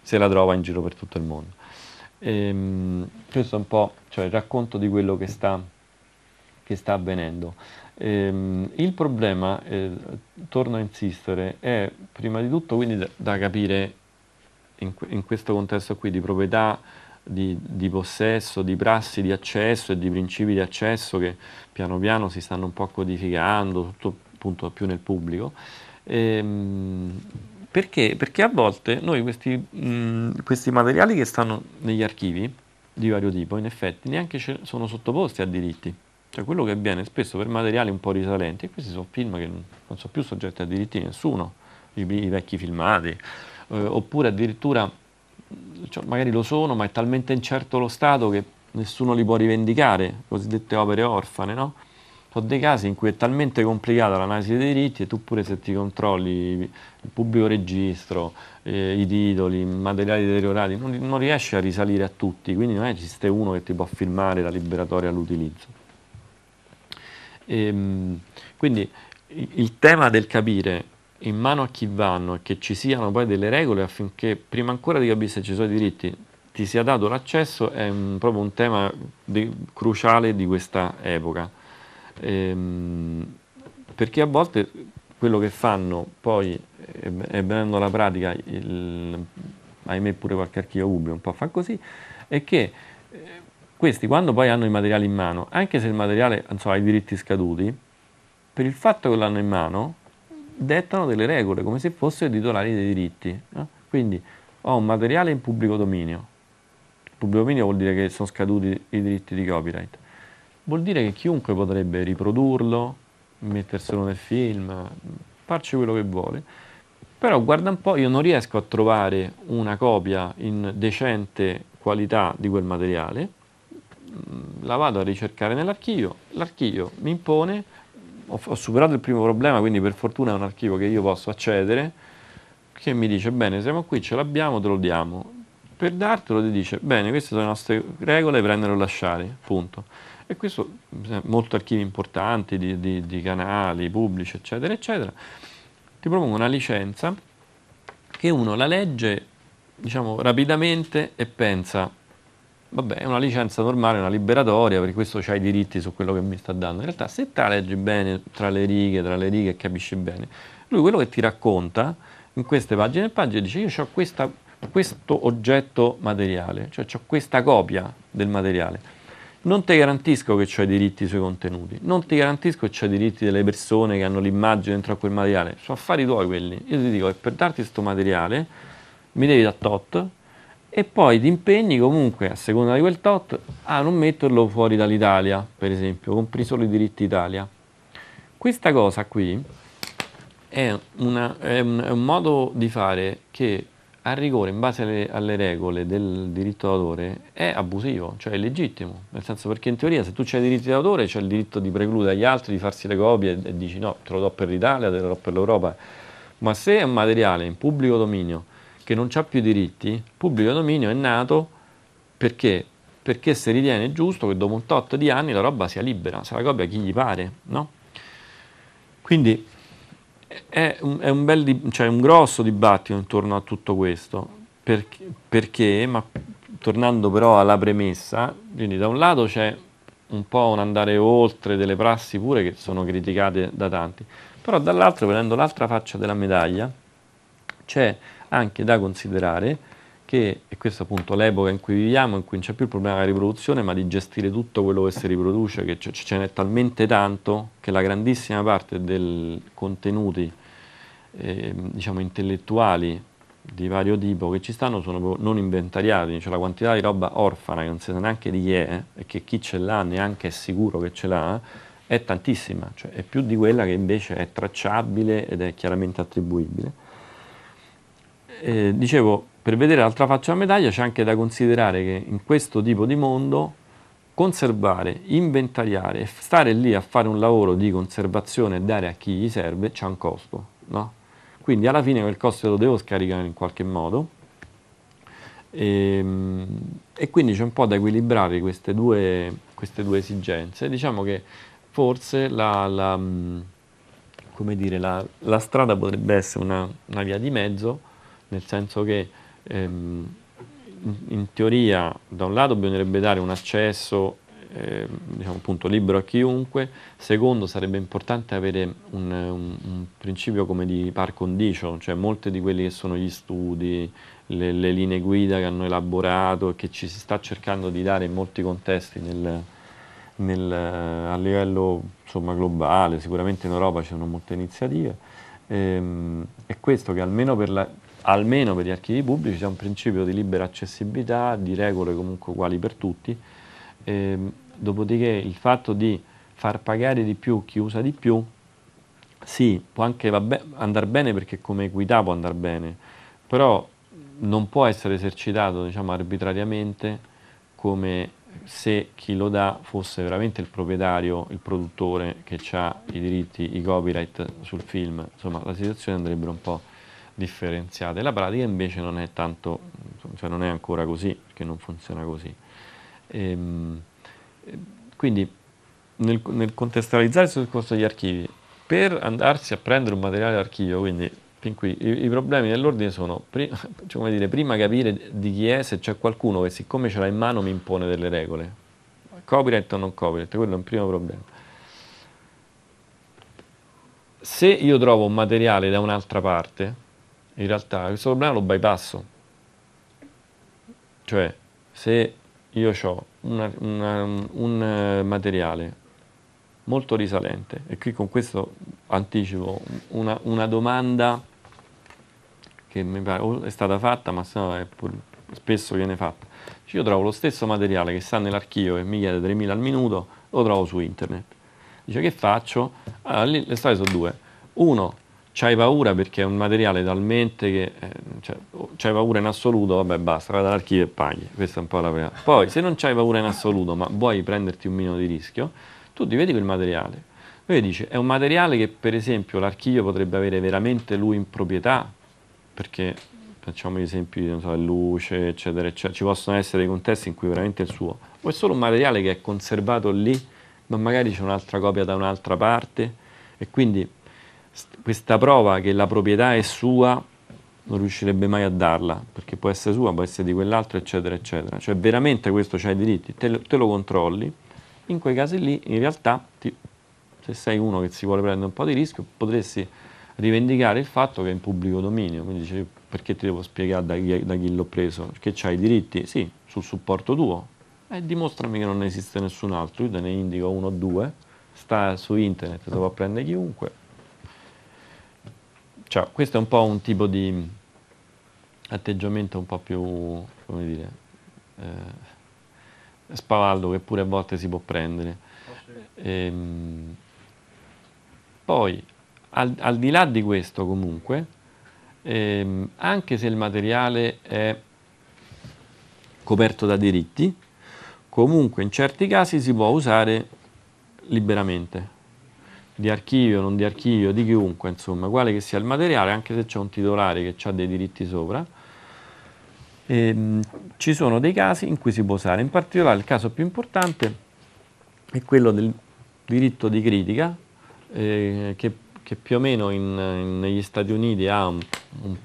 se la trova in giro per tutto il mondo. E, ehm, questo è un po' cioè, il racconto di quello che sta, che sta avvenendo. E, ehm, il problema, eh, torno a insistere, è prima di tutto quindi da, da capire in, in, questo contesto qui di proprietà, di, di, possesso, di prassi di accesso e di principi di accesso che piano piano si stanno un po' codificando, tutto appunto più nel pubblico, Ehm, perché? Perché a volte noi questi, mh, mm, questi, materiali che stanno negli archivi di vario tipo, in effetti, neanche sono sottoposti a diritti. Cioè quello che avviene spesso per materiali un po' risalenti, e questi sono film che non sono più soggetti a diritti di nessuno, i, i vecchi filmati, eh, oppure addirittura cioè magari lo sono, ma è talmente incerto lo Stato che nessuno li può rivendicare, cosiddette opere orfane, no? ho dei casi in cui è talmente complicata l'analisi dei diritti e tu pure se ti controlli il pubblico registro, eh, i titoli, i materiali deteriorati, non, non, riesci a risalire a tutti, quindi non esiste uno che ti può firmare da liberatorio all'utilizzo. Ehm, quindi il tema del capire in mano a chi vanno e che ci siano poi delle regole affinché prima ancora di capire se ci sono i diritti ti sia dato l'accesso è un, proprio un tema di, cruciale di questa epoca. Ehm, perché a volte quello che fanno poi, eh, e venendo alla pratica, il, ahimè pure qualche archivio pubblico un po' fa così, è che eh, questi quando poi hanno i materiali in mano, anche se il materiale insomma, ha i diritti scaduti, per il fatto che l'hanno in mano, dettano delle regole come se fossero titolari dei diritti. No? Quindi ho un materiale in pubblico dominio, pubblico dominio vuol dire che sono scaduti i diritti di copyright, vuol dire che chiunque potrebbe riprodurlo, metterselo nel film, farci quello che vuole. Però guarda un po', io non riesco a trovare una copia in decente qualità di quel materiale, mm, la vado a ricercare nell'archivio, l'archivio mi impone, ho, ho superato il primo problema, quindi per fortuna è un archivio che io posso accedere, che mi dice bene, siamo qui, ce l'abbiamo, te lo diamo. Per dartelo ti dice bene, queste sono le nostre regole, prendere o lasciare, punto. E questo, molti archivi importanti di, di, di canali pubblici, eccetera, eccetera, ti propongo una licenza che uno la legge, diciamo, rapidamente e pensa, vabbè, è una licenza normale, una liberatoria, perché questo ha i diritti su quello che mi sta dando. In realtà, se te la leggi bene tra le righe, tra le righe, capisci bene, lui quello che ti racconta in queste pagine e pagine dice io ho questa, questo oggetto materiale, cioè ho questa copia del materiale non ti garantisco che ho i diritti sui contenuti, non ti garantisco che ho i diritti delle persone che hanno l'immagine dentro a quel materiale, sono affari tuoi quelli. Io ti dico che per darti questo materiale mi devi da tot e poi ti impegni comunque a seconda di quel tot a non metterlo fuori dall'Italia, per esempio, solo i diritti Italia. Questa cosa qui è, una, è un, è un modo di fare che a rigore, in base alle, alle regole del diritto d'autore, è abusivo, cioè è legittimo. Nel senso perché in teoria se tu c'hai diritti d'autore c'è il diritto di precludere agli altri di farsi le copie e, e dici no, te lo do per l'Italia, te lo do per l'Europa. Ma se è un materiale in pubblico dominio che non ha più diritti, pubblico dominio è nato perché perché si ritiene giusto che dopo un tot di anni la roba sia libera, se la copia chi gli pare, no? Quindi è un, è un, bel, cioè un grosso dibattito intorno a tutto questo, perché, perché, ma tornando però alla premessa, quindi da un lato c'è un po' un andare oltre delle prassi pure che sono criticate da tanti, però dall'altro, vedendo l'altra faccia della medaglia, c'è anche da considerare che è questo appunto l'epoca in cui viviamo, in cui non c'è più il problema della riproduzione, ma di gestire tutto quello che si riproduce, che c- ce n'è talmente tanto che la grandissima parte dei contenuti eh, diciamo, intellettuali di vario tipo che ci stanno sono non inventariati, cioè la quantità di roba orfana che non si sa neanche di chi è e che chi ce l'ha neanche è sicuro che ce l'ha, è tantissima, cioè è più di quella che invece è tracciabile ed è chiaramente attribuibile eh, dicevo, per vedere l'altra faccia della medaglia c'è anche da considerare che in questo tipo di mondo conservare, inventariare e stare lì a fare un lavoro di conservazione e dare a chi gli serve c'è un costo, no? Quindi alla fine quel costo lo devo scaricare in qualche modo e, ehm, e quindi c'è un po' da equilibrare queste due, queste due esigenze. Diciamo che forse la, la, mm, dire, la, la strada potrebbe essere una, una via di mezzo nel senso che ehm, in teoria da un lato bisognerebbe dare un accesso eh, diciamo, appunto, libero a chiunque, secondo sarebbe importante avere un, un, un, principio come di par condicio, cioè molti di quelli che sono gli studi, le, le, linee guida che hanno elaborato e che ci si sta cercando di dare in molti contesti nel, nel, a livello insomma, globale, sicuramente in Europa ci sono molte iniziative, ehm, è questo che almeno per la, almeno per gli archivi pubblici c'è un principio di libera accessibilità, di regole comunque uguali per tutti, eh, dopodiché il fatto di far pagare di più chi usa di più, sì, può anche be andare bene perché come equità può andare bene, però non può essere esercitato diciamo, arbitrariamente come se chi lo dà fosse veramente il proprietario, il produttore che ha i diritti, i copyright sul film, insomma la situazione andrebbe un po' differenziate. La pratica invece non è tanto, cioè non è ancora così, perché non funziona così. E, ehm, quindi nel, nel contestualizzare il discorso degli archivi, per andarsi a prendere un materiale d'archivio, quindi fin qui i, i problemi dell'ordine sono prima, cioè dire, prima capire di chi è, se c'è qualcuno che siccome ce l'ha in mano mi impone delle regole. Copyright o non copyright, quello è un primo problema se io trovo un materiale da un'altra parte, in realtà questo problema lo bypasso. Cioè, se io ho una, una, un eh, materiale molto risalente e qui con questo anticipo una, una domanda che mi pare è stata fatta, ma se no è pur, spesso viene fatta. Cioè, io trovo lo stesso materiale che sta nell'archivio e mi chiede 3.000 al minuto, lo trovo su internet. Dice che faccio? Allora, ah, lì, le strade sono due. Uno, c'hai paura perché è un materiale talmente che eh, cioè, c'hai paura in assoluto, vabbè basta, vai dall'archivio e paghi, questa è un po' la prima. Poi se non c'hai paura in assoluto ma vuoi prenderti un minimo di rischio, tu ti vedi quel materiale, lui dice è un materiale che per esempio l'archivio potrebbe avere veramente lui in proprietà, perché facciamo gli esempi di so, luce eccetera eccetera, ci possono essere dei contesti in cui veramente è il suo, o è solo un materiale che è conservato lì ma magari c'è un'altra copia da un'altra parte e quindi questa prova che la proprietà è sua non riuscirebbe mai a darla, perché può essere sua, può essere di quell'altro, eccetera, eccetera. Cioè veramente questo c'ha i diritti, te lo, te lo, controlli, in quei casi lì in realtà ti, se sei uno che si vuole prendere un po' di rischio potresti rivendicare il fatto che è in pubblico dominio, quindi dici perché ti devo spiegare da chi, da chi l'ho preso, perché c'hai i diritti, sì, sul supporto tuo, e dimostrami che non esiste nessun altro, io te ne indico uno o due, sta su internet, lo può prendere chiunque, cioè, questo è un po' un tipo di atteggiamento un po' più, come dire, eh, spavaldo che pure a volte si può prendere. E, ehm, poi, al, al, di là di questo comunque, ehm, anche se il materiale è coperto da diritti, comunque in certi casi si può usare liberamente di archivio, non di archivio, di chiunque, insomma, quale che sia il materiale, anche se c'è un titolare che ha dei diritti sopra, ehm, ci sono dei casi in cui si può usare. In particolare il caso più importante è quello del diritto di critica, eh, che, che, più o meno in, in, negli Stati Uniti ha un,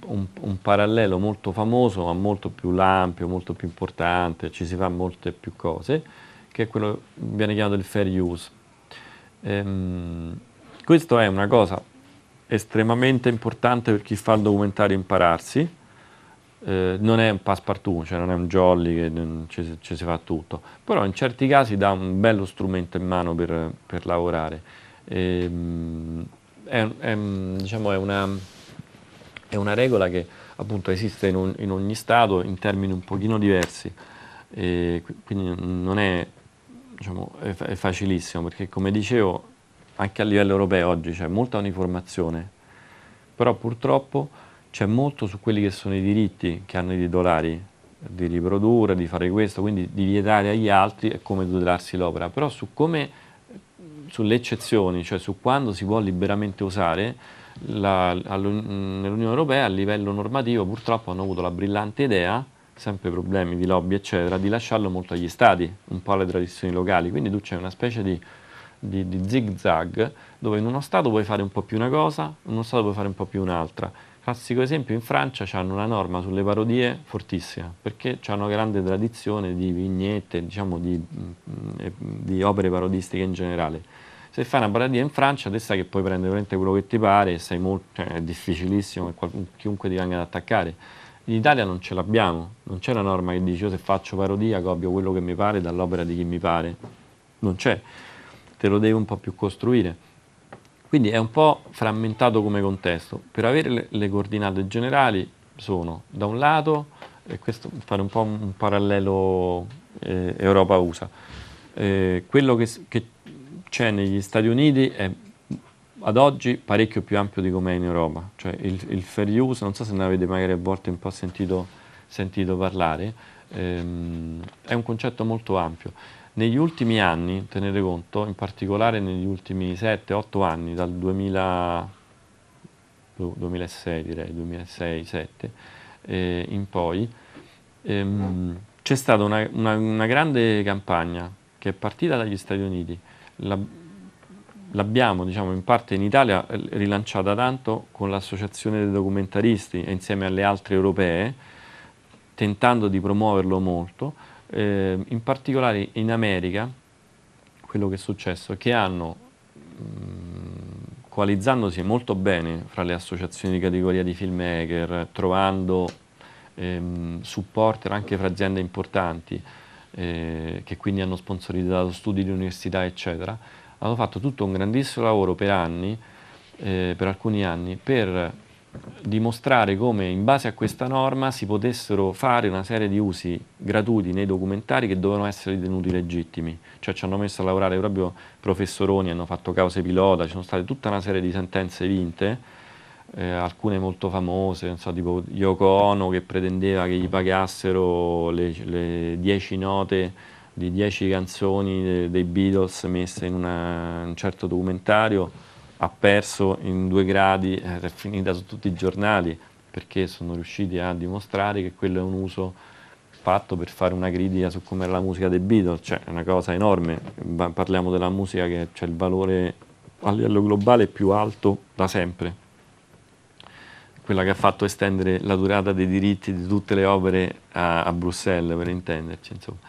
un, un, parallelo molto famoso, ma molto più ampio, molto più importante, ci si fa molte più cose, che è quello che viene chiamato il fair use Ehm, questa è una cosa estremamente importante per chi fa il documentario impararsi. Eh, non è un passepartout, cioè non è un jolly che ci, si fa tutto, però in certi casi dà un bello strumento in mano per, per lavorare. E, ehm, è, è, diciamo, è, una, è, una, regola che appunto esiste in, un, in, ogni stato in termini un pochino diversi, e, quindi non è diciamo, è, è, facilissimo perché come dicevo anche a livello europeo oggi c'è molta uniformazione, però purtroppo c'è molto su quelli che sono i diritti che hanno i titolari di riprodurre, di fare questo, quindi di vietare agli altri e come tutelarsi l'opera, però su come, sulle eccezioni, cioè su quando si può liberamente usare, nell'Unione Europea a livello normativo purtroppo hanno avuto la brillante idea sempre problemi di lobby eccetera, di lasciarlo molto agli stati, un po' alle tradizioni locali, quindi tu c'è una specie di, di, di zig dove in uno Stato puoi fare un po' più una cosa, in uno Stato puoi fare un po' più un'altra. Classico esempio, in Francia hanno una norma sulle parodie fortissima, perché c'è una grande tradizione di vignette, diciamo di, mm, mm, di opere parodistiche in generale se fai una parodia in Francia te sai che puoi prendere quello che ti pare sei molto, cioè, è difficilissimo che chiunque ti venga ad attaccare in Italia non ce l'abbiamo, non c'è una norma che dice io se faccio parodia copio quello che mi pare dall'opera di chi mi pare, non c'è, te lo devi un po' più costruire. Quindi è un po' frammentato come contesto. Per avere le, le coordinate generali sono, da un lato, e questo fare un po' un parallelo eh, Europa USA, eh, quello che, che c'è negli Stati Uniti è ad oggi parecchio più ampio di come è in Europa, cioè il, il, fair use, non so se ne avete magari a volte un po' sentito, sentito parlare, ehm, è un concetto molto ampio. Negli ultimi anni, tenete conto, in particolare negli ultimi 7-8 anni, dal 2000, 2006 boh, direi, 2006-2007 eh, in poi, ehm, c'è stata una, una, una, grande campagna che è partita dagli Stati Uniti. La, l'abbiamo diciamo, in parte in Italia eh, rilanciata tanto con l'associazione dei documentaristi e insieme alle altre europee, tentando di promuoverlo molto, eh, in particolare in America quello che è successo è che hanno, mh, mm, coalizzandosi molto bene fra le associazioni di categoria di filmmaker, trovando ehm, supporter anche fra aziende importanti, eh, che quindi hanno sponsorizzato studi di università, eccetera, avevo fatto tutto un grandissimo lavoro per anni, eh, per alcuni anni, per dimostrare come in base a questa norma si potessero fare una serie di usi gratuiti nei documentari che dovevano essere ritenuti legittimi, cioè ci hanno messo a lavorare proprio professoroni, hanno fatto cause pilota, ci sono state tutta una serie di sentenze vinte, eh, alcune molto famose, so, tipo Yoko Ono che pretendeva che gli pagassero le dieci note di dieci canzoni dei Beatles messe in una, un certo documentario ha perso in due gradi, è finita su tutti i giornali perché sono riusciti a dimostrare che quello è un uso fatto per fare una critica su com'era la musica dei Beatles, cioè è una cosa enorme, parliamo della musica che c'è il valore a livello globale più alto da sempre, quella che ha fatto estendere la durata dei diritti di tutte le opere a, a Bruxelles per intenderci insomma.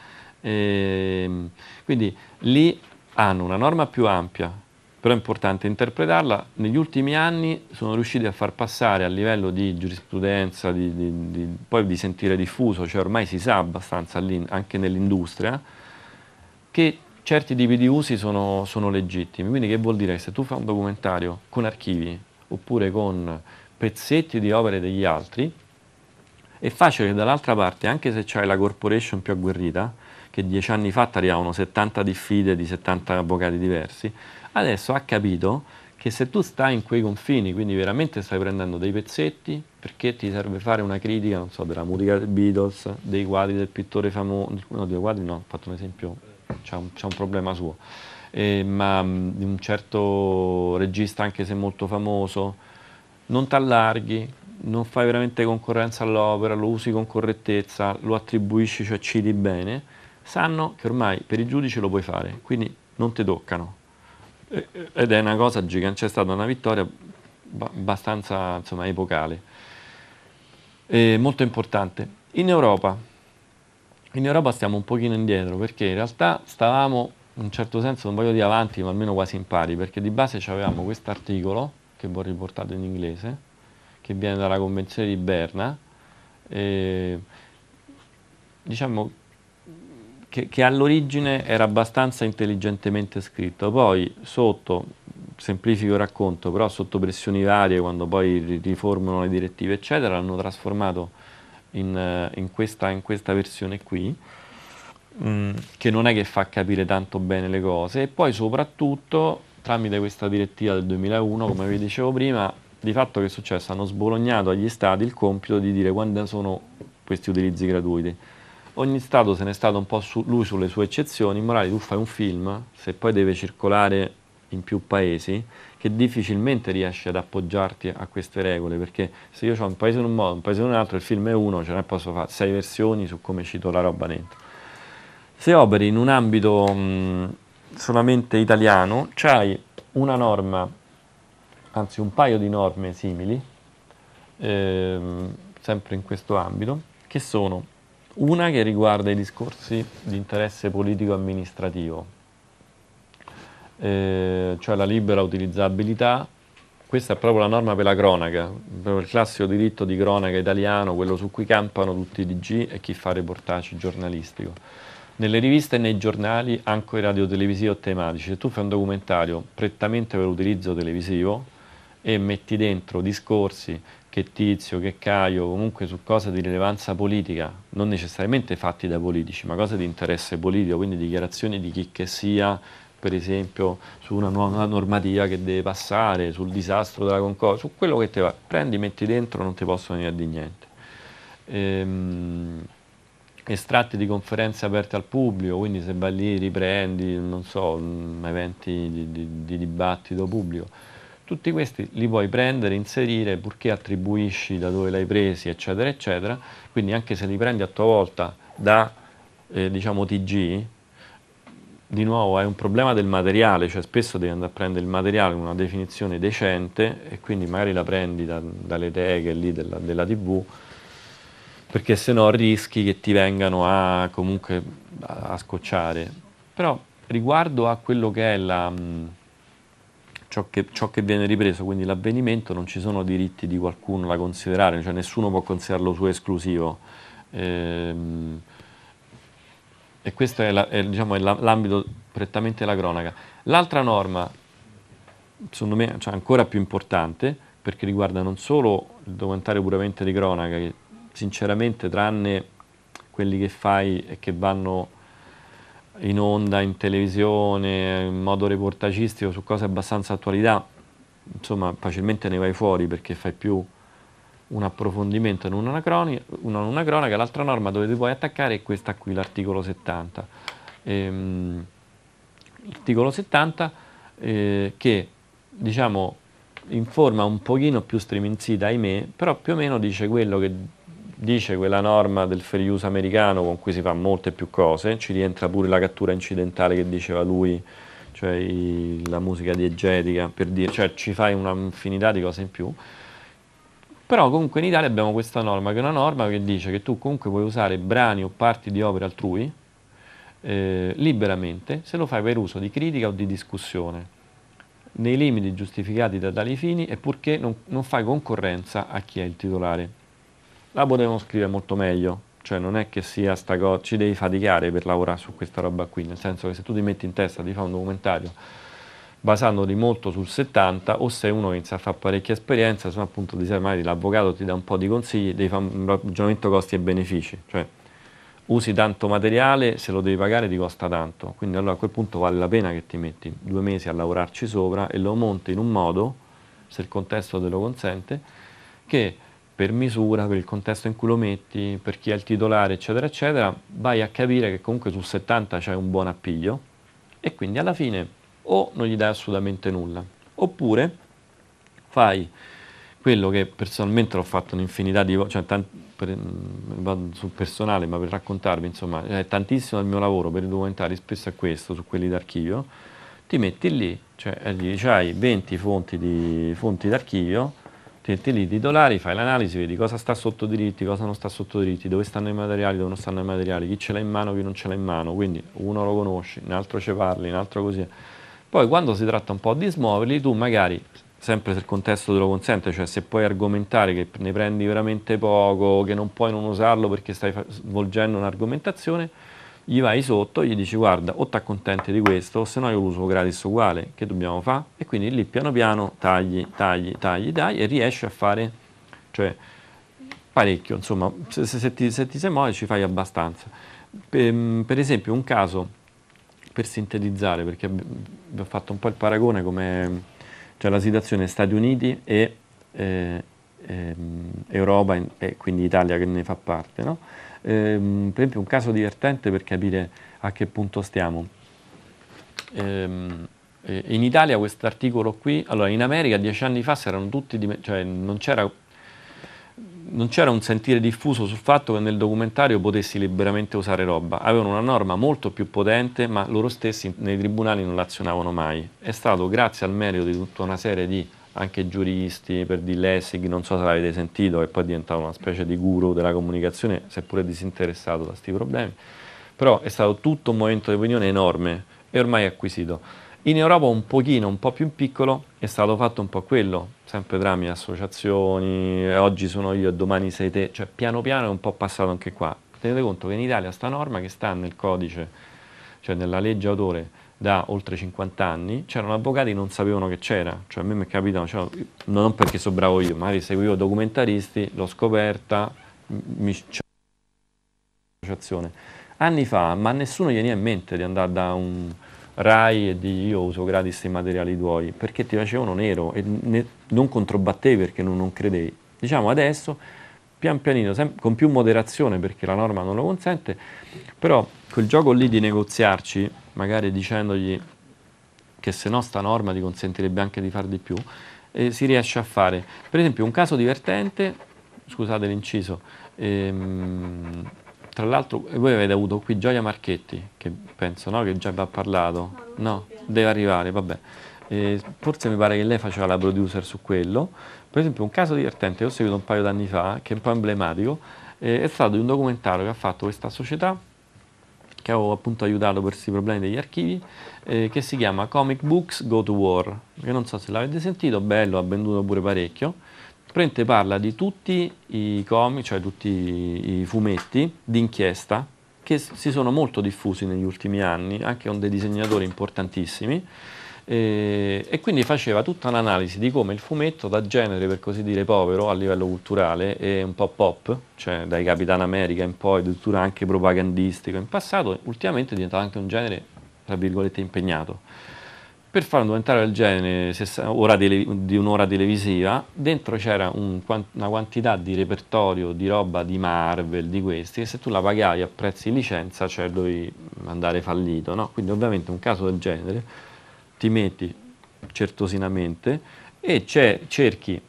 Ehm, quindi lì hanno una norma più ampia, però è importante interpretarla. Negli ultimi anni sono riusciti a far passare a livello di giurisprudenza, di, di, di, poi di sentire diffuso, cioè ormai si sa abbastanza lì, anche nell'industria, che certi tipi di usi sono, sono legittimi. Quindi che vuol dire? Che se tu fai un documentario con archivi oppure con pezzetti di opere degli altri, è facile che dall'altra parte, anche se c'hai la corporation più agguerrita, che dieci anni fa arrivavano 70 diffide di 70 avvocati diversi, adesso ha capito che se tu stai in quei confini, quindi veramente stai prendendo dei pezzetti, perché ti serve fare una critica, non so, della musica dei Beatles, dei quadri del pittore famoso, no, dei quadri no, ho fatto un esempio, c'è un, un, problema suo, eh, ma mm, di un certo regista, anche se molto famoso, non ti allarghi, non fai veramente concorrenza all'opera, lo usi con correttezza, lo attribuisci, cioè citi bene, sanno che ormai per i giudici lo puoi fare, quindi non ti toccano. Ed è una cosa gigante, c'è stata una vittoria abbastanza insomma, epocale, e molto importante. In Europa, in Europa stiamo un pochino indietro perché in realtà stavamo in un certo senso, non voglio dire avanti, ma almeno quasi in pari, perché di base avevamo questo articolo che ho riportato in inglese, che viene dalla Convenzione di Berna. E, diciamo che, che all'origine era abbastanza intelligentemente scritto, poi sotto, semplifico il racconto, però sotto pressioni varie, quando poi riformano le direttive, eccetera, l'hanno trasformato in, in, questa, in questa versione qui. Mm, che non è che fa capire tanto bene le cose e poi soprattutto tramite questa direttiva del 2001 come vi dicevo prima di fatto che è successo? Hanno sbolognato agli stati il compito di dire quando sono questi utilizzi gratuiti ogni stato se ne è stato un po' su, lui sulle sue eccezioni, in morale tu fai un film, se poi deve circolare in più paesi, che difficilmente riesci ad appoggiarti a queste regole, perché se io ho un paese in un modo, un paese in un altro, il film è uno, ce ne posso fare sei versioni su come cito la roba dentro. Se operi in un ambito mh, solamente italiano, c'hai una norma, anzi un paio di norme simili, ehm, sempre in questo ambito, che sono una che riguarda i discorsi di interesse politico-amministrativo, eh, cioè la libera utilizzabilità. Questa è proprio la norma per la cronaca, proprio il classico diritto di cronaca italiano, quello su cui campano tutti i DG e chi fa reportage giornalistico. Nelle riviste e nei giornali, anche radiotelevisivi o tematici, se tu fai un documentario prettamente per l'utilizzo televisivo e metti dentro discorsi che Tizio, che Caio, comunque su cose di rilevanza politica, non necessariamente fatti da politici, ma cose di interesse politico, quindi dichiarazioni di chi che sia, per esempio su una nuova normativa che deve passare, sul disastro della Concordia, su quello che te va, prendi, metti dentro, non ti possono dire di niente. Ehm, estratti di conferenze aperte al pubblico, quindi se vai lì riprendi, non so, eventi di, di, di dibattito pubblico tutti questi li puoi prendere, inserire, purché attribuisci da dove l'hai presi, eccetera, eccetera. Quindi anche se li prendi a tua volta da, eh, diciamo, TG, di nuovo è un problema del materiale, cioè spesso devi andare a prendere il materiale con una definizione decente e quindi magari la prendi da, dalle teghe lì della, della TV perché se no rischi che ti vengano a comunque a, a scocciare. Però riguardo a quello che è la... Mh, ciò che, ciò che viene ripreso, quindi l'avvenimento, non ci sono diritti di qualcuno da considerare, cioè nessuno può considerarlo suo esclusivo. Ehm, e questo è, la, è, diciamo, è l'ambito prettamente della cronaca. L'altra norma, secondo me cioè ancora più importante, perché riguarda non solo il documentario puramente di cronaca, che sinceramente tranne quelli che fai e che vanno in onda, in televisione, in modo reportagistico su cose abbastanza attualità, insomma facilmente ne vai fuori perché fai più un approfondimento in una cronaca, una cronaca l'altra norma dove ti puoi attaccare è questa qui, l'articolo 70. Ehm, l'articolo 70 eh, che diciamo in forma un pochino più streminzita, ahimè, però più o meno dice quello che dice quella norma del fair use americano con cui si fa molte più cose, ci rientra pure la cattura incidentale che diceva lui, cioè i, la musica diegetica, per dire, cioè ci fai un'infinità di cose in più. Però comunque in Italia abbiamo questa norma, che è una norma che dice che tu comunque puoi usare brani o parti di opere altrui eh, liberamente se lo fai per uso di critica o di discussione nei limiti giustificati da tali fini e purché non, non fai concorrenza a chi è il titolare la potevano scrivere molto meglio. Cioè non è che sia sta cosa, ci devi faticare per lavorare su questa roba qui, nel senso che se tu ti metti in testa di fare un documentario basandoti molto sul 70 o se uno inizia a fare parecchia esperienza, se no appunto ti serve l'avvocato ti dà un po' di consigli, devi fare un ragionamento costi e benefici, cioè usi tanto materiale, se lo devi pagare ti costa tanto, quindi allora a quel punto vale la pena che ti metti due mesi a lavorarci sopra e lo monti in un modo, se il contesto te lo consente, che per misura, per il contesto in cui lo metti, per chi è il titolare, eccetera, eccetera, vai a capire che comunque su 70 c'è un buon appiglio e quindi alla fine o non gli dai assolutamente nulla, oppure fai quello che personalmente l'ho fatto un'infinità di volte, cioè per, mm, vado sul personale, ma per raccontarvi, insomma, è eh, tantissimo il mio lavoro per i documentari, spesso è questo, su quelli d'archivio, ti metti lì, cioè eh, hai 20 fonti, di, fonti d'archivio, Metti lì i dollari, fai l'analisi, vedi cosa sta sotto diritti, cosa non sta sotto diritti, dove stanno i materiali, dove non stanno i materiali, chi ce l'ha in mano, chi non ce l'ha in mano, quindi uno lo conosci, un altro ce parli, un altro così. Poi quando si tratta un po' di smuoverli, tu magari, sempre se il contesto te lo consente, cioè se puoi argomentare che ne prendi veramente poco, che non puoi non usarlo perché stai svolgendo un'argomentazione, gli vai sotto, gli dici guarda o ti accontenti di questo o se no io lo uso gratis uguale, che dobbiamo fare? E quindi lì piano piano tagli, tagli, tagli, tagli e riesci a fare cioè, parecchio, insomma se, se, se, ti, se ti sei muovi ci fai abbastanza. Per, ehm, per, esempio un caso, per sintetizzare, perché vi ho fatto un po' il paragone come cioè, la situazione Stati Uniti e eh, eh, Europa e quindi Italia che ne fa parte, no? ehm, per esempio un caso divertente per capire a che punto stiamo. Ehm, eh, in Italia questo articolo qui, allora in America dieci anni fa tutti, cioè non c'era non c'era un sentire diffuso sul fatto che nel documentario potessi liberamente usare roba. Avevano una norma molto più potente, ma loro stessi nei tribunali non l'azionavano mai. È stato grazie al merito di tutta una serie di anche giuristi, per di Lessig, non so se l'avete sentito, che poi è diventato una specie di guru della comunicazione, seppure disinteressato da questi problemi, però è stato tutto un movimento di opinione enorme e ormai acquisito. In Europa un pochino, un po' più in piccolo, è stato fatto un po' quello, sempre tramite associazioni, oggi sono io e domani sei te, cioè piano piano è un po' passato anche qua. Tenete conto che in Italia sta norma che sta nel codice, cioè nella legge autore, da oltre 50 anni, c'erano avvocati che non sapevano che c'era, cioè a me mi capitano, cioè, non perché sono bravo io, magari seguivo documentaristi, l'ho scoperta, mi associazione. Anni fa, ma nessuno gli veniva in mente di andare da un Rai e di io uso gratis i materiali tuoi, perché ti facevano nero e ne, non controbattevi perché non, non credevi. Diciamo adesso, pian pianino, con più moderazione perché la norma non lo consente, però quel gioco lì di negoziarci, magari dicendogli che se no sta norma ti consentirebbe anche di far di più, eh, si riesce a fare. Per esempio un caso divertente, scusate l'inciso, ehm, tra l'altro voi avete avuto qui Gioia Marchetti, che penso no, che già vi ha parlato, no, deve arrivare, vabbè. Eh, forse mi pare che lei faceva la producer su quello, per esempio un caso divertente che ho seguito un paio d'anni fa, che è un po' emblematico, eh, è stato di un documentario che ha fatto questa società che avevo appunto aiutato per questi problemi degli archivi, eh, che si chiama Comic Books Go to War, che non so se l'avete sentito, bello, ha venduto pure parecchio. Prente parla di tutti i comic, cioè tutti i fumetti d'inchiesta che si sono molto diffusi negli ultimi anni, anche con dei disegnatori importantissimi, e, eh, e quindi faceva tutta un'analisi di come il fumetto da genere, per così dire, povero a livello culturale e un po' pop, cioè dai Capitan America in poi, addirittura anche propagandistico in passato, ultimamente è diventato anche un genere, tra virgolette, impegnato. Per farlo diventare il genere di un'ora televisiva, dentro c'era un, una quantità di repertorio di roba di Marvel, di questi, che se tu la pagavi a prezzi di licenza, cioè dovevi andare fallito. No? Quindi ovviamente un caso del genere ti metti certosinamente e cerchi,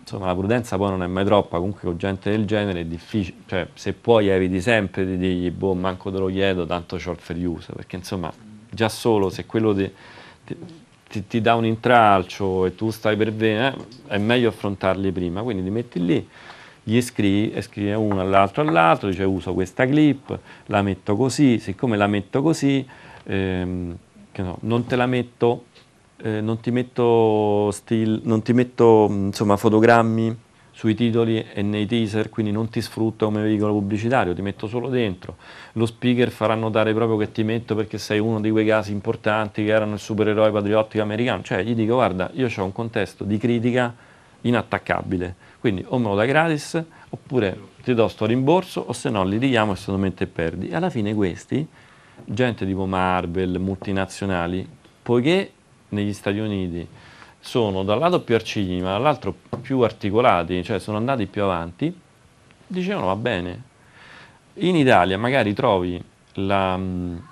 insomma la prudenza poi non è mai troppa, comunque con gente del genere è difficile, cioè se puoi eviti sempre di dirgli boh manco te lo chiedo tanto c'ho il fair use, perché insomma già solo se quello ti, ti, ti dà un intralcio e tu stai per bene, eh, è meglio affrontarli prima, quindi ti metti lì, gli scrivi, scrivi uno all'altro all'altro, dice uso questa clip, la metto così, siccome la metto così... Ehm, che no, non te la metto, eh, non ti metto still, non ti metto insomma fotogrammi sui titoli e nei teaser, quindi non ti sfrutta come veicolo pubblicitario, ti metto solo dentro. Lo speaker farà notare proprio che ti metto perché sei uno di quei casi importanti che erano il supereroe patriottico americano, cioè gli dico guarda, io ho un contesto di critica inattaccabile, quindi o me lo dai gratis oppure ti do sto rimborso o se no li litighiamo e se lo mette perdi. E alla fine questi gente tipo Marvel, multinazionali, poiché negli Stati Uniti sono dal lato più arcigni ma dall'altro più articolati, cioè sono andati più avanti, dicevano va bene. In Italia magari trovi la, non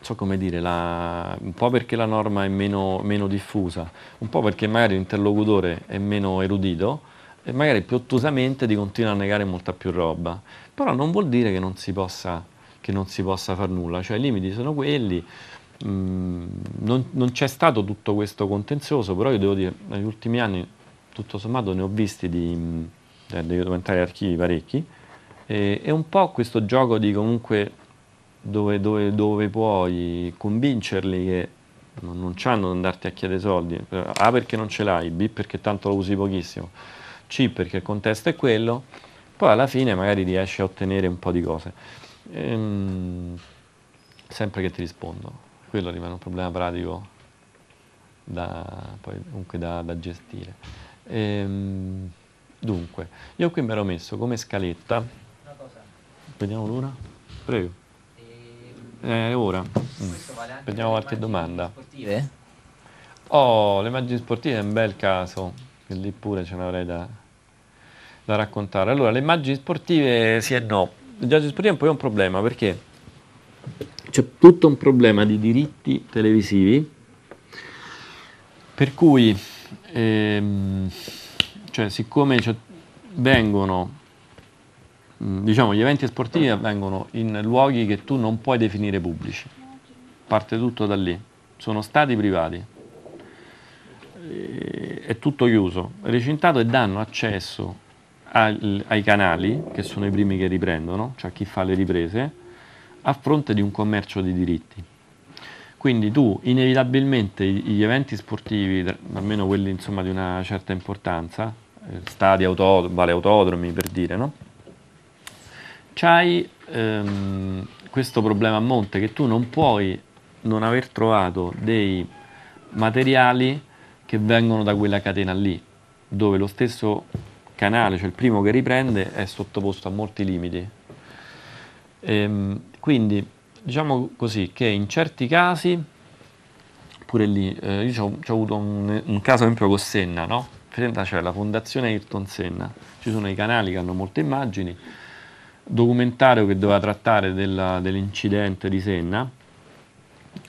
so come dire, la, un po' perché la norma è meno, meno diffusa, un po' perché magari l'interlocutore è meno erudito e magari più ottusamente ti continua a negare molta più roba. Però non vuol dire che non si possa che non si possa fare nulla, cioè i limiti sono quelli, mh, mm, non, non c'è stato tutto questo contenzioso, però io devo dire, negli ultimi anni tutto sommato ne ho visti di, mm, eh, degli documentari archivi parecchi, e, e, un po' questo gioco di comunque dove, dove, dove puoi convincerli che non c'hanno da andarti a chiedere soldi, A perché non ce l'hai, B perché tanto lo usi pochissimo, C perché il contesto è quello, poi alla fine magari riesci a ottenere un po' di cose. Ehm, sempre che ti rispondo. Quello rimane un problema pratico da, poi, comunque da, da gestire. Ehm, dunque, io qui mi ero messo come scaletta. Vediamo l'ora. Prego. Ehm, eh, ora. Mm. Vediamo qualche domanda. Sportive? Eh? Oh, le immagini sportive è un bel caso, lì pure ce n'avrei da, da raccontare. Allora, le immagini sportive sì e no il viaggio sportivo è un problema perché c'è tutto un problema di diritti televisivi per cui ehm, cioè, siccome cioè, vengono mm, diciamo gli eventi sportivi avvengono in luoghi che tu non puoi definire pubblici parte tutto da lì sono stati privati è tutto chiuso recintato e danno accesso ai, ai canali, che sono i primi che riprendono, cioè chi fa le riprese, a fronte di un commercio di diritti. Quindi tu inevitabilmente gli eventi sportivi, almeno quelli insomma, di una certa importanza, eh, stadi, auto, vale autodromi per dire, no? C'hai ehm, questo problema a monte che tu non puoi non aver trovato dei materiali che vengono da quella catena lì, dove lo stesso canale, cioè il primo che riprende, è sottoposto a molti limiti. E, ehm, quindi diciamo così che in certi casi, pure lì, eh, io ho avuto un, un caso ad esempio con Senna, no? Senna c'è cioè la fondazione Ayrton Senna, ci sono i canali che hanno molte immagini, documentario che doveva trattare dell'incidente di Senna,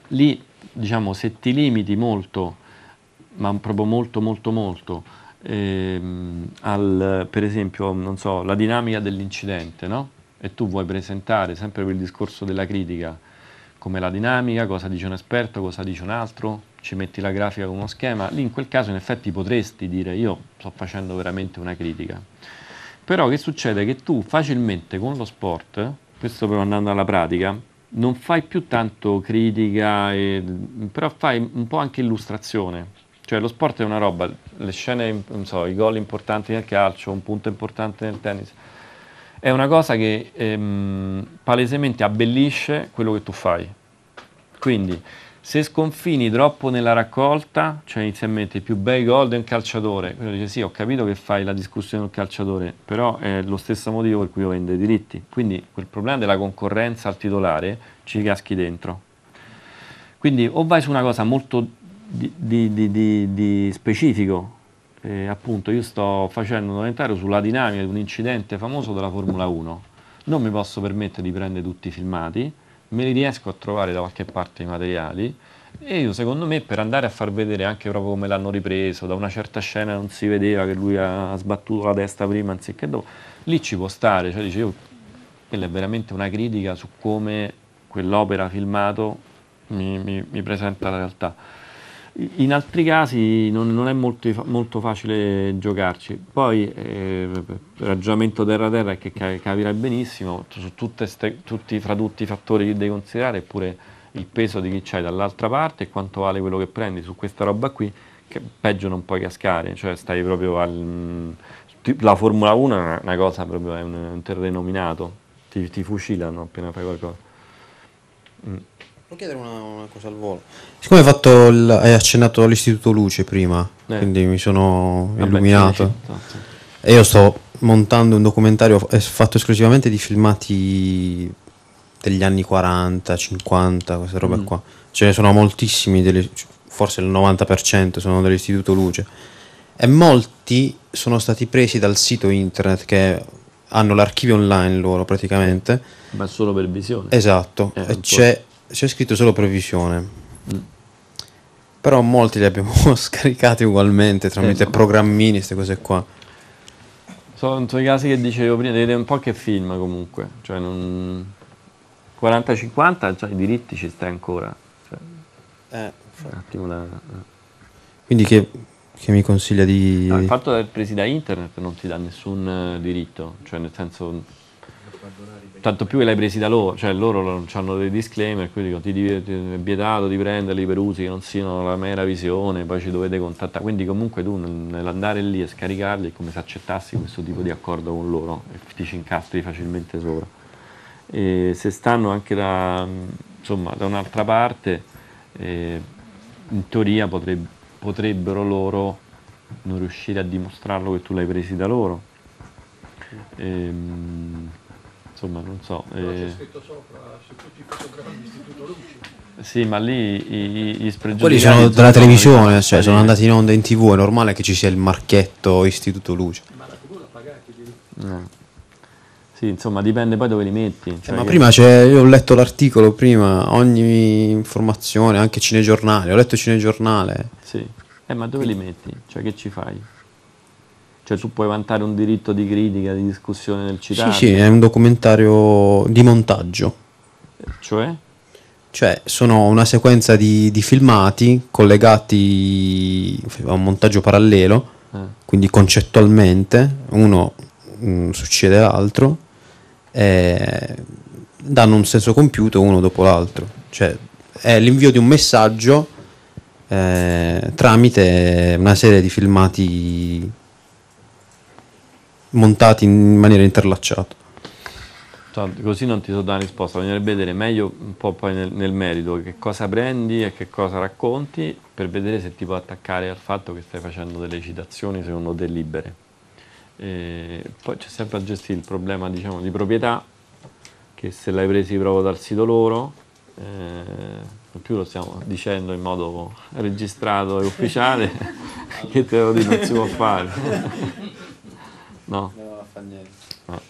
lì diciamo se ti limiti molto, ma proprio molto molto molto, ehm, al, per esempio, non so, la dinamica dell'incidente, no? E tu vuoi presentare sempre quel discorso della critica come la dinamica, cosa dice un esperto, cosa dice un altro, ci metti la grafica come uno schema, lì in quel caso in effetti potresti dire io sto facendo veramente una critica. Però che succede? Che tu facilmente con lo sport, questo però andando alla pratica, non fai più tanto critica, e, però fai un po' anche illustrazione. Cioè lo sport è una roba, le scene, non so, i gol importanti nel calcio, un punto importante nel tennis, è una cosa che ehm, palesemente abbellisce quello che tu fai. Quindi se sconfini troppo nella raccolta, cioè inizialmente i più bei gol un calciatore, quello dice sì ho capito che fai la discussione del calciatore, però è lo stesso motivo per cui io vendo i diritti. Quindi quel problema della concorrenza al titolare ci caschi dentro. Quindi o vai su una cosa molto di, di, di, di specifico. Eh, appunto, io sto facendo un documentario sulla dinamica di un incidente famoso della Formula 1. Non mi posso permettere di prendere tutti i filmati, me li riesco a trovare da qualche parte i materiali e io secondo me per andare a far vedere anche proprio come l'hanno ripreso, da una certa scena non si vedeva che lui ha sbattuto la testa prima anziché dopo, lì ci può stare, cioè dice io, quella è veramente una critica su come quell'opera filmato mi, mi, mi presenta la realtà in altri casi non, non è molto, molto, facile giocarci. Poi eh, il ragionamento terra-terra è che capirai benissimo su ste, tutti, fra tutti i fattori che devi considerare, eppure il peso di chi c'hai dall'altra parte e quanto vale quello che prendi su questa roba qui, che peggio non puoi cascare, cioè stai proprio al... La Formula 1 è una cosa proprio, è un terreno minato, ti, ti fucilano appena fai qualcosa. Mm chiedere una, una, cosa al volo? Siccome hai, fatto il, hai accennato all'Istituto Luce prima, eh. quindi mi sono Vabbè, illuminato. E io sto montando un documentario fatto esclusivamente di filmati degli anni 40, 50, queste robe mm. qua. Ce ne sono moltissimi, delle, forse il 90% sono dell'Istituto Luce. E molti sono stati presi dal sito internet che hanno l'archivio online loro praticamente. Ma solo per visione. Esatto. Eh, e c'è c'è scritto solo previsione. Mm. Però molti li abbiamo scaricati ugualmente tramite esatto. programmini, queste cose qua. Sono i casi che dicevo prima, devi vedere un po' che film comunque. Cioè non... 40-50, cioè, i diritti ci stai ancora. Cioè, eh, un attimo da... Quindi che, che mi consiglia di... No, il fatto di aver preso da internet non ti dà nessun eh, diritto, cioè nel senso tanto più che l'hai presi da loro, cioè loro hanno dei disclaimer, quindi ti, ti, ti, è vietato di prenderli per usi che non siano la mera visione, poi ci dovete contattare. Quindi comunque tu nell'andare lì e scaricarli è come se accettassi questo tipo di accordo con loro e ti ci incastri facilmente sopra. E se stanno anche da, insomma, da un'altra parte, eh, in teoria potreb- potrebbero loro non riuscire a dimostrarlo che tu l'hai presi da loro. Ehm, insomma non so. Però eh... c'è scritto sopra, se tutti fotografi dell'Istituto Luce. Sì, ma lì i, i, gli Quelli sono della televisione, cioè sono andati in onda in tv, è normale che ci sia il marchetto Istituto Luce. Ma la tv l'ha pagati, no. Sì, insomma, dipende poi dove li metti. Eh, cioè eh, ma prima c'è, io ho letto l'articolo prima, ogni informazione, anche cinegiornale, ho letto cinegiornale. Sì, eh, ma dove li metti? Cioè che ci fai? Cioè tu puoi vantare un diritto di critica, di discussione nel citato. Sì, sì, è un documentario di montaggio. Cioè? Cioè, sono una sequenza di, di filmati collegati a un montaggio parallelo, eh. quindi concettualmente uno mh, mm, succede l'altro, e danno un senso compiuto uno dopo l'altro. Cioè, è l'invio di un messaggio eh, tramite una serie di filmati montati in maniera interlacciata. Cioè, così non ti so dare una risposta, bisognerebbe vedere meglio un po' poi nel, nel, merito che cosa prendi e che cosa racconti per vedere se ti può attaccare al fatto che stai facendo delle citazioni secondo te libere. E poi c'è sempre a gestire il problema diciamo, di proprietà, che se l'hai presi proprio dal sito loro, eh, in più lo stiamo dicendo in modo registrato e ufficiale, che te lo dico non si può fare. No. No, fa niente. No.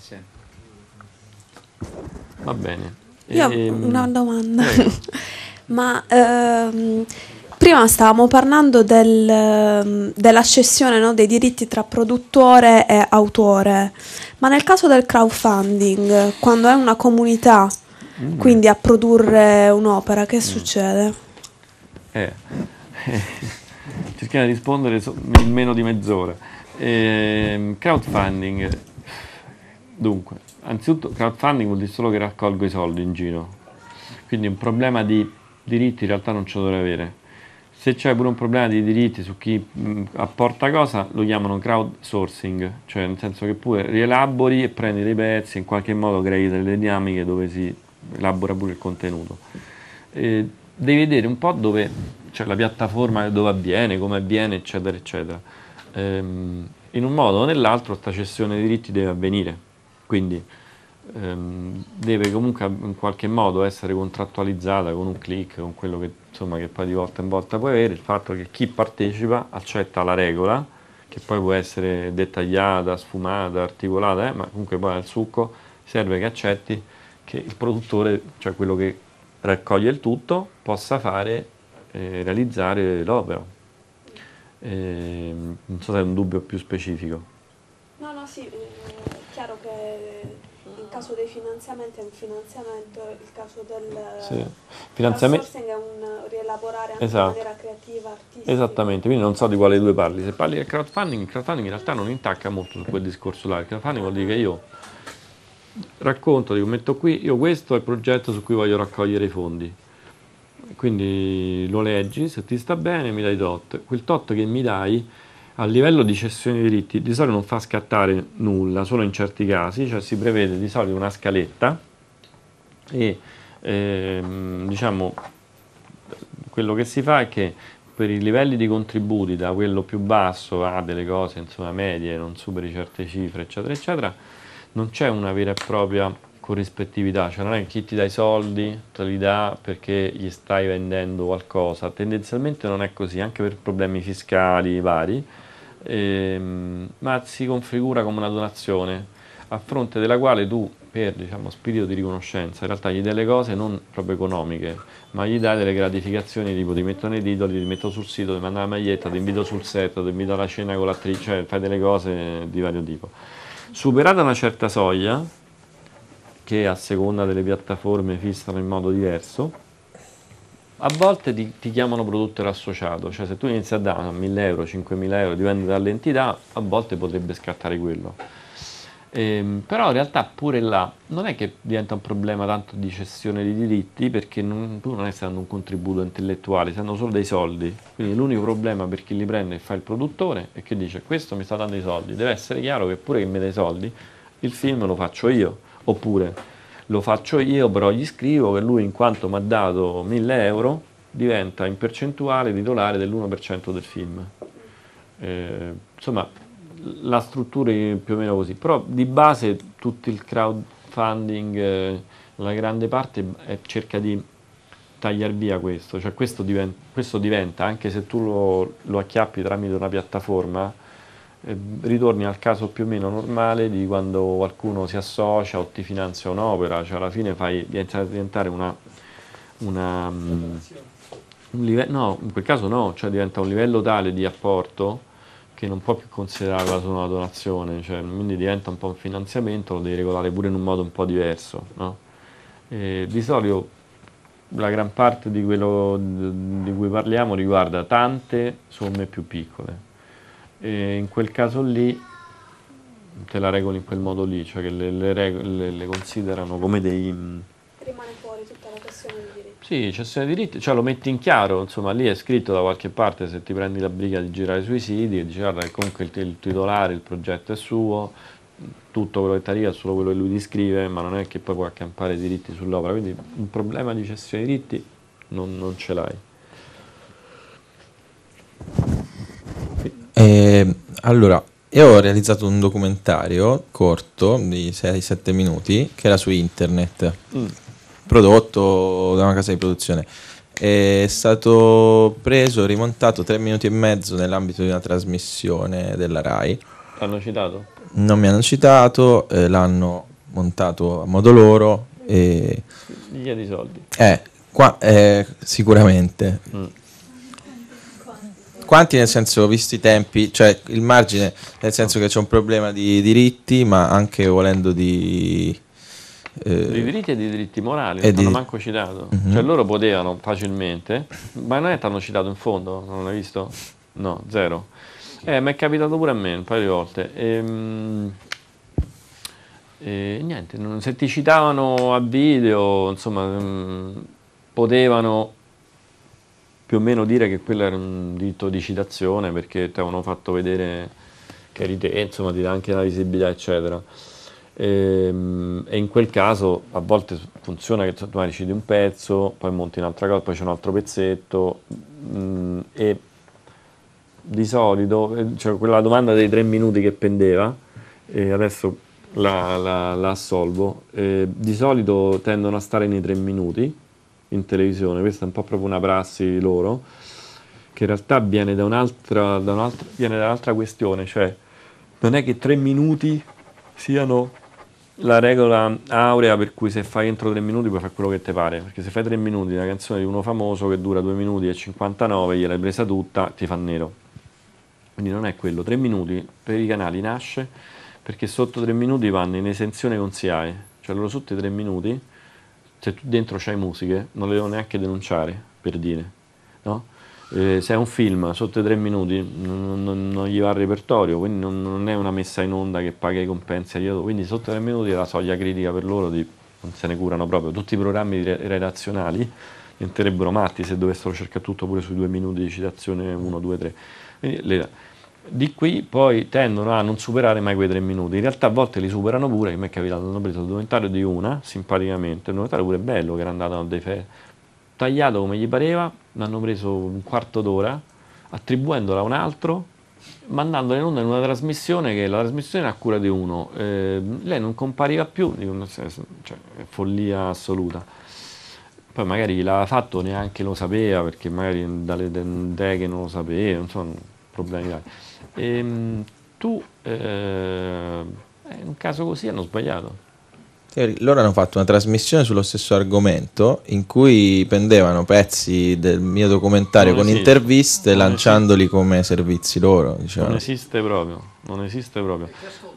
Sì. Va bene. Io ho ehm... una domanda. Ma ehm, prima stavamo parlando del, ehm, della cessione no, dei diritti tra produttore e autore, ma nel caso del crowdfunding, quando è una comunità mm. quindi a produrre un'opera, che mm. succede? Eh. cerchiamo di rispondere in meno di mezz'ora. Eh, crowdfunding, dunque, anzitutto crowdfunding vuol dire solo che raccolgo i soldi in giro, quindi un problema di diritti in realtà non ce lo dovrei avere. Se c'è pure un problema di diritti su chi mh, apporta cosa, lo chiamano crowdsourcing, cioè nel senso che pure rielabori e prendi dei pezzi, in qualche modo crei delle dinamiche dove si elabora pure il contenuto. Eh, devi vedere un po' dove cioè la piattaforma dove avviene, come avviene, eccetera, eccetera. Ehm, in un modo o nell'altro questa cessione dei diritti deve avvenire, quindi ehm, deve comunque in qualche modo essere contrattualizzata con un click, con quello che, insomma, che poi di volta in volta puoi avere, il fatto che chi partecipa accetta la regola, che poi può essere dettagliata, sfumata, articolata, eh, ma comunque poi al succo serve che accetti che il produttore, cioè quello che raccoglie il tutto, possa fare eh, realizzare l'opera. Eh, non so se hai un dubbio più specifico. No, no, sì, eh, è chiaro che il caso dei finanziamenti è un finanziamento, il caso del sì. Finanziamento... è un rielaborare anche esatto. in maniera creativa, artistica. Esattamente, quindi non so di quale due parli. Se parli del crowdfunding, il crowdfunding in realtà non intacca molto su quel discorso là. Il crowdfunding vuol dire che io racconto, dico, metto qui, io questo è il progetto su cui voglio raccogliere i fondi quindi lo leggi, se ti sta bene mi dai tot, quel tot che mi dai a livello di cessione di diritti di solito non fa scattare nulla, solo in certi casi, cioè si prevede di solito una scaletta e ehm, diciamo quello che si fa è che per i livelli di contributi da quello più basso a delle cose insomma medie, non superi certe cifre eccetera eccetera, non c'è una vera e propria corrispettività, cioè non è che chi ti dà i soldi te li dà perché gli stai vendendo qualcosa, tendenzialmente non è così, anche per problemi fiscali vari, ehm, ma si configura come una donazione a fronte della quale tu per diciamo, spirito di riconoscenza in realtà gli dai le cose non proprio economiche, ma gli dai delle gratificazioni tipo ti metto nei titoli, ti metto sul sito, ti mando la maglietta, ti invito sul set, ti invito alla cena con l'attrice, cioè fai delle cose di vario tipo. Superata una certa soglia, che a seconda delle piattaforme fissano in modo diverso. A volte ti, ti chiamano produttore associato, cioè se tu inizi a dare 1000 euro, 5000 euro, dipende dall'entità, a volte potrebbe scattare quello. Ehm, però in realtà pure là non è che diventa un problema tanto di cessione di diritti perché non, tu non stai dando un contributo intellettuale, stai dando solo dei soldi. Quindi l'unico problema per chi li prende e fa il produttore è che dice questo mi sta dando i soldi, deve essere chiaro che pure che mi dai i soldi il film lo faccio io. Oppure lo faccio io, però gli scrivo che lui in quanto mi ha dato 1000 euro diventa in percentuale titolare dell'1% del film. Eh, insomma, la struttura è più o meno così, però di base tutto il crowdfunding, eh, la grande parte è, cerca di tagliare via questo, cioè questo diventa, questo diventa anche se tu lo, lo acchiappi tramite una piattaforma, eh, ritorni al caso più o meno normale di quando qualcuno si associa o ti finanzia un'opera, cioè alla fine fai diventare una, una mm, un livello, no, in quel caso no, cioè diventa un livello tale di apporto che non può più considerarla solo una donazione, cioè, quindi diventa un po' un finanziamento, lo devi regolare pure in un modo un po' diverso. No? di solito la gran parte di quello di cui parliamo riguarda tante somme più piccole e in quel caso lì te la regoli in quel modo lì, cioè che le, le, regole, le, le considerano come dei... Mm, Rimane fuori tutta la questione di diritti. Sì, cessione di diritti, cioè lo metti in chiaro, insomma lì è scritto da qualche parte se ti prendi la briga di girare sui siti e dici guarda comunque il, il titolare, il progetto è suo, tutto quello che ti arriva è solo quello che lui descrive, ma non è che poi puoi accampare i diritti sull'opera, quindi un problema di cessione di diritti non, non ce l'hai. Eh, allora, io ho realizzato un documentario corto di 6-7 minuti che era su internet, mm. prodotto da una casa di produzione. È stato preso, rimontato 3 minuti e mezzo nell'ambito di una trasmissione della RAI. L'hanno citato? Non mi hanno citato, eh, l'hanno montato a modo loro e... Gli di soldi. Eh, qua, eh, sicuramente. Mm quanti nel senso, visti i tempi, cioè il margine, nel senso che c'è un problema di diritti, ma anche volendo di... Eh, di diritti e di diritti morali, non di... hanno manco citato. Mm-hmm. Cioè loro potevano facilmente, ma non è che hanno citato in fondo, non l'hai visto? No, zero. Eh, mi è capitato pure a me un paio di volte. Ehm, e niente, non, se ti citavano a video, insomma, mh, mm, potevano più o meno dire che quello era un diritto di citazione perché ti avevano fatto vedere che eri te, eh, insomma ti dà anche la visibilità eccetera. E, ehm, e, in quel caso a volte funziona che tu magari citi un pezzo, poi monti un'altra cosa, poi c'è un altro pezzetto mh, mm, e di solito, eh, cioè quella domanda dei tre minuti che pendeva, e eh, adesso la, la, la assolvo, eh, di solito tendono a stare nei tre minuti in televisione, questa è un po' proprio una prassi loro, che in realtà viene da un'altra, da un'altra, viene da un'altra questione, cioè non è che tre minuti siano la regola aurea per cui se fai entro tre minuti puoi fare quello che ti pare, perché se fai tre minuti una canzone di uno famoso che dura due minuti e 59, gliel'hai presa tutta, ti fa nero. Quindi non è quello, tre minuti per i canali nasce perché sotto tre minuti vanno in esenzione con SIAE, cioè loro sotto i tre minuti se cioè, tu dentro c'hai musiche, non le devo neanche denunciare, per dire, no? Eh, se è un film sotto i tre minuti non, non, non gli va il repertorio, quindi non, non, è una messa in onda che paga i compensi quindi sotto i tre minuti è la soglia critica per loro di non se ne curano proprio. Tutti i programmi re redazionali diventerebbero matti se dovessero cercare tutto pure sui due minuti di citazione 1, 2, 3. Quindi le, di qui poi tendono a non superare mai quei tre minuti. In realtà a volte li superano pure, che mi è capitato, hanno preso il documentario di una, simpaticamente, il documentario pure bello che era andato a dei fe- tagliato come gli pareva, l'hanno preso un quarto d'ora, attribuendola a un altro, mandandola in onda in una trasmissione che la trasmissione a cura di uno. Eh, lei non compariva più, senso, cioè, follia assoluta. Poi magari l'aveva fatto neanche lo sapeva, perché magari dalle idee che non lo sapeva, insomma, problemi vari. Ehm, tu, eh, in un caso così, hanno sbagliato. Loro hanno fatto una trasmissione sullo stesso argomento in cui pendevano pezzi del mio documentario non con esiste. interviste non lanciandoli esiste. come servizi loro. Diciamo. Non esiste proprio, non esiste proprio.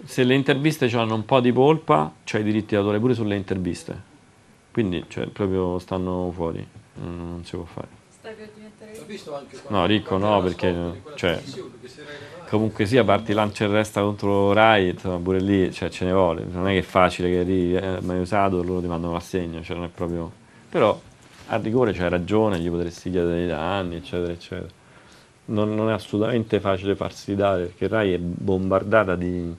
Se le interviste hanno un po' di polpa, c'hai i diritti d'autore pure sulle interviste. Quindi cioè, proprio stanno fuori, non si può fare. No, ricco no, perché cioè, comunque sia, parti lancia e resta contro Rai, insomma, pure lì cioè, ce ne vuole. Non è che è facile che arrivi, eh, mai usato, loro ti mandano l'assegno, cioè non è proprio... Però a rigore c'hai ragione, gli potresti chiedere dei danni, eccetera, eccetera. Non, non, è assolutamente facile farsi dare, perché Rai è bombardata di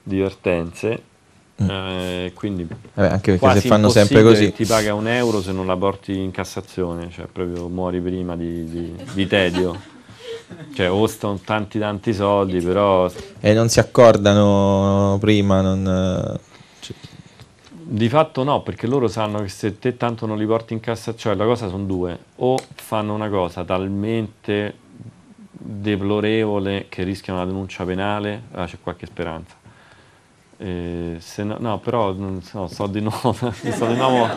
divertenze, mm. eh, quindi Vabbè, anche perché se fanno sempre così ti paga un euro se non la porti in Cassazione, cioè proprio muori prima di, di, di tedio. Cioè, costano tanti tanti soldi, però... E non si accordano prima, non... Eh, cioè. Di fatto no, perché loro sanno che se te tanto non li porti in cassa, cioè la cosa sono due, o fanno una cosa talmente deplorevole che rischiano la denuncia penale, ah, c'è qualche speranza. Eh, no, no, però no, so di nuovo, so di nuovo,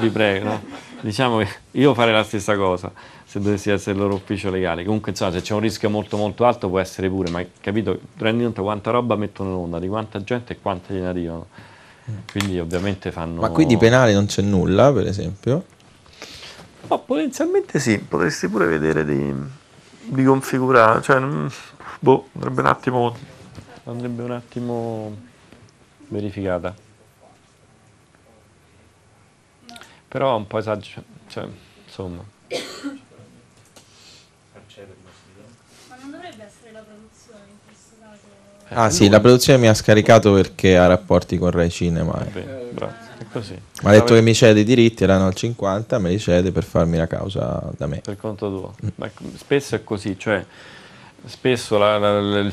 vi prego. No? diciamo che io farei la stessa cosa se dovessi essere il loro ufficio legale. Comunque, insomma, se c'è un rischio molto molto alto può essere pure, ma capito, rendi conto quanta roba mettono in onda, di quanta gente e quante gliene arrivano. Quindi ovviamente fanno... Ma qui di penale non c'è nulla, per esempio? Ma potenzialmente sì, potresti pure vedere di, di configurare, cioè, mm, boh, andrebbe un attimo... Andrebbe un attimo verificata. però è un po' esagerato, cioè, insomma. Ma non dovrebbe essere la produzione in questo caso? Ah sì, la produzione mi ha scaricato perché ha rapporti con Rai Cinema. Eh. Bene, Ma ha detto che mi cede i diritti, erano al 50, me li cede per farmi la causa da me. Per conto tuo. Mm. Ma spesso è così, cioè spesso la, la, la,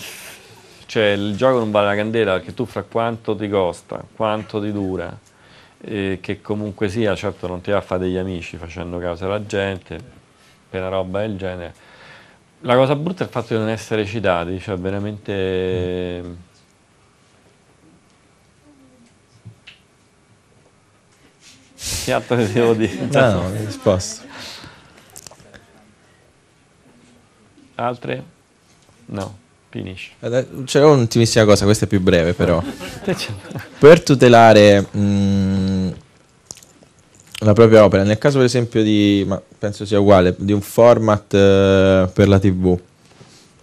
cioè, il gioco non vale la candela perché tu fra quanto ti costa, quanto ti dura, eh, che comunque sia, certo non ti va a fare degli amici facendo causa alla gente, per una roba del genere. La cosa brutta è il fatto di non essere citati, cioè veramente... Mm. Che altro che devo dire? No, no, mi risposto. Altre? No, finisci. C'è cioè, oh, un'ultimissima cosa, questa è più breve però. per tutelare mh, mm, la propria opera. Nel caso, per esempio, di ma penso sia uguale di un format eh, per la TV.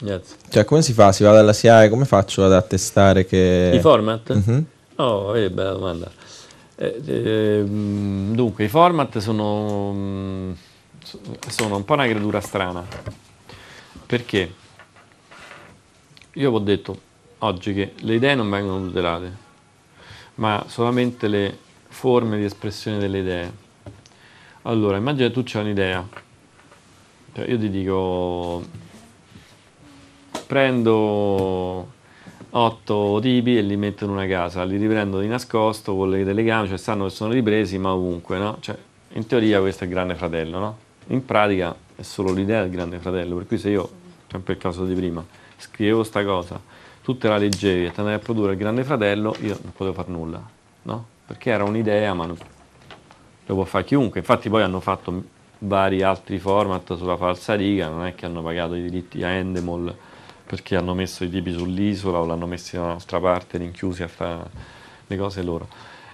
Yes. Cioè, come si fa? Si va dalla SIAE, come faccio ad attestare che. I format? Mm-hmm. Oh, è eh, bella domanda. Eh, eh, dunque, i format sono, mm, sono un po' una creatura strana. Perché io vi ho detto oggi che le idee non vengono tutelate, ma solamente le forme di espressione delle idee. Allora, immagina tu c'è un'idea. Cioè, io ti dico, prendo otto tipi e li metto in una casa, li riprendo di nascosto con le telecamere, cioè sanno che sono ripresi ma ovunque, no? Cioè, in teoria questo è il grande fratello, no? In pratica è solo l'idea del grande fratello, per cui se io, sempre il caso di prima, scrivevo sta cosa, tu te la leggevi e te ne a produrre il grande fratello, io non potevo fare nulla, no? Perché era un'idea ma non lo può fare chiunque. Infatti poi hanno fatto vari altri format sulla falsa riga, non è che hanno pagato i diritti a Endemol perché hanno messo i tipi sull'isola o l'hanno messi da un'altra parte, rinchiusi a fare le cose loro.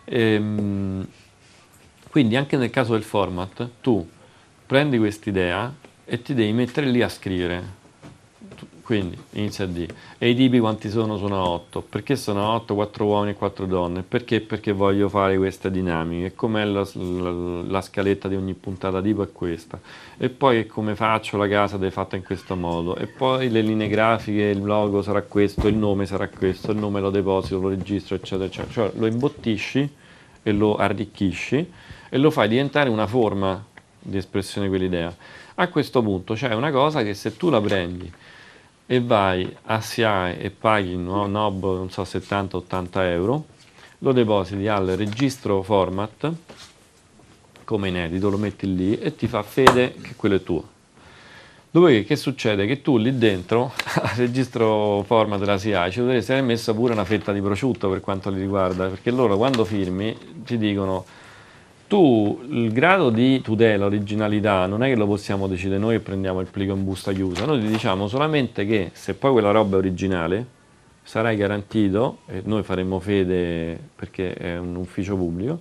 E, ehm, quindi anche nel caso del format, tu prendi quest'idea e ti devi mettere lì a scrivere quindi inizia a D. E i tipi quanti sono? Sono 8. Perché sono 8? 4 uomini e 4 donne. Perché? Perché voglio fare questa dinamica. E com'è la, la, la, scaletta di ogni puntata tipo è questa. E poi come faccio la casa è fatta in questo modo. E poi le linee grafiche, il logo sarà questo, il nome sarà questo, il nome lo deposito, lo registro, eccetera, eccetera. Cioè lo imbottisci e lo arricchisci e lo fai diventare una forma di espressione quell'idea. A questo punto c'è cioè una cosa che se tu la prendi e vai a SIAE e paghi un no, NOB, non so, 70-80 euro, lo depositi al registro format come inedito, lo metti lì e ti fa fede che quello è tuo. Dopodiché che succede? Che tu lì dentro, al registro format della SIAE, ci dovresti aver messa pure una fetta di prosciutto per quanto li riguarda, perché loro quando firmi ti dicono tu il grado di tutela, originalità, non è che lo possiamo decidere noi e prendiamo il plico in busta chiusa, noi ti diciamo solamente che se poi quella roba è originale sarai garantito, e noi faremo fede perché è un ufficio pubblico,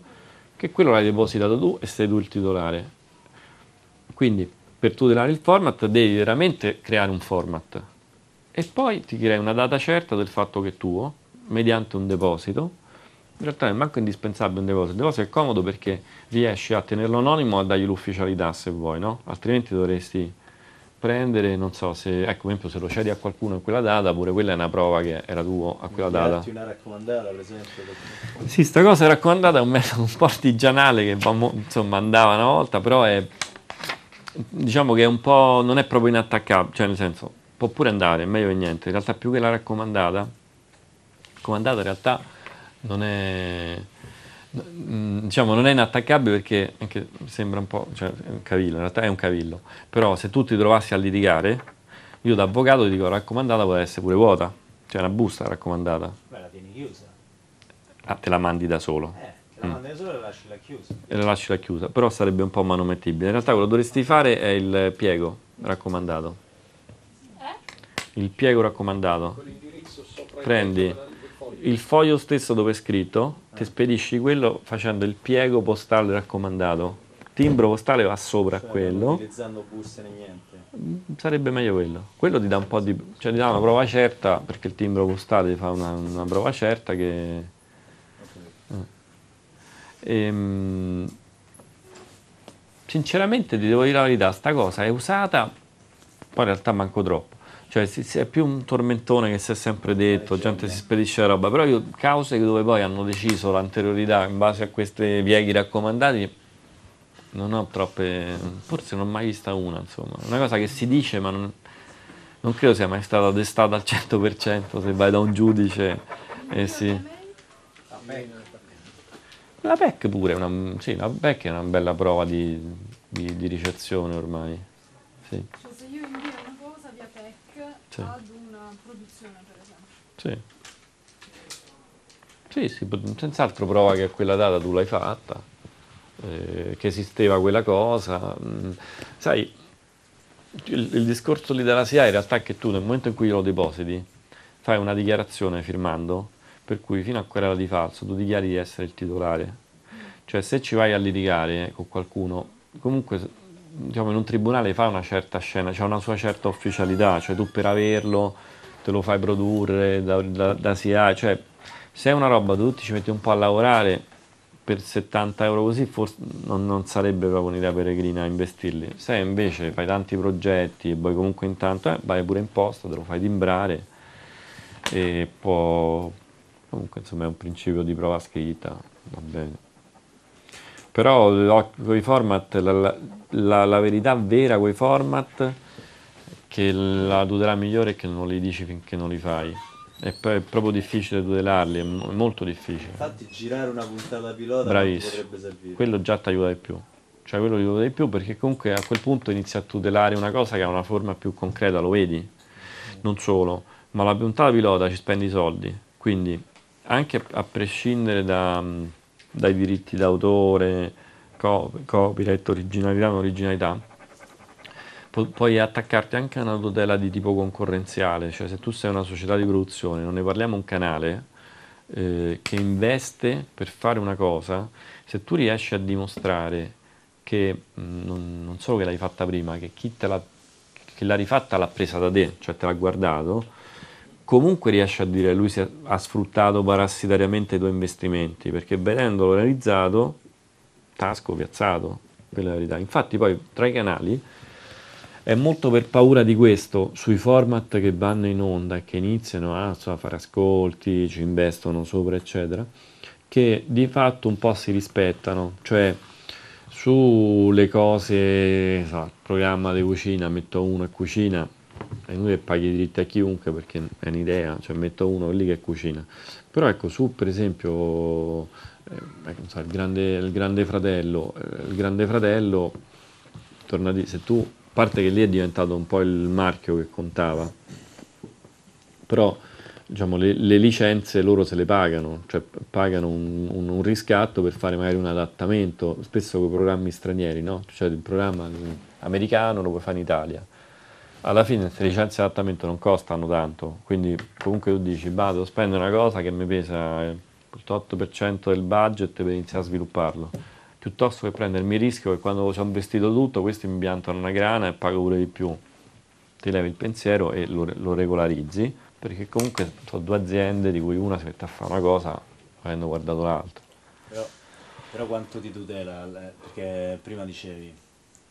che quello l'hai depositato tu e sei tu il titolare. Quindi per tutelare il format devi veramente creare un format e poi ti crei una data certa del fatto che è tuo, mediante un deposito in realtà nel banco è indispensabile un deposito, il deposito è comodo perché riesci a tenerlo anonimo e a dargli l'ufficialità se vuoi, no? altrimenti dovresti prendere, non so se, ecco per esempio se lo cedi a qualcuno in quella data, pure quella è una prova che era tuo a quella data. una raccomandata per esempio? Sì, sta cosa raccomandata è un metodo un po' artigianale che insomma andava una volta, però è, diciamo che è un po', non è proprio inattaccabile, cioè nel senso può pure andare, è meglio che niente, in realtà più che la raccomandata, raccomandata in realtà non è, mm, diciamo, non è inattaccabile perché anche sembra un po', cioè un cavillo, in realtà è un cavillo, però se tu ti trovassi a litigare, io da avvocato ti dico raccomandata può essere pure vuota, cioè una busta raccomandata. Beh, la tieni chiusa. Ah, te la mandi da solo. Eh. La mm. mandi da solo e la lasci la chiusa. E la lasci la chiusa, però sarebbe un po' manomettibile. In realtà quello che dovresti fare è il piego raccomandato. Eh? Il piego raccomandato. Prendi il foglio stesso dove è scritto, ti eh. spedisci quello facendo il piego postale raccomandato. Timbro postale va sopra cioè, quello. Non utilizzando buste né niente. Mm, sarebbe meglio quello. Quello ti dà un po' di. cioè ti dà una prova certa, perché il timbro postale ti fa una, una prova certa che. Okay. Eh. Ehm, sinceramente ti devo dire la verità, sta cosa è usata, poi in realtà manco troppo cioè è più un tormentone che si è sempre detto, eh, gente si eh. spedisce la roba, però io cause dove poi hanno deciso l'anteriorità in base a questi pieghi raccomandati non ho troppe, forse non ho mai vista una, insomma, una cosa che si dice ma non, non credo sia mai stata testata al 100% se vai da un giudice e eh, si... La PEC pure, una, sì, la PEC è una bella prova di, di, di ricezione ormai. Sì sì. ad una produzione, per esempio. Sì. Sì, sì senz'altro prova che a quella data tu l'hai fatta, eh, che esisteva quella cosa. Mm, sai, il, il discorso lì della SIA in realtà è che tu nel momento in cui lo depositi fai una dichiarazione firmando, per cui fino a querela di falso tu dichiari di essere il titolare. Cioè se ci vai a litigare con qualcuno, comunque diciamo, in un tribunale fa una certa scena, c'è cioè una sua certa ufficialità, cioè tu per averlo te lo fai produrre da, da, da SIA, ah, cioè se è una roba dove tu ci metti un po' a lavorare per 70 euro così forse non, non sarebbe proprio un'idea peregrina investirli, se invece fai tanti progetti e poi comunque intanto eh, vai pure in posto, te lo fai timbrare e può comunque insomma è un principio di prova scritta, va bene. Però con i format la, la, la, la verità vera quei format che la tutela migliore è che non li dici finché non li fai. E è proprio difficile tutelarli, è molto difficile. Infatti girare una puntata pilota Bravissimo. potrebbe servire. Quello già ti aiuta di più. Cioè quello ti aiuta di più perché comunque a quel punto inizi a tutelare una cosa che ha una forma più concreta, lo vedi. Non solo, ma la puntata pilota ci spendi i soldi. Quindi anche a prescindere da, dai diritti d'autore, copyright, originalità, non originalità, pu- puoi attaccarti anche a una tutela di tipo concorrenziale, cioè se tu sei una società di produzione, non ne parliamo un canale eh, che investe per fare una cosa, se tu riesci a dimostrare che mh, non, non, solo che l'hai fatta prima, che chi te l'ha, che l'ha rifatta l'ha presa da te, cioè te l'ha guardato, comunque riesce a dire lui ha, ha sfruttato parassitariamente i tuoi investimenti perché vedendolo realizzato Tasco piazzato, quella è la verità. Infatti poi tra i canali è molto per paura di questo, sui format che vanno in onda e che iniziano a, so, a fare ascolti, ci investono sopra, eccetera, che di fatto un po' si rispettano, cioè sulle cose, so, il programma di cucina, metto uno e cucina, è inutile paghi i diritti a chiunque perché è un'idea, cioè metto uno lì che cucina, però ecco su per esempio eh, so, ecco, il, grande, il, grande, fratello, eh, il grande fratello, tornati, se tu, a parte che lì è diventato un po' il marchio che contava, però diciamo, le, le, licenze loro se le pagano, cioè pagano un, un, un, riscatto per fare magari un adattamento, spesso con programmi stranieri, no? cioè il programma americano lo puoi fare in Italia. Alla fine le licenze di adattamento non costano tanto, quindi comunque tu dici, vado, a spendere una cosa che mi pesa eh, 7-8% del budget per iniziare a svilupparlo piuttosto che prendermi il rischio che quando ho investito tutto questi mi piantano una grana e pago pure di più ti levi il pensiero e lo, lo regolarizzi perché comunque sono due aziende di cui una si mette a fare una cosa avendo guardato l'altra però, però quanto ti tutela perché prima dicevi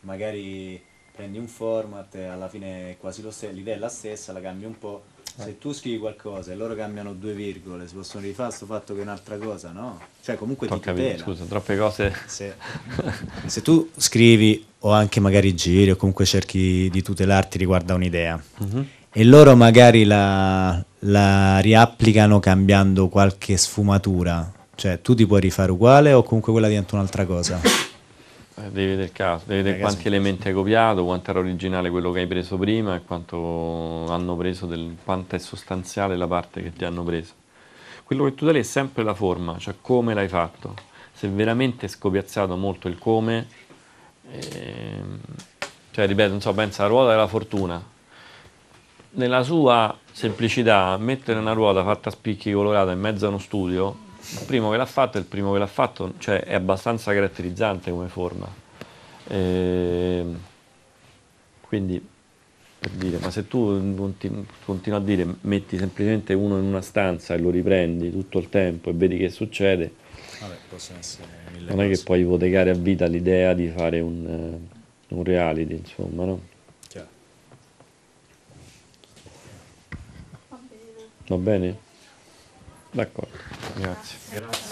magari prendi un format e alla fine è quasi lo stesso l'idea è la stessa la cambi un po' se tu scrivi qualcosa e loro cambiano due virgole, si possono rifare questo fatto che è un'altra cosa, no? Cioè comunque Tocca ti tutela. Scusa, troppe cose. Se, se, tu scrivi o anche magari giri o comunque cerchi di tutelarti riguardo a un'idea mm-hmm. e loro magari la, la riapplicano cambiando qualche sfumatura, cioè tu ti puoi rifare uguale o comunque quella diventa un'altra cosa. Eh, devi vedere il caso, devi vedere eh, quanti elementi hai copiato, quanto era originale quello che hai preso prima e quanto hanno preso, del, quanto è sostanziale la parte che ti hanno preso. Quello che tu dai è sempre la forma, cioè come l'hai fatto. Se veramente è scopiazzato molto il come, ehm, cioè ripeto, non so, pensa alla ruota della fortuna. Nella sua semplicità, mettere una ruota fatta a spicchi colorata in mezzo a uno studio il primo che l'ha fatto è il primo che l'ha fatto, cioè è abbastanza caratterizzante come forma. E ehm, quindi per dire, ma se tu continu- continui a dire metti semplicemente uno in una stanza e lo riprendi tutto il tempo e vedi che succede, Vabbè, possono essere mille non è che puoi ipotecare a vita l'idea di fare un, eh, un reality, insomma, no? Va bene? D'accordo. Grazie. Grazie.